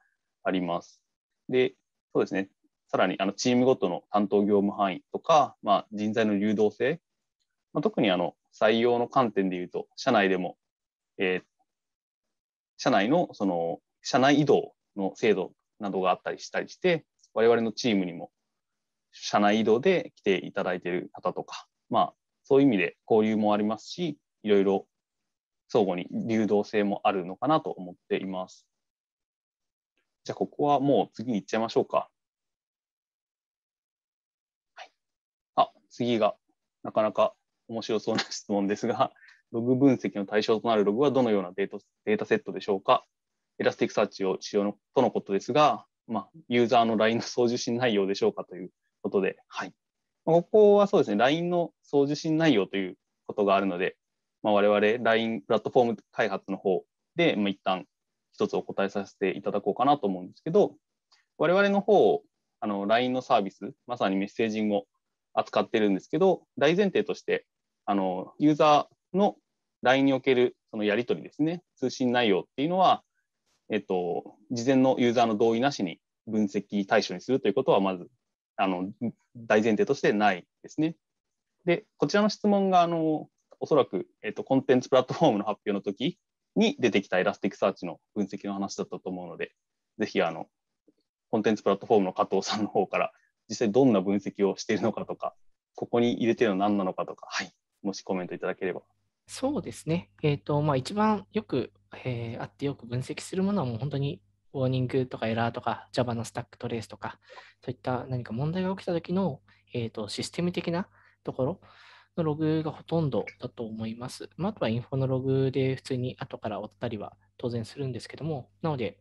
あります。で、そうですね、さらにあのチームごとの担当業務範囲とか、まあ、人材の流動性、まあ、特にあの採用の観点でいうと、社内でも、えー、社内のその社内移動の制度などがあったりしたりして、我々のチームにも社内移動で来ていただいている方とか、まあ、そういう意味で交流もありますし、いろいろ相互に流動性もあるのかなと思っています。じゃあ、ここはもう次に行っちゃいましょうか。はい、あ、次がなかなか面白そうな質問ですが、ログ分析の対象となるログはどのようなデータセットでしょうかエラスティックサーチを使用のとのことですが、まあ、ユーザーの LINE の送受信内容でしょうかということで、はい。ここはそうですね、LINE の送受信内容ということがあるので、まあ、我々 LINE プラットフォーム開発の方で、まあ、一旦一つお答えさせていただこうかなと思うんですけど、我々の方、あの LINE のサービス、まさにメッセージングを扱ってるんですけど、大前提として、あのユーザーの LINE におけるそのやり取りですね、通信内容っていうのは、えっと、事前のユーザーの同意なしに分析対象にするということはまずあの大前提としてないですね。で、こちらの質問が、あの、おそらく、えっと、コンテンツプラットフォームの発表の時に出てきたエラスティックサーチの分析の話だったと思うので、ぜひ、あの、コンテンツプラットフォームの加藤さんの方から、実際どんな分析をしているのかとか、ここに入れてるのは何なのかとか、はい、もしコメントいただければ。そうですね。えっ、ー、と、まあ、一番よく、えー、あってよく分析するものは、もう本当にウォーニングとかエラーとか Java のスタックトレースとか、そういった何か問題が起きた時の、えーと、システム的なところのログがほとんどだと思います。まあ、あとはインフォのログで普通に後から追ったりは当然するんですけども、なので、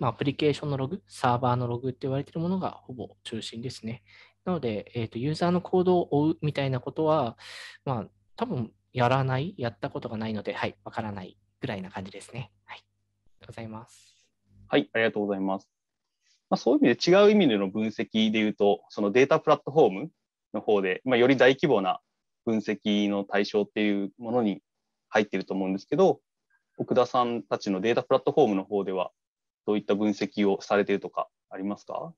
まあ、アプリケーションのログ、サーバーのログって言われているものがほぼ中心ですね。なので、えーと、とユーザーの行動を追うみたいなことは、まあ、多分やらない、やったことがないので、はい、わからないぐらいな感じですね。はい、ありがとうございます。はい、ありがとうございます。まあ、そういう意味で違う意味での分析でいうと、そのデータプラットフォームの方で、まあ、より大規模な分析の対象っていうものに入ってると思うんですけど、奥田さんたちのデータプラットフォームの方では、どういった分析をされているとかありますか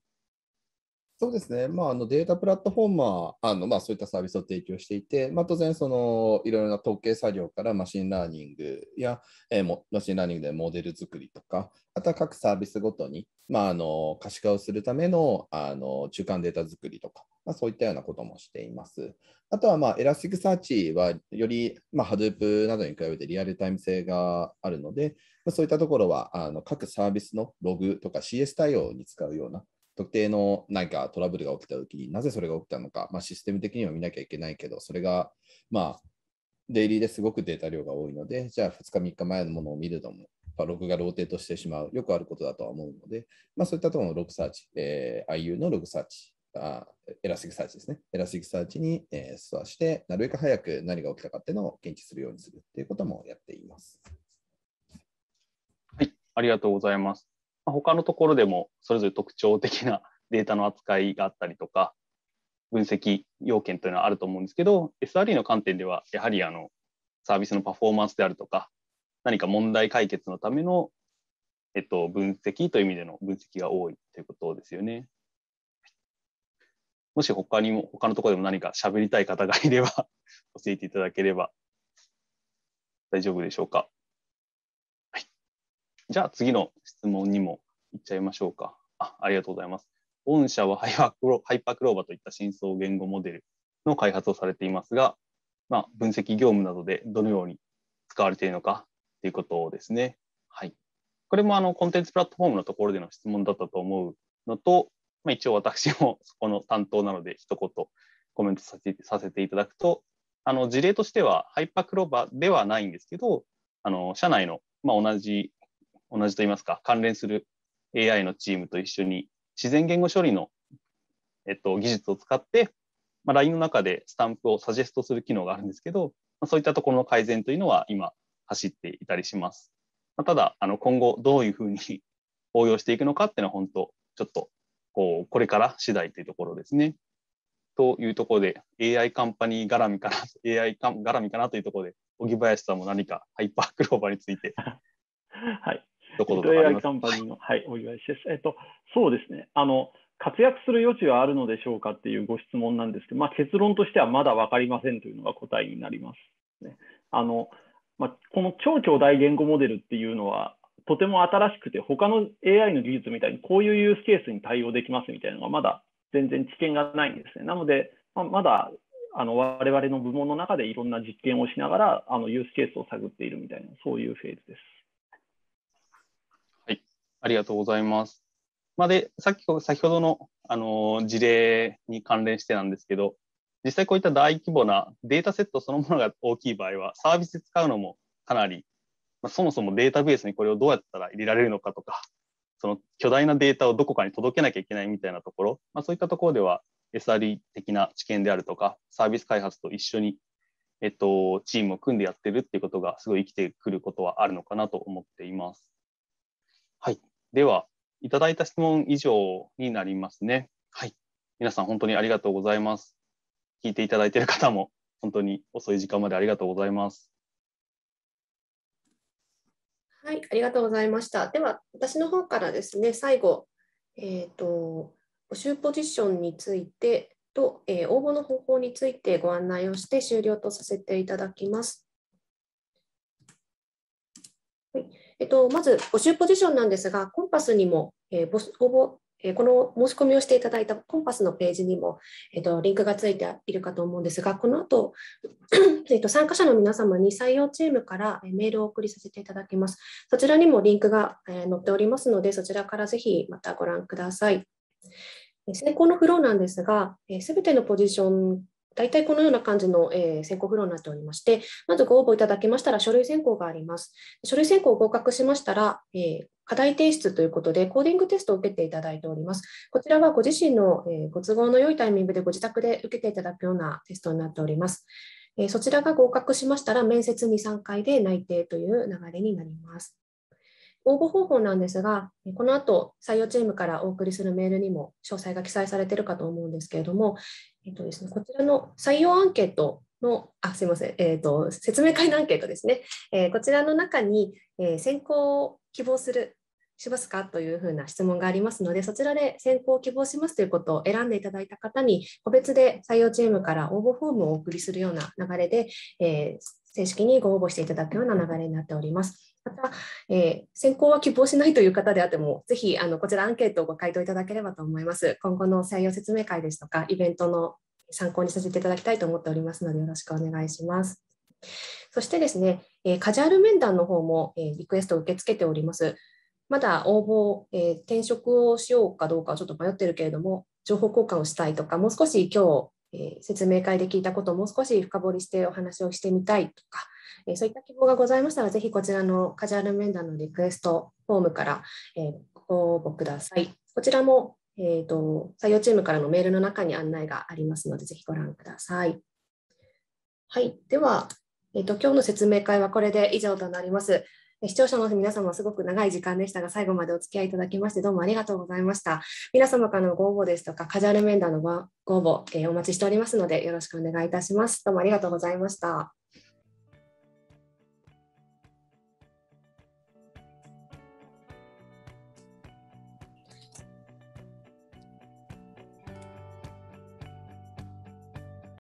そうですね、まあ、あのデータプラットフォーマー、あのまあ、そういったサービスを提供していて、まあ、当然その、いろいろな統計作業からマシンラーニングや、えー、マシンラーニングでモデル作りとか、あとは各サービスごとに、まあ、あの可視化をするためのあの中間データ作りとか、まあ、そういったようなこともしています。あとは、まあ、エラスティックサーチはより、まあ、Hadoop などに比べてリアルタイム性があるので、まあ、そういったところはあの各サービスのログとか CS 対応に使うような特定の何かトラブルが起きた時になぜそれが起きたのか、まあ、システム的には見なきゃいけないけどそれがまあデイリーですごくデータ量が多いのでじゃあ2日3日前のものを見るのもまあ、ログがローテートしてしまう、よくあることだとは思うので、まあ、そういったところのログサーチ、えー、IU のログサーチ、あエラスティックサーチですね、エラスティックサーチに、えー、スして、なるべく早く何が起きたかっていうのを検知するようにするっていうこともやっています。はい、ありがとうございます。ま他のところでもそれぞれ特徴的な データの扱いがあったりとか、分析要件というのはあると思うんですけど、SRE の観点では、やはりあのサービスのパフォーマンスであるとか、何か問題解決のための、えっと、分析という意味での分析が多いということですよね。もし他にも、他のところでも何か喋りたい方がいれば 教えていただければ大丈夫でしょうか。じゃあ次の質問にもいっちゃいましょうか。あありがとうございます。御社はハイパークローバーといった深層言語モデルの開発をされていますが、まあ、分析業務などでどのように使われているのかということですね。はい、これもあのコンテンツプラットフォームのところでの質問だったと思うのと、まあ、一応私もそこの担当なので一言コメントさせさせていただくと、あの事例としてはハイパークローバーではないんですけど、あの社内の、まあ、同じ同じといいますか、関連する AI のチームと一緒に自然言語処理の、えっと、技術を使って、まあ、LINE の中でスタンプをサジェストする機能があるんですけど、まあ、そういったところの改善というのは今走っていたりします。まあ、ただ、あの今後どういうふうに 応用していくのかっていうのは本当、ちょっとこうこれから次第というところですね。というところで AI カンパニー絡みかな、AI 絡みかなというところで、荻林さんも何かハイパークローバーについて。はい、ところカンパニーの、はい、お祝いです。えっと、そうですね。あの、活躍する余地はあるのでしょうかっていうご質問なんですけど、まあ、結論としてはまだ分かりませんというのが答えになります、ね。あの、まあ、この超巨大言語モデルっていうのは、とても新しくて、他の AI の技術みたいにこういうユースケースに対応できますみたいなのがまだ全然知見がないんですね。なので、まあ、まだあの我々の部門の中でいろんな実験をしながらあのユースケースを探っているみたいなそういうフェーズです。ありがとうございます。まあ、で、さっき、先ほどの、あの、事例に関連してなんですけど、実際こういった大規模なデータセットそのものが大きい場合は、サービス使うのもかなり、まあ、そもそもデータベースにこれをどうやったら入れられるのかとか、その巨大なデータをどこかに届けなきゃいけないみたいなところ、まあ、そういったところでは SRE 的な知見であるとか、サービス開発と一緒に、えっと、チームを組んでやってるっていうことがすごい生きてくることはあるのかなと思っています。はい。では、いただいた質問以上になりますね。はい。皆さん本当にありがとうございます。聞いていただいている方も本当に遅い時間までありがとうございます。はい、ありがとうございました。では、私の方からですね、最後、えっ、ー、と、募集ポジションについてと、えー、応募の方法についてご案内をして終了とさせていただきます。えっと、まず募集ポジションなんですが、コンパスにも、えー、応募えこの申し込みをしていただいたコンパスのページにも、えー、とリンクがついているかと思うんですが、この後、えと参加者の皆様に採用チームからメールを送りさせていただきます。そちらにもリンクが、え載っておりますので、そちらからぜひまたご覧ください。選考のフローなんですが、すべてのポジション大体このような感じの、えー、選考フローになっておりまして、まずご応募いただけましたら書類選考があります。書類選考を合格しましたら、えー、課題提出ということで、コーディングテストを受けていただいております。こちらはご自身の、えー、ご都合の良いタイミングでご自宅で受けていただくようなテストになっております。えそちらが合格しましたら、面接に3回で内定という流れになります。応募方法なんですが、この後採用チームからお送りするメールにも詳細が記載されているかと思うんですけれども、えっとですね、こちらの採用アンケートの、あ、すいません、えっ、ー、と、説明会のアンケートですね。えー、こちらの中に、えー、選考を希望する、しますかというふうな質問がありますので、そちらで選考を希望しますということを選んでいただいた方に、個別で採用チームから応募フォームをお送りするような流れで、え正式にご応募していただくような流れになっております。また、えー、選考は希望しないという方であっても、ぜひあのこちらアンケートをご回答いただければと思います。今後の採用説明会ですとか、イベントの参考にさせていただきたいと思っておりますので、よろしくお願いします。そしてですね、えー、カジュアル面談の方も、えー、リクエストを受け付けております。まだ応募、えー、転職をしようかどうかはちょっと迷ってるけれども、情報交換をしたいとか、もう少し今日、えー、説明会で聞いたことをもう少し深掘りしてお話をしてみたいとか、えそういった希望がございましたら、ぜひこちらのカジュアル面談のリクエストフォームから、えご応募ください。こちらも、えーと、採用チームからのメールの中に案内がありますので、ぜひご覧ください。はい、では、えーと、と今日の説明会はこれで以上となります。視聴者の皆様、すごく長い時間でしたが、最後までお付き合いいただきまして、どうもありがとうございました。皆様からのご応募ですとか、カジュアル面談のご応募、えー、お待ちしておりますので、よろしくお願いいたします。どうもありがとうございました。